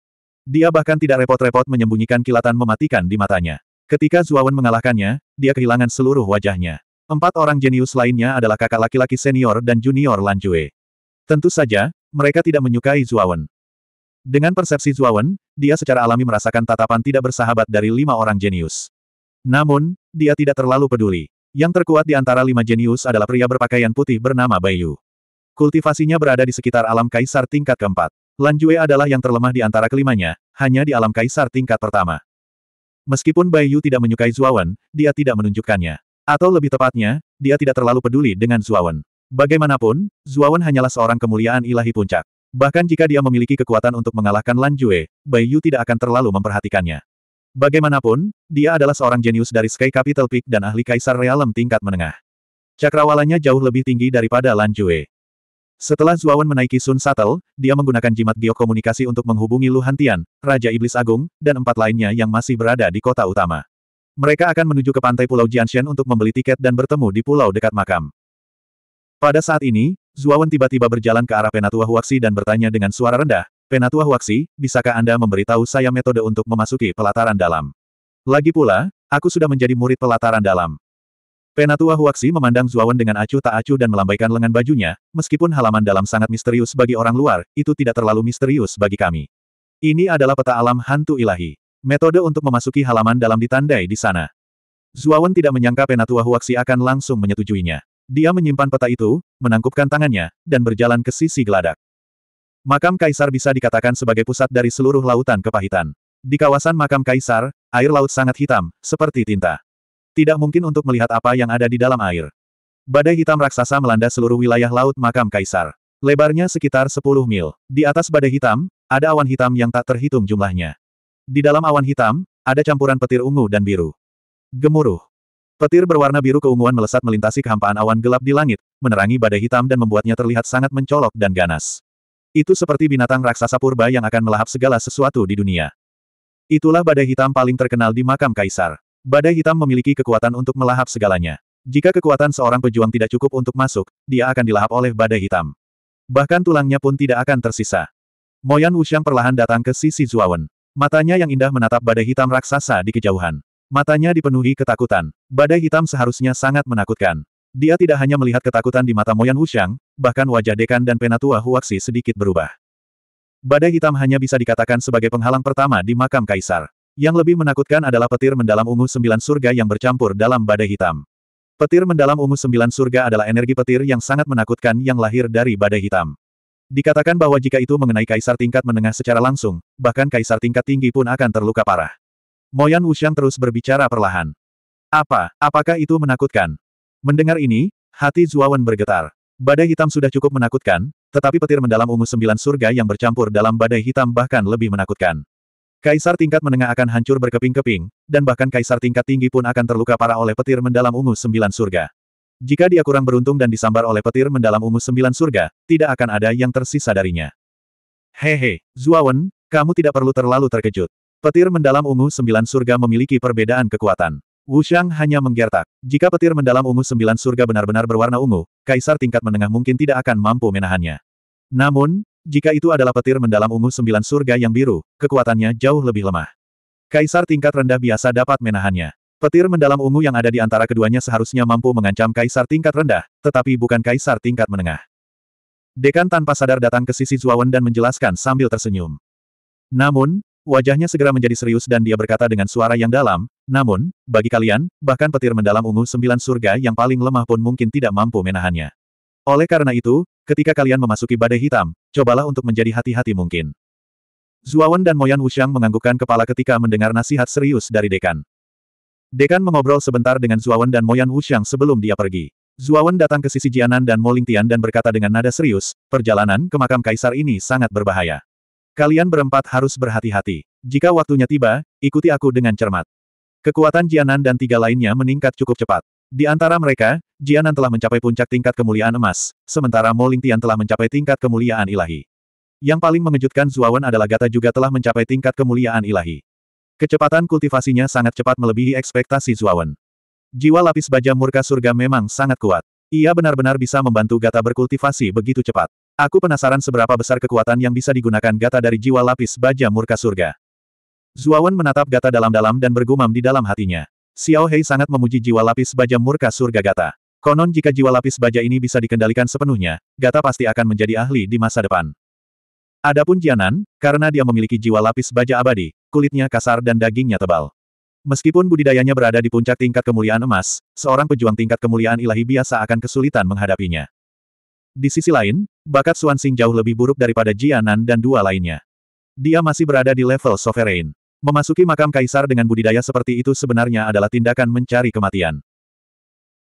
Dia bahkan tidak repot-repot menyembunyikan kilatan mematikan di matanya. Ketika Zuawan mengalahkannya, dia kehilangan seluruh wajahnya. Empat orang jenius lainnya adalah kakak laki-laki senior dan junior Lan Jue. Tentu saja, mereka tidak menyukai Zuawan. Dengan persepsi Zuawan, dia secara alami merasakan tatapan tidak bersahabat dari lima orang jenius. Namun, dia tidak terlalu peduli. Yang terkuat di antara lima jenius adalah pria berpakaian putih bernama Bayu. Kultivasinya berada di sekitar alam kaisar tingkat keempat. Lan Jue adalah yang terlemah di antara kelimanya, hanya di alam kaisar tingkat pertama. Meskipun Bayu tidak menyukai Zuawan, dia tidak menunjukkannya. Atau lebih tepatnya, dia tidak terlalu peduli dengan Zuawan. Bagaimanapun, Zuawan hanyalah seorang kemuliaan ilahi puncak. Bahkan jika dia memiliki kekuatan untuk mengalahkan Lan Jue, Bai Yu tidak akan terlalu memperhatikannya. Bagaimanapun, dia adalah seorang jenius dari Sky Capital Peak dan ahli kaisar realem tingkat menengah. Cakrawalanya jauh lebih tinggi daripada Lan Jue. Setelah Zuawan menaiki Sun Satel, dia menggunakan jimat geokomunikasi untuk menghubungi Lu Hantian, Raja Iblis Agung, dan empat lainnya yang masih berada di kota utama. Mereka akan menuju ke pantai Pulau Jianshan untuk membeli tiket dan bertemu di pulau dekat makam. Pada saat ini, Zuawan tiba-tiba berjalan ke arah Penatua Huaxi dan bertanya dengan suara rendah, Penatua Huaxi, bisakah Anda memberitahu saya metode untuk memasuki pelataran dalam? Lagi pula, aku sudah menjadi murid pelataran dalam. Penatua Huaxi memandang Zuawan dengan acuh tak acuh dan melambaikan lengan bajunya, meskipun halaman dalam sangat misterius bagi orang luar, itu tidak terlalu misterius bagi kami. Ini adalah peta alam hantu ilahi. Metode untuk memasuki halaman dalam ditandai di sana. Zuawan tidak menyangka Penatua Huaxi akan langsung menyetujuinya. Dia menyimpan peta itu, menangkupkan tangannya, dan berjalan ke sisi geladak. Makam Kaisar bisa dikatakan sebagai pusat dari seluruh lautan kepahitan. Di kawasan makam Kaisar, air laut sangat hitam, seperti tinta. Tidak mungkin untuk melihat apa yang ada di dalam air. Badai hitam raksasa melanda seluruh wilayah laut makam Kaisar. Lebarnya sekitar 10 mil. Di atas badai hitam, ada awan hitam yang tak terhitung jumlahnya. Di dalam awan hitam, ada campuran petir ungu dan biru. Gemuruh. Petir berwarna biru keunguan melesat melintasi kehampaan awan gelap di langit, menerangi badai hitam dan membuatnya terlihat sangat mencolok dan ganas. Itu seperti binatang raksasa purba yang akan melahap segala sesuatu di dunia. Itulah badai hitam paling terkenal di makam kaisar. Badai hitam memiliki kekuatan untuk melahap segalanya. Jika kekuatan seorang pejuang tidak cukup untuk masuk, dia akan dilahap oleh badai hitam. Bahkan tulangnya pun tidak akan tersisa. Moyan Wuxiang perlahan datang ke sisi Zuawan. Matanya yang indah menatap badai hitam raksasa di kejauhan. Matanya dipenuhi ketakutan. Badai hitam seharusnya sangat menakutkan. Dia tidak hanya melihat ketakutan di mata Moyan Wushang, bahkan wajah dekan dan penatua Huaxi sedikit berubah. Badai hitam hanya bisa dikatakan sebagai penghalang pertama di makam kaisar. Yang lebih menakutkan adalah petir mendalam ungu sembilan surga yang bercampur dalam badai hitam. Petir mendalam ungu sembilan surga adalah energi petir yang sangat menakutkan yang lahir dari badai hitam. Dikatakan bahwa jika itu mengenai kaisar tingkat menengah secara langsung, bahkan kaisar tingkat tinggi pun akan terluka parah. Moyan Wuxian terus berbicara perlahan. Apa, apakah itu menakutkan? Mendengar ini, hati Zuawan bergetar. Badai hitam sudah cukup menakutkan, tetapi petir mendalam ungu sembilan surga yang bercampur dalam badai hitam bahkan lebih menakutkan. Kaisar tingkat menengah akan hancur berkeping-keping, dan bahkan kaisar tingkat tinggi pun akan terluka parah oleh petir mendalam ungu sembilan surga. Jika dia kurang beruntung dan disambar oleh petir mendalam ungu sembilan surga, tidak akan ada yang tersisa darinya. Hehe, Zuawan, kamu tidak perlu terlalu terkejut. Petir mendalam ungu sembilan surga memiliki perbedaan kekuatan. Wu Shang hanya menggertak. Jika petir mendalam ungu sembilan surga benar-benar berwarna ungu, kaisar tingkat menengah mungkin tidak akan mampu menahannya. Namun, jika itu adalah petir mendalam ungu sembilan surga yang biru, kekuatannya jauh lebih lemah. Kaisar tingkat rendah biasa dapat menahannya. Petir mendalam ungu yang ada di antara keduanya seharusnya mampu mengancam kaisar tingkat rendah, tetapi bukan kaisar tingkat menengah. Dekan tanpa sadar datang ke sisi Zuawan dan menjelaskan sambil tersenyum. Namun, Wajahnya segera menjadi serius dan dia berkata dengan suara yang dalam, namun, bagi kalian, bahkan petir mendalam ungu sembilan surga yang paling lemah pun mungkin tidak mampu menahannya. Oleh karena itu, ketika kalian memasuki badai hitam, cobalah untuk menjadi hati-hati mungkin. Zuawan dan Moyan Wuxiang menganggukkan kepala ketika mendengar nasihat serius dari Dekan. Dekan mengobrol sebentar dengan Zuawan dan Moyan Wuxiang sebelum dia pergi. Zuawan datang ke sisi Jianan dan Molingtian dan berkata dengan nada serius, perjalanan ke makam kaisar ini sangat berbahaya. Kalian berempat harus berhati-hati. Jika waktunya tiba, ikuti aku dengan cermat. Kekuatan Jianan dan tiga lainnya meningkat cukup cepat. Di antara mereka, Jianan telah mencapai puncak tingkat kemuliaan emas, sementara Mo Lingtian telah mencapai tingkat kemuliaan ilahi. Yang paling mengejutkan Zuawan adalah Gata juga telah mencapai tingkat kemuliaan ilahi. Kecepatan kultivasinya sangat cepat melebihi ekspektasi Zuawan. Jiwa lapis baja murka surga memang sangat kuat. Ia benar-benar bisa membantu Gata berkultivasi begitu cepat. Aku penasaran seberapa besar kekuatan yang bisa digunakan gata dari jiwa lapis baja murka surga. Zuawan menatap gata dalam-dalam dan bergumam di dalam hatinya. Xiao Hei sangat memuji jiwa lapis baja murka surga gata. Konon jika jiwa lapis baja ini bisa dikendalikan sepenuhnya, gata pasti akan menjadi ahli di masa depan. Adapun Jianan, karena dia memiliki jiwa lapis baja abadi, kulitnya kasar dan dagingnya tebal. Meskipun budidayanya berada di puncak tingkat kemuliaan emas, seorang pejuang tingkat kemuliaan ilahi biasa akan kesulitan menghadapinya. Di sisi lain, bakat Xuanxing jauh lebih buruk daripada Jianan dan dua lainnya. Dia masih berada di level sovereign. Memasuki makam kaisar dengan budidaya seperti itu sebenarnya adalah tindakan mencari kematian.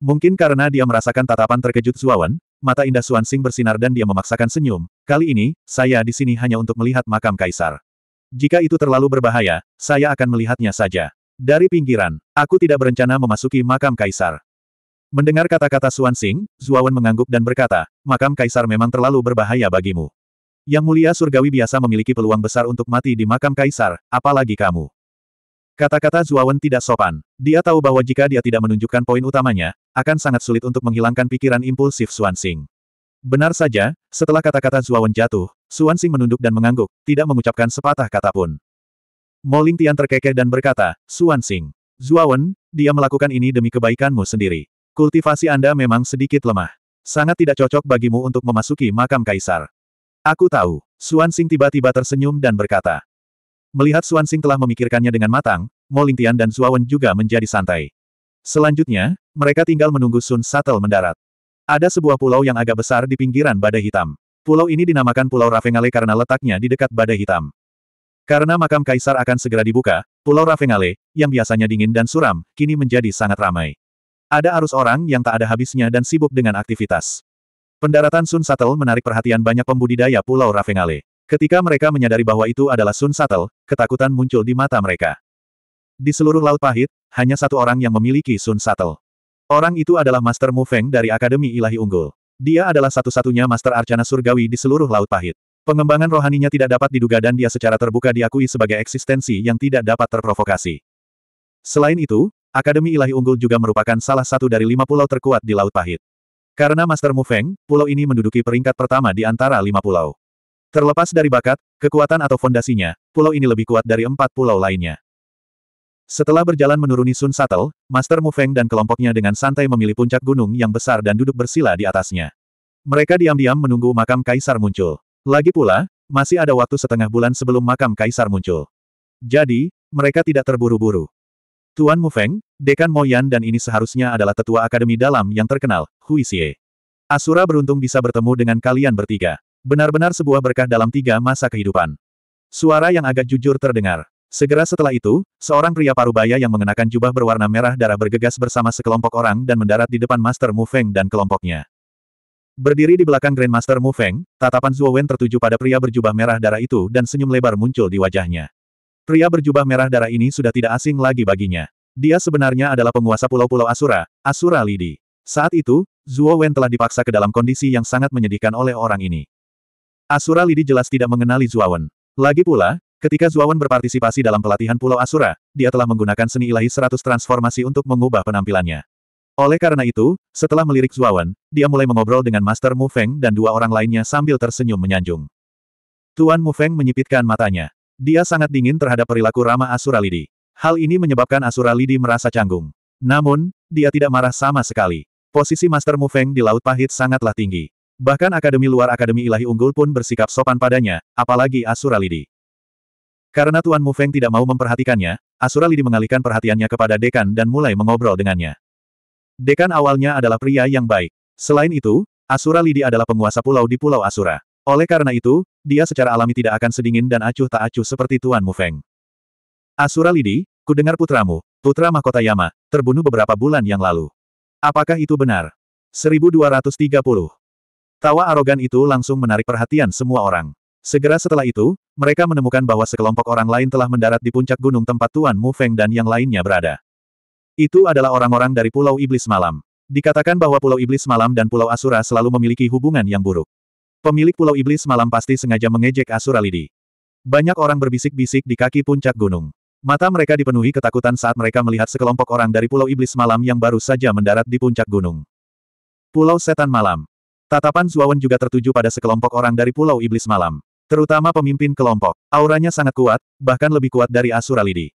Mungkin karena dia merasakan tatapan terkejut Zuawan, mata indah Xuanxing bersinar dan dia memaksakan senyum, kali ini, saya di sini hanya untuk melihat makam kaisar. Jika itu terlalu berbahaya, saya akan melihatnya saja. Dari pinggiran, aku tidak berencana memasuki makam kaisar. Mendengar kata-kata Xuan Xing, Zuawan mengangguk dan berkata, makam kaisar memang terlalu berbahaya bagimu. Yang mulia surgawi biasa memiliki peluang besar untuk mati di makam kaisar, apalagi kamu. Kata-kata Zuawan tidak sopan. Dia tahu bahwa jika dia tidak menunjukkan poin utamanya, akan sangat sulit untuk menghilangkan pikiran impulsif Xuan Xing. Benar saja, setelah kata-kata Zuawan jatuh, Xuan Xing menunduk dan mengangguk, tidak mengucapkan sepatah kata pun. Ling Tian terkekeh dan berkata, Xuan Xing, Zuawan, dia melakukan ini demi kebaikanmu sendiri. Kultivasi Anda memang sedikit lemah. Sangat tidak cocok bagimu untuk memasuki makam kaisar. Aku tahu. Suan Sing tiba-tiba tersenyum dan berkata. Melihat Suan Sing telah memikirkannya dengan matang, Mo Lingtian dan Wen juga menjadi santai. Selanjutnya, mereka tinggal menunggu Sun Satel mendarat. Ada sebuah pulau yang agak besar di pinggiran Badai Hitam. Pulau ini dinamakan Pulau Ravengale karena letaknya di dekat Badai Hitam. Karena makam kaisar akan segera dibuka, Pulau Ravengale, yang biasanya dingin dan suram, kini menjadi sangat ramai. Ada arus orang yang tak ada habisnya dan sibuk dengan aktivitas. Pendaratan Sun Shuttle menarik perhatian banyak pembudidaya Pulau Ravengale. Ketika mereka menyadari bahwa itu adalah Sun Shuttle, ketakutan muncul di mata mereka. Di seluruh Laut Pahit, hanya satu orang yang memiliki Sun Shuttle. Orang itu adalah Master Mu Feng dari Akademi Ilahi Unggul. Dia adalah satu-satunya Master Arcana Surgawi di seluruh Laut Pahit. Pengembangan rohaninya tidak dapat diduga dan dia secara terbuka diakui sebagai eksistensi yang tidak dapat terprovokasi. Selain itu, Akademi Ilahi Unggul juga merupakan salah satu dari lima pulau terkuat di Laut Pahit. Karena Master Mu Feng, pulau ini menduduki peringkat pertama di antara lima pulau. Terlepas dari bakat, kekuatan atau fondasinya, pulau ini lebih kuat dari empat pulau lainnya. Setelah berjalan menuruni Sun Satel, Master Mu Feng dan kelompoknya dengan santai memilih puncak gunung yang besar dan duduk bersila di atasnya. Mereka diam-diam menunggu makam kaisar muncul. Lagi pula, masih ada waktu setengah bulan sebelum makam kaisar muncul. Jadi, mereka tidak terburu-buru. Tuan Mu Feng, Dekan Moyan dan ini seharusnya adalah tetua akademi dalam yang terkenal, Hui Xie. Asura beruntung bisa bertemu dengan kalian bertiga. Benar-benar sebuah berkah dalam tiga masa kehidupan. Suara yang agak jujur terdengar. Segera setelah itu, seorang pria parubaya yang mengenakan jubah berwarna merah darah bergegas bersama sekelompok orang dan mendarat di depan Master Mu Feng dan kelompoknya. Berdiri di belakang Grandmaster Mu Feng, tatapan Zhuo Wen tertuju pada pria berjubah merah darah itu dan senyum lebar muncul di wajahnya. Pria berjubah merah darah ini sudah tidak asing lagi baginya. Dia sebenarnya adalah penguasa pulau-pulau Asura, Asura Lidi. Saat itu, Zuo Wen telah dipaksa ke dalam kondisi yang sangat menyedihkan oleh orang ini. Asura Lidi jelas tidak mengenali Zuo Wen. Lagi pula, ketika Zuo Wen berpartisipasi dalam pelatihan Pulau Asura, dia telah menggunakan seni ilahi seratus transformasi untuk mengubah penampilannya. Oleh karena itu, setelah melirik Zuo Wen, dia mulai mengobrol dengan Master Mu Feng dan dua orang lainnya sambil tersenyum menyanjung. Tuan Mu Feng menyipitkan matanya. Dia sangat dingin terhadap perilaku Rama Asura Lidi. Hal ini menyebabkan Asura Lidi merasa canggung. Namun, dia tidak marah sama sekali. Posisi Master Mu Feng di Laut Pahit sangatlah tinggi. Bahkan Akademi luar Akademi Ilahi Unggul pun bersikap sopan padanya, apalagi Asura Lidi. Karena Tuan Mu Feng tidak mau memperhatikannya, Asura Lidi mengalihkan perhatiannya kepada Dekan dan mulai mengobrol dengannya. Dekan awalnya adalah pria yang baik. Selain itu, Asura Lidi adalah penguasa pulau di Pulau Asura. Oleh karena itu, dia secara alami tidak akan sedingin dan acuh tak acuh seperti Tuan Mu Feng. Asura Lidi, ku dengar putramu, putra mahkota Yama, terbunuh beberapa bulan yang lalu. Apakah itu benar? 1230. Tawa arogan itu langsung menarik perhatian semua orang. Segera setelah itu, mereka menemukan bahwa sekelompok orang lain telah mendarat di puncak gunung tempat Tuan Mu Feng dan yang lainnya berada. Itu adalah orang-orang dari Pulau Iblis Malam. Dikatakan bahwa Pulau Iblis Malam dan Pulau Asura selalu memiliki hubungan yang buruk. Pemilik Pulau Iblis malam pasti sengaja mengejek Asura Lidi. Banyak orang berbisik-bisik di kaki puncak gunung. Mata mereka dipenuhi ketakutan saat mereka melihat sekelompok orang dari Pulau Iblis malam yang baru saja mendarat di puncak gunung. Pulau Setan Malam Tatapan Zuawan juga tertuju pada sekelompok orang dari Pulau Iblis malam. Terutama pemimpin kelompok. Auranya sangat kuat, bahkan lebih kuat dari Asura Lidi.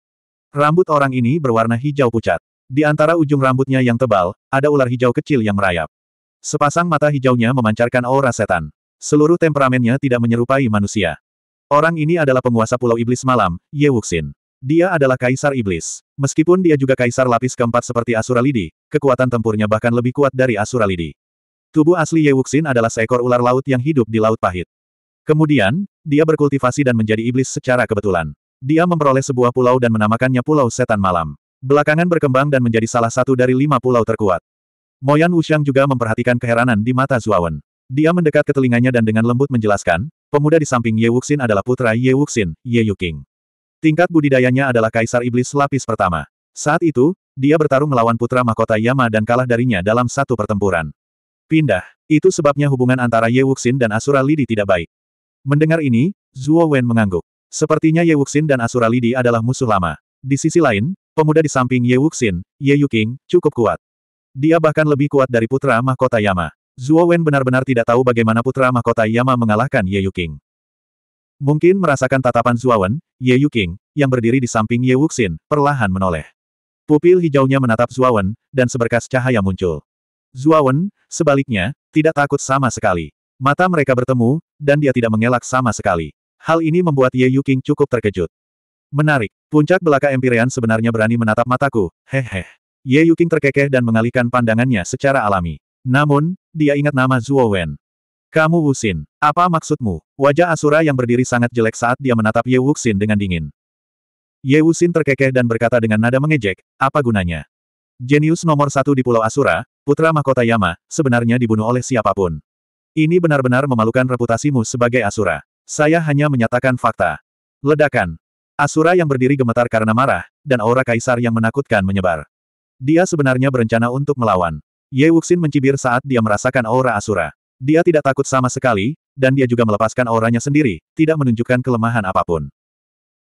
Rambut orang ini berwarna hijau pucat. Di antara ujung rambutnya yang tebal, ada ular hijau kecil yang merayap. Sepasang mata hijaunya memancarkan aura setan. Seluruh temperamennya tidak menyerupai manusia. Orang ini adalah penguasa Pulau Iblis Malam, Ye Wuxin. Dia adalah Kaisar Iblis. Meskipun dia juga Kaisar Lapis keempat seperti Asura Lidi, kekuatan tempurnya bahkan lebih kuat dari Asura Lidi. Tubuh asli Ye Wuxin adalah seekor ular laut yang hidup di Laut Pahit. Kemudian, dia berkultivasi dan menjadi iblis secara kebetulan. Dia memperoleh sebuah pulau dan menamakannya Pulau Setan Malam. Belakangan berkembang dan menjadi salah satu dari lima pulau terkuat. Moyan Wuxiang juga memperhatikan keheranan di mata Zuawan. Dia mendekat ke telinganya dan dengan lembut menjelaskan, pemuda di samping Ye Wuxin adalah putra Ye Wuxin, Ye Yuking. Tingkat budidayanya adalah kaisar iblis lapis pertama. Saat itu, dia bertarung melawan putra mahkota Yama dan kalah darinya dalam satu pertempuran. Pindah. Itu sebabnya hubungan antara Ye Wuxin dan Asura Lidi tidak baik. Mendengar ini, Zhuo Wen mengangguk. Sepertinya Ye Wuxin dan Asura Lidi adalah musuh lama. Di sisi lain, pemuda di samping Ye Wuxin, Ye Yuking, cukup kuat. Dia bahkan lebih kuat dari putra mahkota Yama. Zuo Wen benar-benar tidak tahu bagaimana putra mahkota Yama mengalahkan Ye Yuking. Mungkin merasakan tatapan Zuo Wen, Ye Yuking, yang berdiri di samping Ye Wuxin, perlahan menoleh. Pupil hijaunya menatap Zuo Wen, dan seberkas cahaya muncul. Zuo Wen, sebaliknya, tidak takut sama sekali. Mata mereka bertemu, dan dia tidak mengelak sama sekali. Hal ini membuat Ye Yuking cukup terkejut. Menarik, puncak belaka Empyrean sebenarnya berani menatap mataku, hehe. Ye Yuking terkekeh dan mengalihkan pandangannya secara alami. Namun, dia ingat nama Zuo Wen. Kamu Wuxin, apa maksudmu? Wajah Asura yang berdiri sangat jelek saat dia menatap Ye Wuxin dengan dingin. Ye Wuxin terkekeh dan berkata dengan nada mengejek, apa gunanya? Jenius nomor satu di Pulau Asura, putra mahkota Yama, sebenarnya dibunuh oleh siapapun. Ini benar-benar memalukan reputasimu sebagai Asura. Saya hanya menyatakan fakta. Ledakan. Asura yang berdiri gemetar karena marah, dan aura kaisar yang menakutkan menyebar. Dia sebenarnya berencana untuk melawan. Ye Wuxin mencibir saat dia merasakan aura Asura. Dia tidak takut sama sekali, dan dia juga melepaskan auranya sendiri, tidak menunjukkan kelemahan apapun.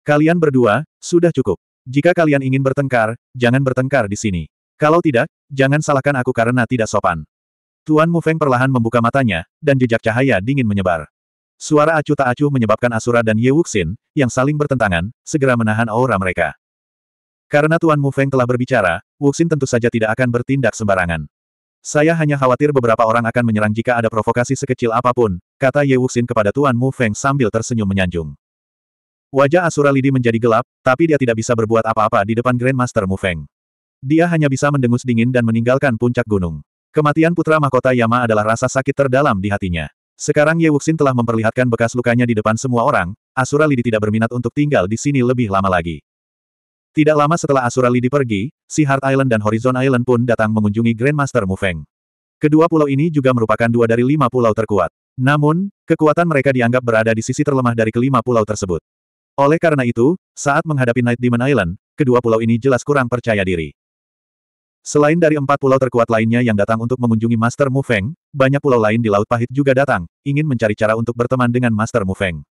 Kalian berdua, sudah cukup. Jika kalian ingin bertengkar, jangan bertengkar di sini. Kalau tidak, jangan salahkan aku karena tidak sopan. Tuan Mu Feng perlahan membuka matanya, dan jejak cahaya dingin menyebar. Suara acuh tak acuh menyebabkan Asura dan Ye Wuxin, yang saling bertentangan, segera menahan aura mereka. Karena Tuan Mu Feng telah berbicara, Wuxin tentu saja tidak akan bertindak sembarangan. Saya hanya khawatir beberapa orang akan menyerang jika ada provokasi sekecil apapun, kata Ye Wuxin kepada Tuan Mu Feng sambil tersenyum menyanjung. Wajah Asura Lidi menjadi gelap, tapi dia tidak bisa berbuat apa-apa di depan Grandmaster Mu Feng. Dia hanya bisa mendengus dingin dan meninggalkan puncak gunung. Kematian putra mahkota Yama adalah rasa sakit terdalam di hatinya. Sekarang Ye Wuxin telah memperlihatkan bekas lukanya di depan semua orang, Asura Lidi tidak berminat untuk tinggal di sini lebih lama lagi. Tidak lama setelah Asura Lidi pergi, si Heart Island dan Horizon Island pun datang mengunjungi Grandmaster Mu Feng. Kedua pulau ini juga merupakan dua dari lima pulau terkuat. Namun, kekuatan mereka dianggap berada di sisi terlemah dari kelima pulau tersebut. Oleh karena itu, saat menghadapi Night Demon Island, kedua pulau ini jelas kurang percaya diri. Selain dari empat pulau terkuat lainnya yang datang untuk mengunjungi Master Mu Feng, banyak pulau lain di Laut Pahit juga datang, ingin mencari cara untuk berteman dengan Master Mu Feng.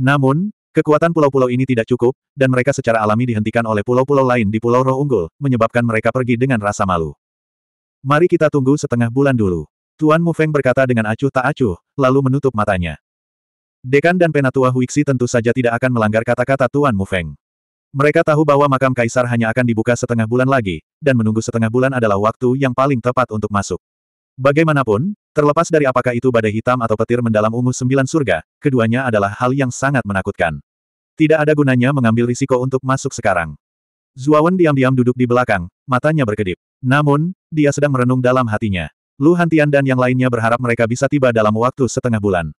Namun, Kekuatan pulau-pulau ini tidak cukup, dan mereka secara alami dihentikan oleh pulau-pulau lain di Pulau Roh Unggul, menyebabkan mereka pergi dengan rasa malu. Mari kita tunggu setengah bulan dulu. Tuan Mu Feng berkata dengan acuh tak acuh, lalu menutup matanya. Dekan dan Penatua Huixi tentu saja tidak akan melanggar kata-kata Tuan Mu Feng. Mereka tahu bahwa makam kaisar hanya akan dibuka setengah bulan lagi, dan menunggu setengah bulan adalah waktu yang paling tepat untuk masuk. Bagaimanapun, Terlepas dari apakah itu badai hitam atau petir mendalam ungu sembilan surga, keduanya adalah hal yang sangat menakutkan. Tidak ada gunanya mengambil risiko untuk masuk sekarang. Zuawan diam-diam duduk di belakang, matanya berkedip. Namun, dia sedang merenung dalam hatinya. Lu Hantian dan yang lainnya berharap mereka bisa tiba dalam waktu setengah bulan.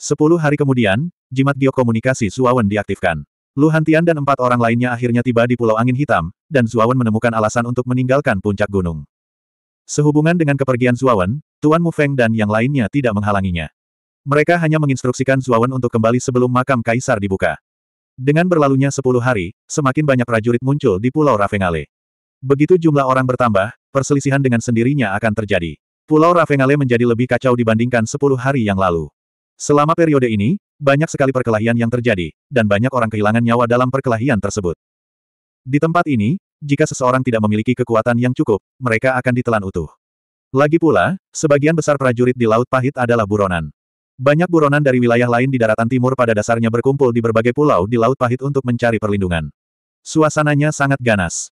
Sepuluh hari kemudian, jimat biokomunikasi Zuawan diaktifkan. Lu Hantian dan empat orang lainnya akhirnya tiba di Pulau Angin Hitam, dan Zuawan menemukan alasan untuk meninggalkan puncak gunung. Sehubungan dengan kepergian Zuawan, Tuan Mu Feng dan yang lainnya tidak menghalanginya. Mereka hanya menginstruksikan Zuawan untuk kembali sebelum makam kaisar dibuka. Dengan berlalunya sepuluh hari, semakin banyak prajurit muncul di Pulau Ravengale. Begitu jumlah orang bertambah, perselisihan dengan sendirinya akan terjadi. Pulau Ravengale menjadi lebih kacau dibandingkan sepuluh hari yang lalu. Selama periode ini, banyak sekali perkelahian yang terjadi, dan banyak orang kehilangan nyawa dalam perkelahian tersebut. Di tempat ini, jika seseorang tidak memiliki kekuatan yang cukup, mereka akan ditelan utuh. Lagi pula, sebagian besar prajurit di Laut Pahit adalah buronan. Banyak buronan dari wilayah lain di daratan timur pada dasarnya berkumpul di berbagai pulau di Laut Pahit untuk mencari perlindungan. Suasananya sangat ganas.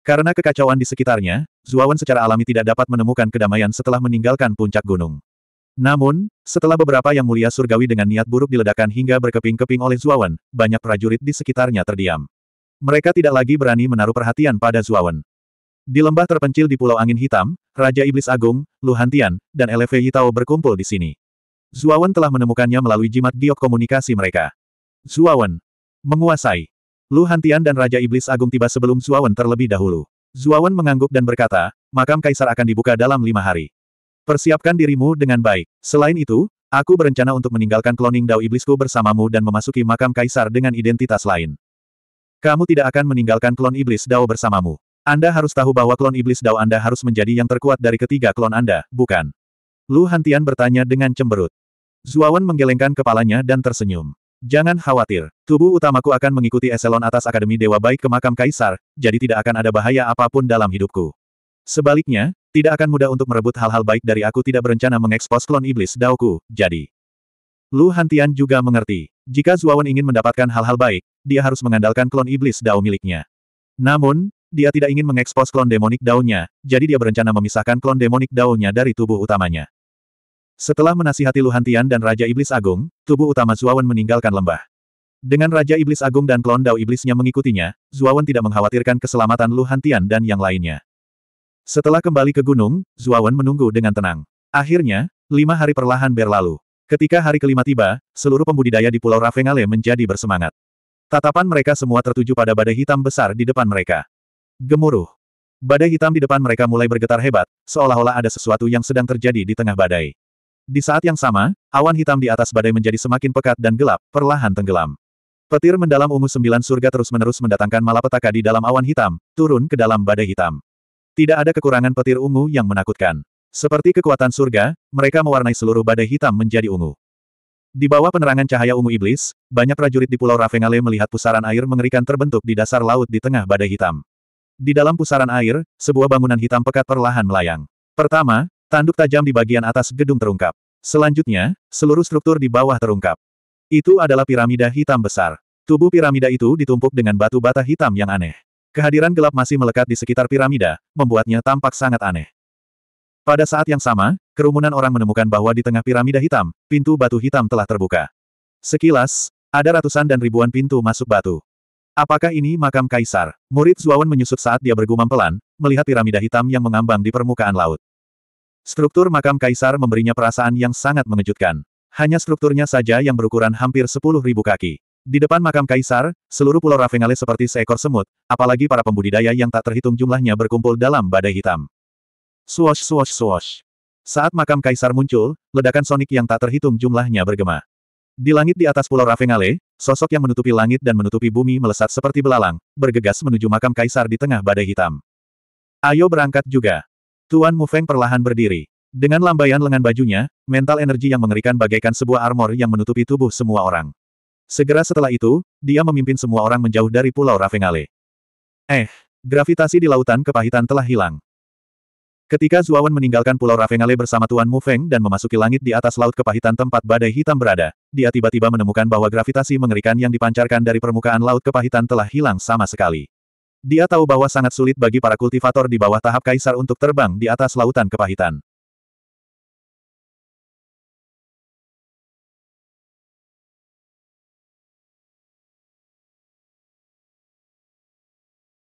Karena kekacauan di sekitarnya, Zuawan secara alami tidak dapat menemukan kedamaian setelah meninggalkan puncak gunung. Namun, setelah beberapa yang mulia surgawi dengan niat buruk diledakkan hingga berkeping-keping oleh Zuawan, banyak prajurit di sekitarnya terdiam. Mereka tidak lagi berani menaruh perhatian pada Zuawan. Di lembah terpencil di Pulau Angin Hitam, Raja Iblis Agung, Lu Hantian, dan Eleve Yitao berkumpul di sini. Zuawan telah menemukannya melalui jimat giok komunikasi mereka. Zuawan. Menguasai. Lu Hantian dan Raja Iblis Agung tiba sebelum Zuawan terlebih dahulu. Zuawan mengangguk dan berkata, makam kaisar akan dibuka dalam lima hari. Persiapkan dirimu dengan baik. Selain itu, aku berencana untuk meninggalkan kloning dao iblisku bersamamu dan memasuki makam kaisar dengan identitas lain. Kamu tidak akan meninggalkan klon iblis dao bersamamu. Anda harus tahu bahwa klon iblis Dao Anda harus menjadi yang terkuat dari ketiga klon Anda, bukan? Lu Hantian bertanya dengan cemberut. Zuawan menggelengkan kepalanya dan tersenyum. Jangan khawatir, tubuh utamaku akan mengikuti eselon atas Akademi Dewa baik ke makam Kaisar, jadi tidak akan ada bahaya apapun dalam hidupku. Sebaliknya, tidak akan mudah untuk merebut hal-hal baik dari aku tidak berencana mengekspos klon iblis Daoku, jadi. Lu Hantian juga mengerti, jika Zuawan ingin mendapatkan hal-hal baik, dia harus mengandalkan klon iblis dao miliknya. Namun, dia tidak ingin mengekspos klon demonik daunnya, jadi dia berencana memisahkan klon demonik daunnya dari tubuh utamanya. Setelah menasihati Luhantian dan Raja Iblis Agung, tubuh utama Zuawan meninggalkan lembah. Dengan Raja Iblis Agung dan klon dao iblisnya mengikutinya, Zuawan tidak mengkhawatirkan keselamatan Luhantian dan yang lainnya. Setelah kembali ke gunung, Zuawan menunggu dengan tenang. Akhirnya, lima hari perlahan berlalu. Ketika hari kelima tiba, seluruh pembudidaya di Pulau Ravengale menjadi bersemangat. Tatapan mereka semua tertuju pada badai hitam besar di depan mereka. Gemuruh. Badai hitam di depan mereka mulai bergetar hebat, seolah-olah ada sesuatu yang sedang terjadi di tengah badai. Di saat yang sama, awan hitam di atas badai menjadi semakin pekat dan gelap, perlahan tenggelam. Petir mendalam ungu sembilan surga terus-menerus mendatangkan malapetaka di dalam awan hitam, turun ke dalam badai hitam. Tidak ada kekurangan petir ungu yang menakutkan. Seperti kekuatan surga, mereka mewarnai seluruh badai hitam menjadi ungu. Di bawah penerangan cahaya ungu iblis, banyak prajurit di Pulau Ravengale melihat pusaran air mengerikan terbentuk di dasar laut di tengah badai hitam. Di dalam pusaran air, sebuah bangunan hitam pekat perlahan melayang. Pertama, tanduk tajam di bagian atas gedung terungkap. Selanjutnya, seluruh struktur di bawah terungkap. Itu adalah piramida hitam besar. Tubuh piramida itu ditumpuk dengan batu bata hitam yang aneh. Kehadiran gelap masih melekat di sekitar piramida, membuatnya tampak sangat aneh. Pada saat yang sama, kerumunan orang menemukan bahwa di tengah piramida hitam, pintu batu hitam telah terbuka. Sekilas, ada ratusan dan ribuan pintu masuk batu. Apakah ini makam kaisar? Murid Zuawan menyusut saat dia bergumam pelan, melihat piramida hitam yang mengambang di permukaan laut. Struktur makam kaisar memberinya perasaan yang sangat mengejutkan. Hanya strukturnya saja yang berukuran hampir 10.000 kaki. Di depan makam kaisar, seluruh pulau Ravengale seperti seekor semut, apalagi para pembudidaya yang tak terhitung jumlahnya berkumpul dalam badai hitam. Swash swash swash. Saat makam kaisar muncul, ledakan sonik yang tak terhitung jumlahnya bergema. Di langit di atas pulau Ravengale, Sosok yang menutupi langit dan menutupi bumi melesat seperti belalang, bergegas menuju makam kaisar di tengah badai hitam. Ayo berangkat juga. Tuan Mu Feng perlahan berdiri. Dengan lambaian lengan bajunya, mental energi yang mengerikan bagaikan sebuah armor yang menutupi tubuh semua orang. Segera setelah itu, dia memimpin semua orang menjauh dari Pulau Ravengale. Eh, gravitasi di lautan kepahitan telah hilang. Ketika Zuawan meninggalkan Pulau Ravengale bersama Tuan Mu Feng dan memasuki langit di atas laut kepahitan tempat badai hitam berada, dia tiba-tiba menemukan bahwa gravitasi mengerikan yang dipancarkan dari permukaan laut kepahitan telah hilang sama sekali. Dia tahu bahwa sangat sulit bagi para kultivator di bawah tahap kaisar untuk terbang di atas lautan kepahitan.